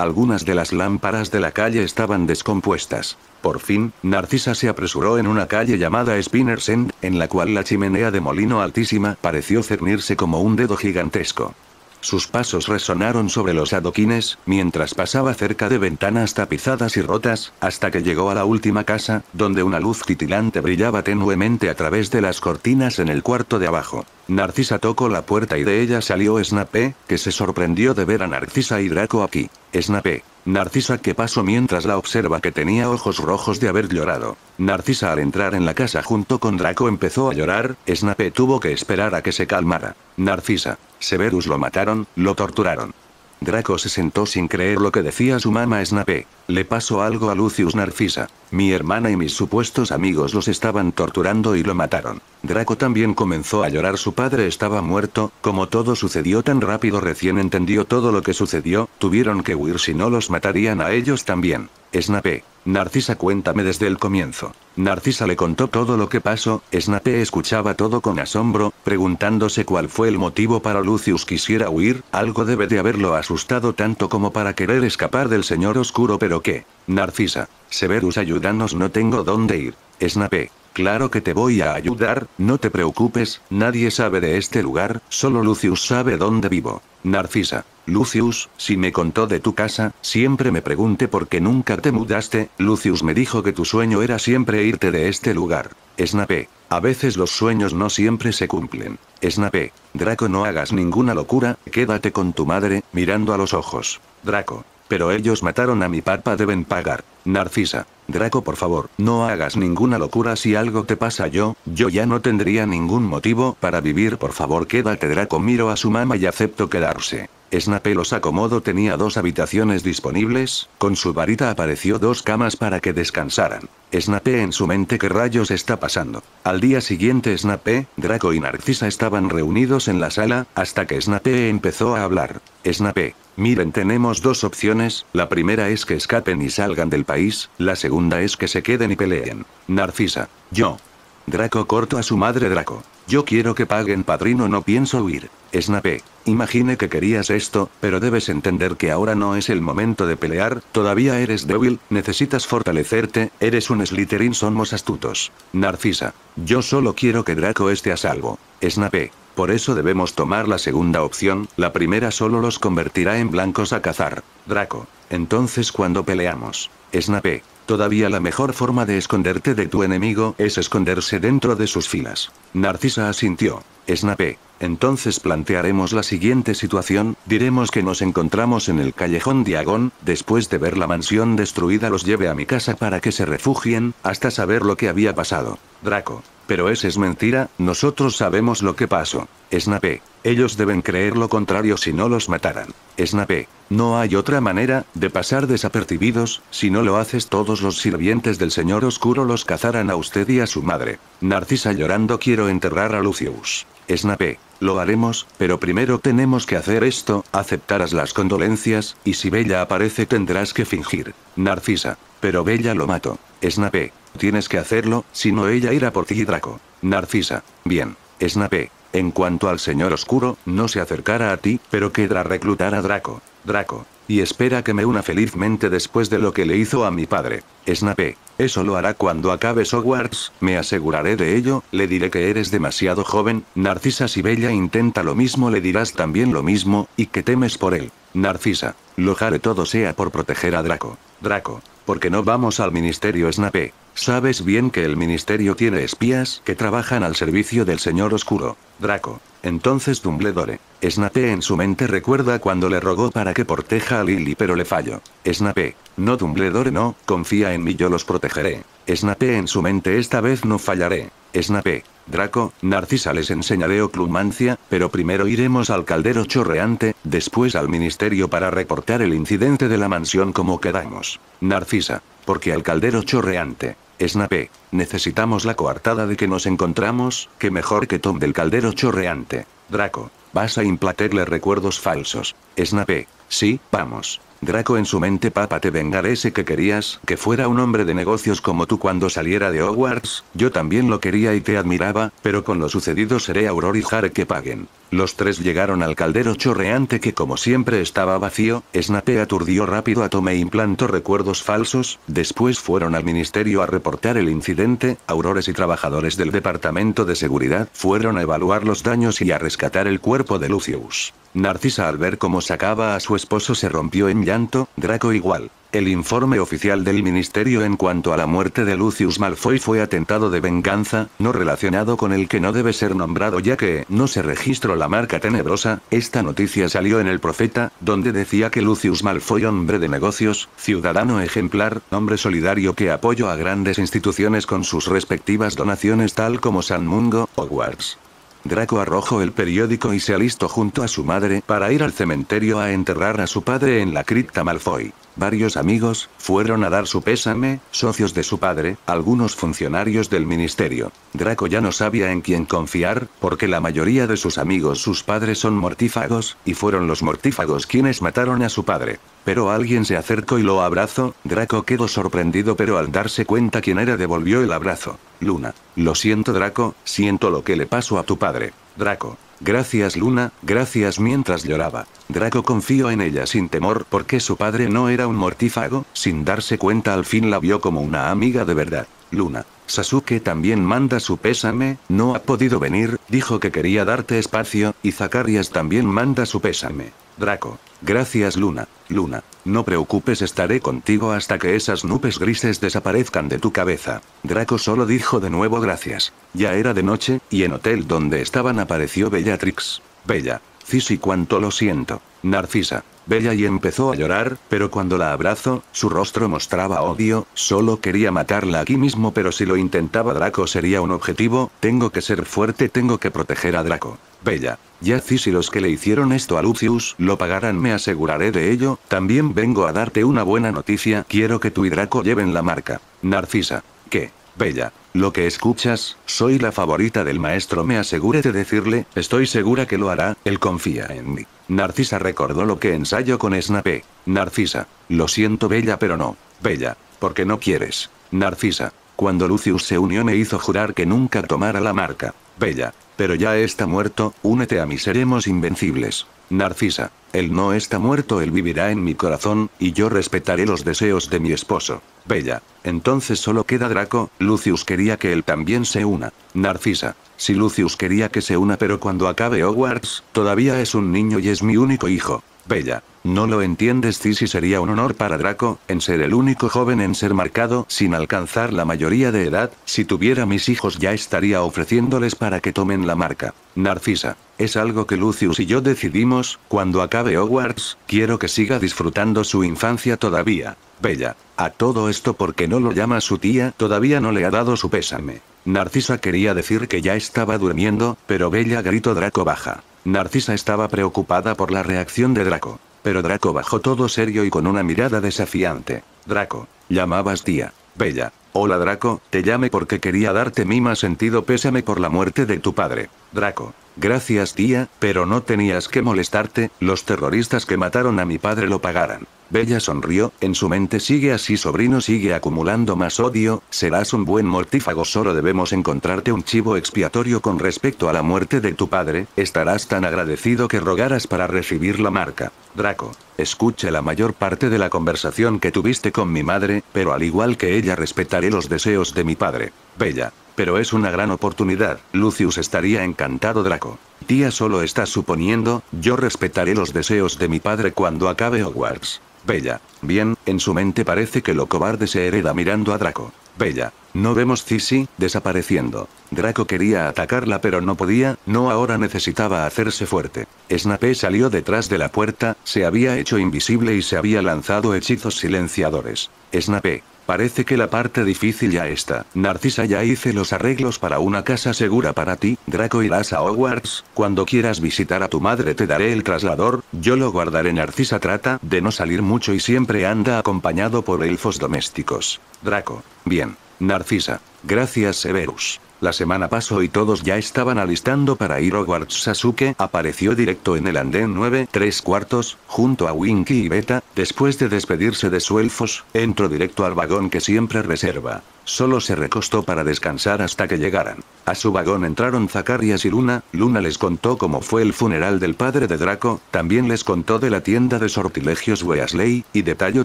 Algunas de las lámparas de la calle estaban descompuestas. Por fin, Narcisa se apresuró en una calle llamada Spinner's End, en la cual la chimenea de molino altísima pareció cernirse como un dedo gigantesco. Sus pasos resonaron sobre los adoquines, mientras pasaba cerca de ventanas tapizadas y rotas, hasta que llegó a la última casa, donde una luz titilante brillaba tenuemente a través de las cortinas en el cuarto de abajo. Narcisa tocó la puerta y de ella salió Snape, que se sorprendió de ver a Narcisa y Draco aquí. Snape. Narcisa qué pasó mientras la observa que tenía ojos rojos de haber llorado. Narcisa al entrar en la casa junto con Draco empezó a llorar, Snape tuvo que esperar a que se calmara. Narcisa. Severus lo mataron, lo torturaron. Draco se sentó sin creer lo que decía su mamá Snape. Le pasó algo a Lucius Narcisa. Mi hermana y mis supuestos amigos los estaban torturando y lo mataron. Draco también comenzó a llorar su padre estaba muerto, como todo sucedió tan rápido recién entendió todo lo que sucedió, tuvieron que huir si no los matarían a ellos también. Snape. Narcisa cuéntame desde el comienzo. Narcisa le contó todo lo que pasó, Snape escuchaba todo con asombro, preguntándose cuál fue el motivo para Lucius quisiera huir, algo debe de haberlo asustado tanto como para querer escapar del señor oscuro pero que? Narcisa. Severus, ayúdanos, no tengo dónde ir. Snape. Claro que te voy a ayudar, no te preocupes, nadie sabe de este lugar, solo Lucius sabe dónde vivo. Narcisa. Lucius, si me contó de tu casa, siempre me pregunté por qué nunca te mudaste, Lucius me dijo que tu sueño era siempre irte de este lugar. Snape. A veces los sueños no siempre se cumplen. Snape. Draco no hagas ninguna locura, quédate con tu madre, mirando a los ojos. Draco. Pero ellos mataron a mi papá deben pagar. Narcisa. Draco por favor, no hagas ninguna locura si algo te pasa yo, yo ya no tendría ningún motivo para vivir por favor quédate Draco miro a su mamá y acepto quedarse. Snape los acomodo tenía dos habitaciones disponibles, con su varita apareció dos camas para que descansaran. Snape en su mente qué rayos está pasando. Al día siguiente Snape, Draco y Narcisa estaban reunidos en la sala, hasta que Snape empezó a hablar. Snape, Miren, tenemos dos opciones, la primera es que escapen y salgan del país, la segunda es que se queden y peleen. Narcisa. Yo. Draco corto a su madre Draco. Yo quiero que paguen padrino no pienso huir. Snape. Imagine que querías esto, pero debes entender que ahora no es el momento de pelear, todavía eres débil, necesitas fortalecerte, eres un Slytherin somos astutos. Narcisa. Yo solo quiero que Draco esté a salvo. Snape. Por eso debemos tomar la segunda opción, la primera solo los convertirá en blancos a cazar. Draco. Entonces cuando peleamos. Snape. Todavía la mejor forma de esconderte de tu enemigo es esconderse dentro de sus filas. Narcisa asintió. Snape. Entonces plantearemos la siguiente situación, diremos que nos encontramos en el callejón Diagón, después de ver la mansión destruida los lleve a mi casa para que se refugien, hasta saber lo que había pasado. Draco. Pero ese es mentira, nosotros sabemos lo que pasó. Snape. Ellos deben creer lo contrario si no los mataran. Snape. No hay otra manera, de pasar desapercibidos, si no lo haces todos los sirvientes del señor oscuro los cazarán a usted y a su madre. Narcisa llorando quiero enterrar a Lucius. Snape. Lo haremos, pero primero tenemos que hacer esto, aceptarás las condolencias, y si Bella aparece tendrás que fingir. Narcisa. Pero Bella lo mato. Snape. Tienes que hacerlo, si no ella irá por ti Draco. Narcisa. Bien. Snape. En cuanto al señor oscuro, no se acercará a ti, pero querrá reclutar a Draco. Draco. Y espera que me una felizmente después de lo que le hizo a mi padre. Snape. Eso lo hará cuando acabe Hogwarts, me aseguraré de ello, le diré que eres demasiado joven, Narcisa si Bella intenta lo mismo le dirás también lo mismo, y que temes por él. Narcisa. Lo haré todo sea por proteger a Draco. Draco. Porque no vamos al ministerio Snape. Sabes bien que el ministerio tiene espías que trabajan al servicio del señor oscuro. Draco. Entonces Dumbledore. Snape en su mente recuerda cuando le rogó para que proteja a Lily pero le falló. Snape. No Dumbledore no, confía en mí yo los protegeré. Snape en su mente esta vez no fallaré. Snape. Draco, Narcisa les enseñaré oclumancia, pero primero iremos al caldero chorreante, después al ministerio para reportar el incidente de la mansión como quedamos. Narcisa. Porque al caldero chorreante. Snape. Necesitamos la coartada de que nos encontramos, que mejor que Tom del caldero chorreante. Draco. Vas a implaterle recuerdos falsos. Snape. Sí, vamos. Draco en su mente papa te vengaré ese que querías que fuera un hombre de negocios como tú cuando saliera de Hogwarts, yo también lo quería y te admiraba, pero con lo sucedido seré Auror y Jare que paguen. Los tres llegaron al caldero chorreante que como siempre estaba vacío, Snape aturdió rápido a Tome e implantó recuerdos falsos, después fueron al ministerio a reportar el incidente, aurores y trabajadores del departamento de seguridad fueron a evaluar los daños y a rescatar el cuerpo de Lucius. Narcisa al ver cómo sacaba a su esposo se rompió en llanto, Draco igual. El informe oficial del ministerio en cuanto a la muerte de Lucius Malfoy fue atentado de venganza, no relacionado con el que no debe ser nombrado ya que no se registró la marca tenebrosa, esta noticia salió en El Profeta, donde decía que Lucius Malfoy hombre de negocios, ciudadano ejemplar, hombre solidario que apoyó a grandes instituciones con sus respectivas donaciones tal como San Mungo, Hogwarts. Draco arrojó el periódico y se alistó junto a su madre para ir al cementerio a enterrar a su padre en la cripta Malfoy. Varios amigos fueron a dar su pésame, socios de su padre, algunos funcionarios del ministerio. Draco ya no sabía en quién confiar, porque la mayoría de sus amigos sus padres son mortífagos, y fueron los mortífagos quienes mataron a su padre. Pero alguien se acercó y lo abrazó, Draco quedó sorprendido pero al darse cuenta quién era devolvió el abrazo. Luna. Lo siento Draco, siento lo que le pasó a tu padre. Draco. Gracias Luna, gracias mientras lloraba. Draco confió en ella sin temor porque su padre no era un mortífago, sin darse cuenta al fin la vio como una amiga de verdad. Luna. Sasuke también manda su pésame, no ha podido venir, dijo que quería darte espacio, y Zacarias también manda su pésame. Draco. Gracias Luna, Luna, no preocupes estaré contigo hasta que esas nubes grises desaparezcan de tu cabeza. Draco solo dijo de nuevo gracias. Ya era de noche, y en hotel donde estaban apareció Bellatrix. Bella. Cisi, cuánto lo siento. Narcisa. Bella y empezó a llorar, pero cuando la abrazó, su rostro mostraba odio, solo quería matarla aquí mismo pero si lo intentaba Draco sería un objetivo, tengo que ser fuerte, tengo que proteger a Draco. Bella. Ya y los que le hicieron esto a Lucius lo pagarán, me aseguraré de ello. También vengo a darte una buena noticia. Quiero que tu y Draco lleven la marca. Narcisa. ¿Qué? Bella. Lo que escuchas, soy la favorita del maestro, me aseguré de decirle, estoy segura que lo hará, él confía en mí. Narcisa recordó lo que ensayo con Snape. Narcisa. Lo siento, Bella, pero no. Bella. Porque no quieres. Narcisa. Cuando Lucius se unió me hizo jurar que nunca tomara la marca. Bella, pero ya está muerto, únete a mí seremos invencibles. Narcisa, él no está muerto, él vivirá en mi corazón, y yo respetaré los deseos de mi esposo. Bella, entonces solo queda Draco, Lucius quería que él también se una. Narcisa, si Lucius quería que se una pero cuando acabe Hogwarts, todavía es un niño y es mi único hijo. Bella, no lo entiendes Sí sería un honor para Draco, en ser el único joven en ser marcado sin alcanzar la mayoría de edad, si tuviera mis hijos ya estaría ofreciéndoles para que tomen la marca. Narcisa. Es algo que Lucius y yo decidimos, cuando acabe Hogwarts, quiero que siga disfrutando su infancia todavía. Bella. A todo esto porque no lo llama su tía, todavía no le ha dado su pésame. Narcisa quería decir que ya estaba durmiendo, pero Bella gritó Draco baja. Narcisa estaba preocupada por la reacción de Draco. Pero Draco bajó todo serio y con una mirada desafiante. Draco. Llamabas tía. Bella. Hola Draco, te llame porque quería darte mi más sentido pésame por la muerte de tu padre. Draco. Gracias tía, pero no tenías que molestarte, los terroristas que mataron a mi padre lo pagaran. Bella sonrió, en su mente sigue así sobrino sigue acumulando más odio, serás un buen mortífago solo debemos encontrarte un chivo expiatorio con respecto a la muerte de tu padre, estarás tan agradecido que rogaras para recibir la marca. Draco, Escuche la mayor parte de la conversación que tuviste con mi madre, pero al igual que ella respetaré los deseos de mi padre. Bella. Pero es una gran oportunidad, Lucius estaría encantado Draco. Tía solo está suponiendo, yo respetaré los deseos de mi padre cuando acabe Hogwarts. Bella. Bien, en su mente parece que lo cobarde se hereda mirando a Draco. Bella. No vemos Cici, desapareciendo. Draco quería atacarla pero no podía, no ahora necesitaba hacerse fuerte. Snape salió detrás de la puerta, se había hecho invisible y se había lanzado hechizos silenciadores. Snape. Parece que la parte difícil ya está. Narcisa ya hice los arreglos para una casa segura para ti, Draco irás a Hogwarts, cuando quieras visitar a tu madre te daré el traslador, yo lo guardaré. Narcisa trata de no salir mucho y siempre anda acompañado por elfos domésticos. Draco. Bien. Narcisa. Gracias Severus. La semana pasó y todos ya estaban alistando para ir Hogwarts. Sasuke apareció directo en el andén 9, 3 cuartos, junto a Winky y Beta, después de despedirse de su elfos, entró directo al vagón que siempre reserva. Solo se recostó para descansar hasta que llegaran. A su vagón entraron Zacarias y Luna, Luna les contó cómo fue el funeral del padre de Draco, también les contó de la tienda de sortilegios Weasley, y detalló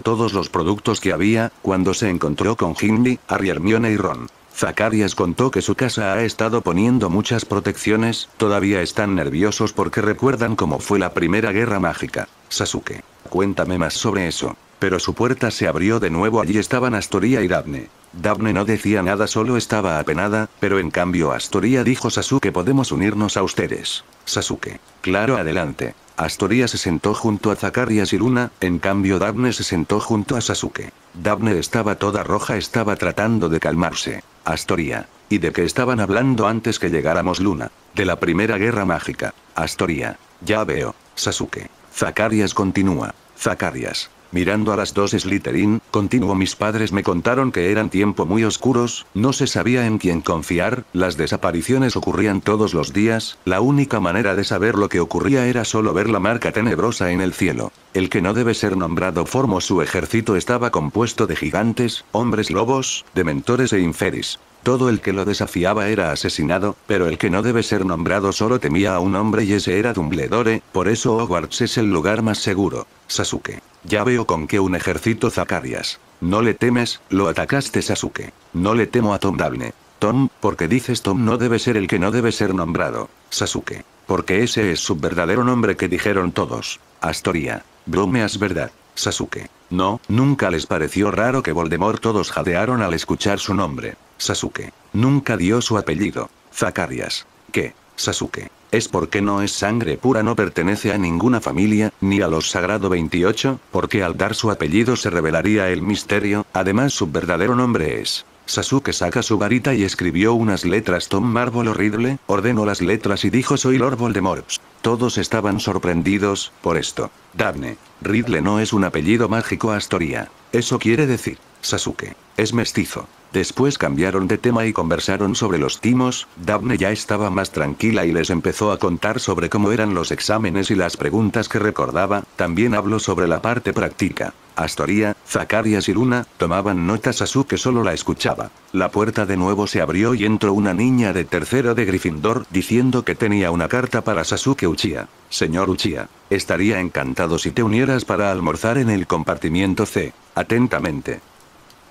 todos los productos que había, cuando se encontró con Hindley, Harry Hermione y Ron. Zacarias contó que su casa ha estado poniendo muchas protecciones, todavía están nerviosos porque recuerdan cómo fue la primera guerra mágica. Sasuke, cuéntame más sobre eso. Pero su puerta se abrió de nuevo, allí estaban Astoria y Daphne. Daphne no decía nada solo estaba apenada, pero en cambio Astoria dijo Sasuke podemos unirnos a ustedes. Sasuke. Claro adelante. Astoria se sentó junto a Zacarias y Luna, en cambio Dabne se sentó junto a Sasuke. Dabne estaba toda roja estaba tratando de calmarse. Astoria. ¿Y de qué estaban hablando antes que llegáramos Luna? De la primera guerra mágica. Astoria. Ya veo. Sasuke. Zacarias continúa. Zacarias. Mirando a las dos Slytherin, continuó mis padres me contaron que eran tiempo muy oscuros, no se sabía en quién confiar, las desapariciones ocurrían todos los días, la única manera de saber lo que ocurría era solo ver la marca tenebrosa en el cielo. El que no debe ser nombrado formó su ejército estaba compuesto de gigantes, hombres lobos, dementores e inferis. Todo el que lo desafiaba era asesinado, pero el que no debe ser nombrado solo temía a un hombre y ese era Dumbledore, por eso Hogwarts es el lugar más seguro. Sasuke. Ya veo con qué un ejército Zacarias. No le temes, lo atacaste Sasuke. No le temo a Tom Dabne. Tom, porque dices Tom no debe ser el que no debe ser nombrado. Sasuke. Porque ese es su verdadero nombre que dijeron todos. Astoria. Bromeas verdad. Sasuke. No, nunca les pareció raro que Voldemort todos jadearon al escuchar su nombre. Sasuke. Nunca dio su apellido. Zacarias. ¿Qué? Sasuke. Es porque no es sangre pura, no pertenece a ninguna familia, ni a los Sagrado 28, porque al dar su apellido se revelaría el misterio, además su verdadero nombre es. Sasuke saca su varita y escribió unas letras Tom Marvel horrible, ordenó las letras y dijo soy Lord Voldemort. Todos estaban sorprendidos, por esto. Daphne. Ridley no es un apellido mágico Astoria. Eso quiere decir, Sasuke. Es mestizo. Después cambiaron de tema y conversaron sobre los timos, Daphne ya estaba más tranquila y les empezó a contar sobre cómo eran los exámenes y las preguntas que recordaba, también habló sobre la parte práctica. Astoria, Zacarias y Luna, tomaban notas Sasuke solo la escuchaba. La puerta de nuevo se abrió y entró una niña de tercero de Gryffindor diciendo que tenía una carta para Sasuke Uchiha. Señor Uchiha, estaría encantado si te unieras para almorzar en el compartimiento C. Atentamente.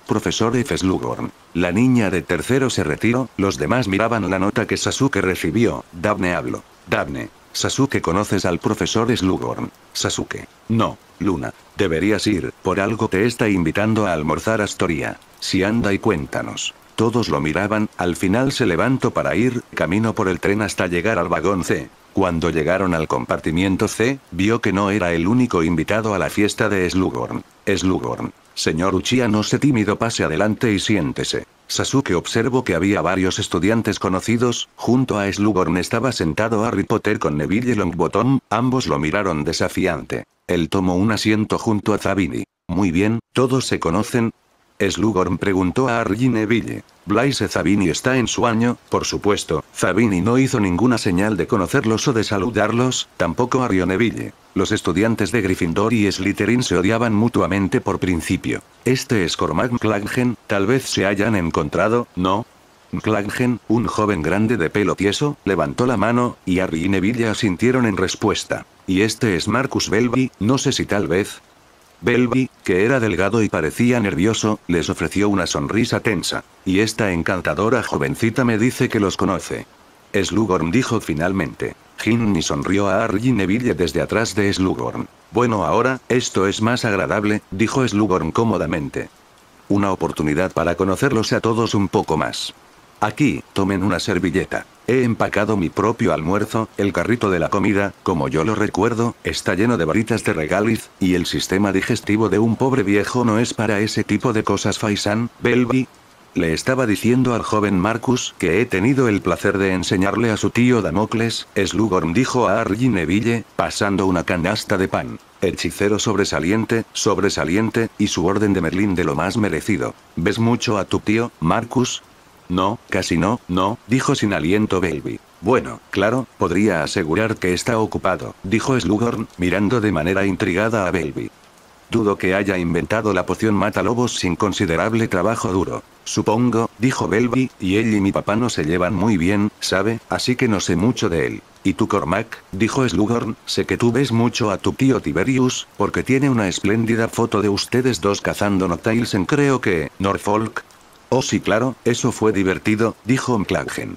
Profesor F. Slughorn. La niña de tercero se retiró, los demás miraban la nota que Sasuke recibió. Dabne hablo. Dabne, Sasuke conoces al profesor Slughorn. Sasuke. No, Luna. Deberías ir, por algo te está invitando a almorzar Astoria. Si anda y cuéntanos. Todos lo miraban, al final se levantó para ir, camino por el tren hasta llegar al vagón C. Cuando llegaron al compartimiento C, vio que no era el único invitado a la fiesta de Slughorn. Slughorn. Señor Uchiha no se tímido pase adelante y siéntese. Sasuke observó que había varios estudiantes conocidos, junto a Slugorn estaba sentado Harry Potter con Neville y Longbottom, ambos lo miraron desafiante. Él tomó un asiento junto a Zabini. Muy bien, todos se conocen, Slugorn preguntó a Neville. Blaise Zabini está en su año, por supuesto. Zabini no hizo ninguna señal de conocerlos o de saludarlos, tampoco a Neville. Los estudiantes de Gryffindor y Slytherin se odiaban mutuamente por principio. Este es Cormac McLaggen, tal vez se hayan encontrado, ¿no? McLaggen, un joven grande de pelo tieso, levantó la mano, y Harry Neville asintieron en respuesta. Y este es Marcus Belby, no sé si tal vez, Belby, que era delgado y parecía nervioso, les ofreció una sonrisa tensa. Y esta encantadora jovencita me dice que los conoce. Slugorn dijo finalmente. Ginny sonrió a Harry Neville desde atrás de Slugorn. Bueno ahora, esto es más agradable, dijo Slugorn cómodamente. Una oportunidad para conocerlos a todos un poco más. Aquí, tomen una servilleta. He empacado mi propio almuerzo, el carrito de la comida, como yo lo recuerdo, está lleno de varitas de regaliz, y el sistema digestivo de un pobre viejo no es para ese tipo de cosas Faisan, Belby. Le estaba diciendo al joven Marcus que he tenido el placer de enseñarle a su tío Damocles, Slugorn dijo a argineville Neville, pasando una canasta de pan. Hechicero sobresaliente, sobresaliente, y su orden de Merlín de lo más merecido. ¿Ves mucho a tu tío, Marcus? No, casi no, no, dijo sin aliento Belby. Bueno, claro, podría asegurar que está ocupado, dijo Slughorn, mirando de manera intrigada a Belby. Dudo que haya inventado la poción matalobos sin considerable trabajo duro. Supongo, dijo Belby, y él y mi papá no se llevan muy bien, ¿sabe? Así que no sé mucho de él. ¿Y tú, Cormac? dijo Slughorn, sé que tú ves mucho a tu tío Tiberius, porque tiene una espléndida foto de ustedes dos cazando noctails en creo que, Norfolk, Oh sí claro, eso fue divertido, dijo Mclagen.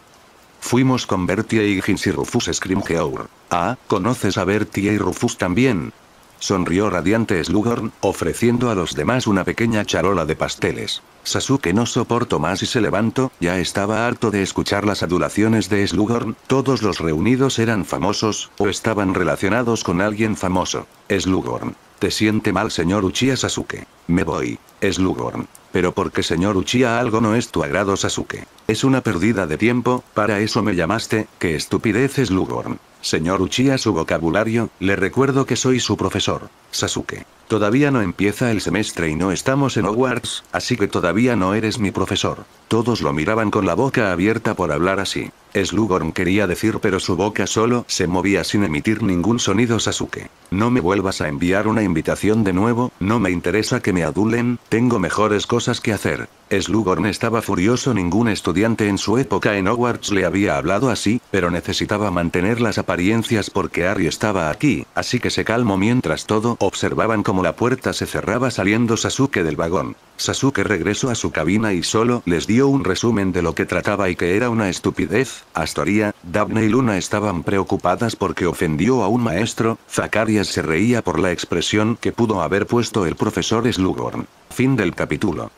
Fuimos con Bertie y Higgins y Rufus Scrimgeour. Ah, ¿conoces a Bertie y Rufus también? Sonrió radiante Slughorn, ofreciendo a los demás una pequeña charola de pasteles. Sasuke no soportó más y se levantó, ya estaba harto de escuchar las adulaciones de Slughorn, todos los reunidos eran famosos, o estaban relacionados con alguien famoso. Slughorn. Te siente mal señor Uchiha Sasuke. Me voy. Slughorn. Pero porque señor Uchiha algo no es tu agrado Sasuke. Es una pérdida de tiempo, para eso me llamaste, que estupidez es Lugorn. Señor Uchiha su vocabulario, le recuerdo que soy su profesor. Sasuke. Todavía no empieza el semestre y no estamos en Hogwarts, así que todavía no eres mi profesor. Todos lo miraban con la boca abierta por hablar así. Slughorn quería decir pero su boca solo se movía sin emitir ningún sonido Sasuke. No me vuelvas a enviar una invitación de nuevo, no me interesa que me adulen, tengo mejores cosas que hacer. Slughorn estaba furioso ningún estudiante en su época en Hogwarts le había hablado así, pero necesitaba mantener las apariencias porque Harry estaba aquí, así que se calmó mientras todo observaban como la puerta se cerraba saliendo Sasuke del vagón. Sasuke regresó a su cabina y solo les dio un resumen de lo que trataba y que era una estupidez. Astoria, Daphne y Luna estaban preocupadas porque ofendió a un maestro, Zacarias se reía por la expresión que pudo haber puesto el profesor Slughorn. Fin del capítulo.